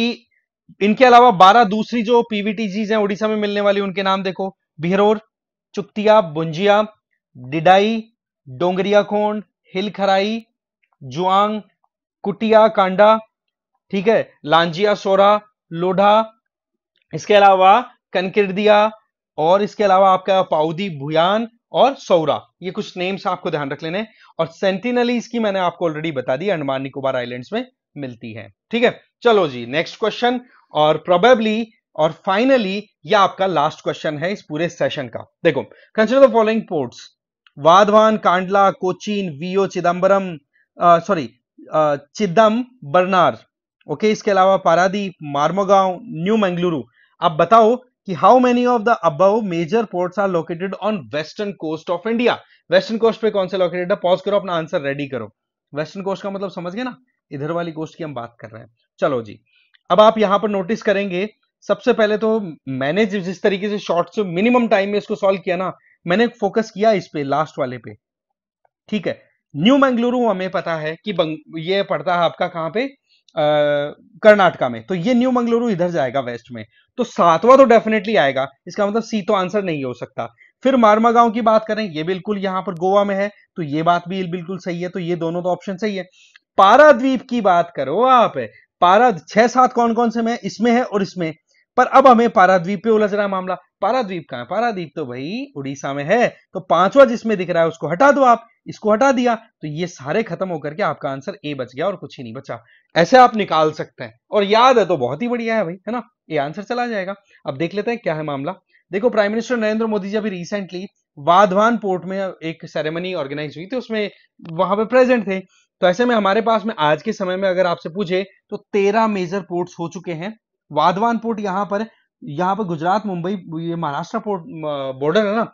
इनके अलावा बारह दूसरी जो पीवीटीजीज हैं उड़ीसा में मिलने वाली उनके नाम देखो बिहरोर चुक्तिया बुंजिया डिडाई डोंगरिया खोंड हिल खराई जुआंग कुटिया कांडा ठीक है लांजिया सोरा लोढ़ा इसके अलावा कनकिरदिया और इसके अलावा आपका पाउदी भुयान और सौरा ये कुछ नेम्स आपको ध्यान रख लेने और सेंटिनलीज की मैंने आपको ऑलरेडी बता दी अंडमान निकोबार आइलैंड्स में मिलती है ठीक है चलो जी नेक्स्ट क्वेश्चन और प्रोबेबली और फाइनली ये आपका लास्ट क्वेश्चन है इस पूरे सेशन का देखो consider the following ports Wadhawan Kandla Cochin VO Chidambaram sorry चिदम बर्नार okay इसके अलावा पारादीप मार्मोगांव न्यू मंगलुरु आप बताओ कि हाउ मेनी ऑफ द अब major ports are located on western coast of India western coast पे कौन से लोकेटेड है पॉज करो अपना आंसर रेडी करो वेस्टर्न कोस्ट का मतलब समझ गए ना इधर वाली कोस्ट की हम बात कर रहे हैं चलो जी अब आप यहां पर नोटिस करेंगे सबसे पहले तो मैंने जिस तरीके से शॉर्ट से मिनिमम टाइम में इसको सॉल्व किया ना मैंने फोकस किया इस पे लास्ट वाले पे ठीक है न्यू मंगलुरु हमें पता है कि ये पड़ता है आपका कहां पे कर्नाटका में तो ये न्यू मंगलुरु इधर जाएगा वेस्ट में तो सातवां तो डेफिनेटली आएगा इसका मतलब सी तो आंसर नहीं हो सकता फिर गांव की बात करें ये बिल्कुल यहां पर गोवा में है तो ये बात भी बिल्कुल सही है तो ये दोनों तो ऑप्शन सही है पाराद्वीप की बात करो आप पारा छह सात कौन कौन से में इसमें है और इसमें पर अब हमें पाराद्वीप पे उलझ रहा है मामला पारादीप कहां है पारादीप तो भाई उड़ीसा में है तो पांचवा जिसमें दिख रहा है उसको हटा दो आप इसको हटा दिया तो ये सारे खत्म होकर के आपका आंसर ए बच गया और कुछ ही नहीं बचा ऐसे आप निकाल सकते हैं और याद है तो बहुत ही बढ़िया है भाई है ना ये आंसर चला जाएगा अब देख लेते हैं क्या है मामला देखो प्राइम मिनिस्टर नरेंद्र मोदी जी अभी रिसेंटली वाधवान पोर्ट में एक सेरेमनी ऑर्गेनाइज हुई थी उसमें वहां पे प्रेजेंट थे तो ऐसे में हमारे पास में आज के समय में अगर आपसे पूछे तो तेरह मेजर पोर्ट्स हो चुके हैं वाधवान पोर्ट यहां पर यहाँ पर गुजरात मुंबई ये महाराष्ट्र बॉर्डर है ना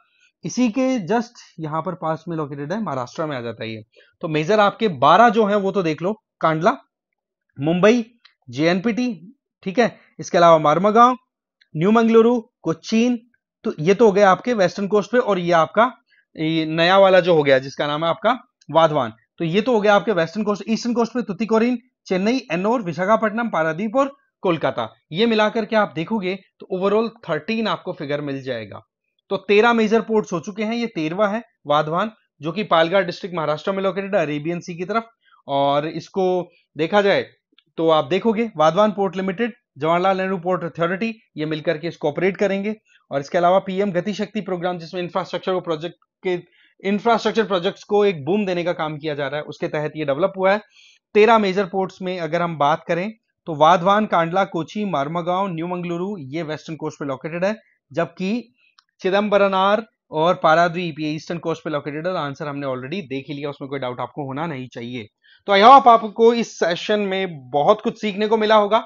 इसी के जस्ट यहाँ पर पास में लोकेटेड है महाराष्ट्र में आ जाता है ये तो मेजर आपके 12 जो है वो तो देख लो कांडला मुंबई जेएनपीटी ठीक है इसके अलावा मार्मागांव न्यू मंगलुरु कोचीन तो ये तो हो गया आपके वेस्टर्न कोस्ट पे और ये आपका ये नया वाला जो हो गया जिसका नाम है आपका वाधवान तो ये तो हो गया आपके वेस्टर्न कोस्ट ईस्टर्न कोस्ट पे तुतिकोरिन चेन्नई एनोर विशाखापट्टनम पारादीप और कोलकाता ये मिलाकर के आप देखोगे तो ओवरऑल थर्टीन आपको फिगर मिल जाएगा तो तेरह मेजर पोर्ट्स हो चुके हैं ये तेरवा है वाधवान जो कि पालगा डिस्ट्रिक्ट महाराष्ट्र में लोकेटेड है अरेबियन सी की तरफ और इसको देखा जाए तो आप देखोगे Vadhavan port limited Jawaharlal Nehru port authority ये मिलकर के इसको ऑपरेट करेंगे और इसके अलावा पीएम गतिशक्ति प्रोग्राम जिसमें इंफ्रास्ट्रक्चर को प्रोजेक्ट के इंफ्रास्ट्रक्चर प्रोजेक्ट्स को एक बूम देने का काम किया जा रहा है उसके तहत ये डेवलप हुआ है तेरह मेजर पोर्ट्स में अगर हम बात करें तो वाधवान कांडला कोची मार्मागांव न्यू मंगलुरु ये वेस्टर्न कोस्ट पे लोकेटेड है जबकि चिदम्बरनार और पाराद्वीप ये e ईस्टर्न कोस्ट पे लोकेटेड है आंसर तो हमने ऑलरेडी देख ही लिया उसमें कोई डाउट आपको होना नहीं चाहिए तो आई होप आपको इस सेशन में बहुत कुछ सीखने को मिला होगा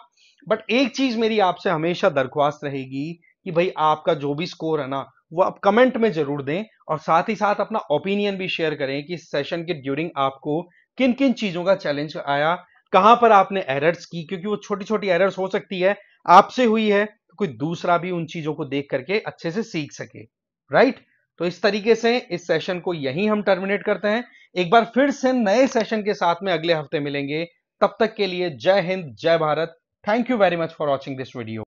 बट एक चीज मेरी आपसे हमेशा दरख्वास्त रहेगी कि भाई आपका जो भी स्कोर है ना वो आप कमेंट में जरूर दें और साथ ही साथ अपना ओपिनियन भी शेयर करें कि सेशन के ड्यूरिंग आपको किन किन चीजों का चैलेंज आया कहां पर आपने एरर्स की क्योंकि वो छोटी छोटी एरर्स हो सकती है आपसे हुई है तो कोई दूसरा भी उन चीजों को देख करके अच्छे से सीख सके राइट तो इस तरीके से इस सेशन को यही हम टर्मिनेट करते हैं एक बार फिर से नए सेशन के साथ में अगले हफ्ते मिलेंगे तब तक के लिए जय हिंद जय Bharat thank you very much for watching this video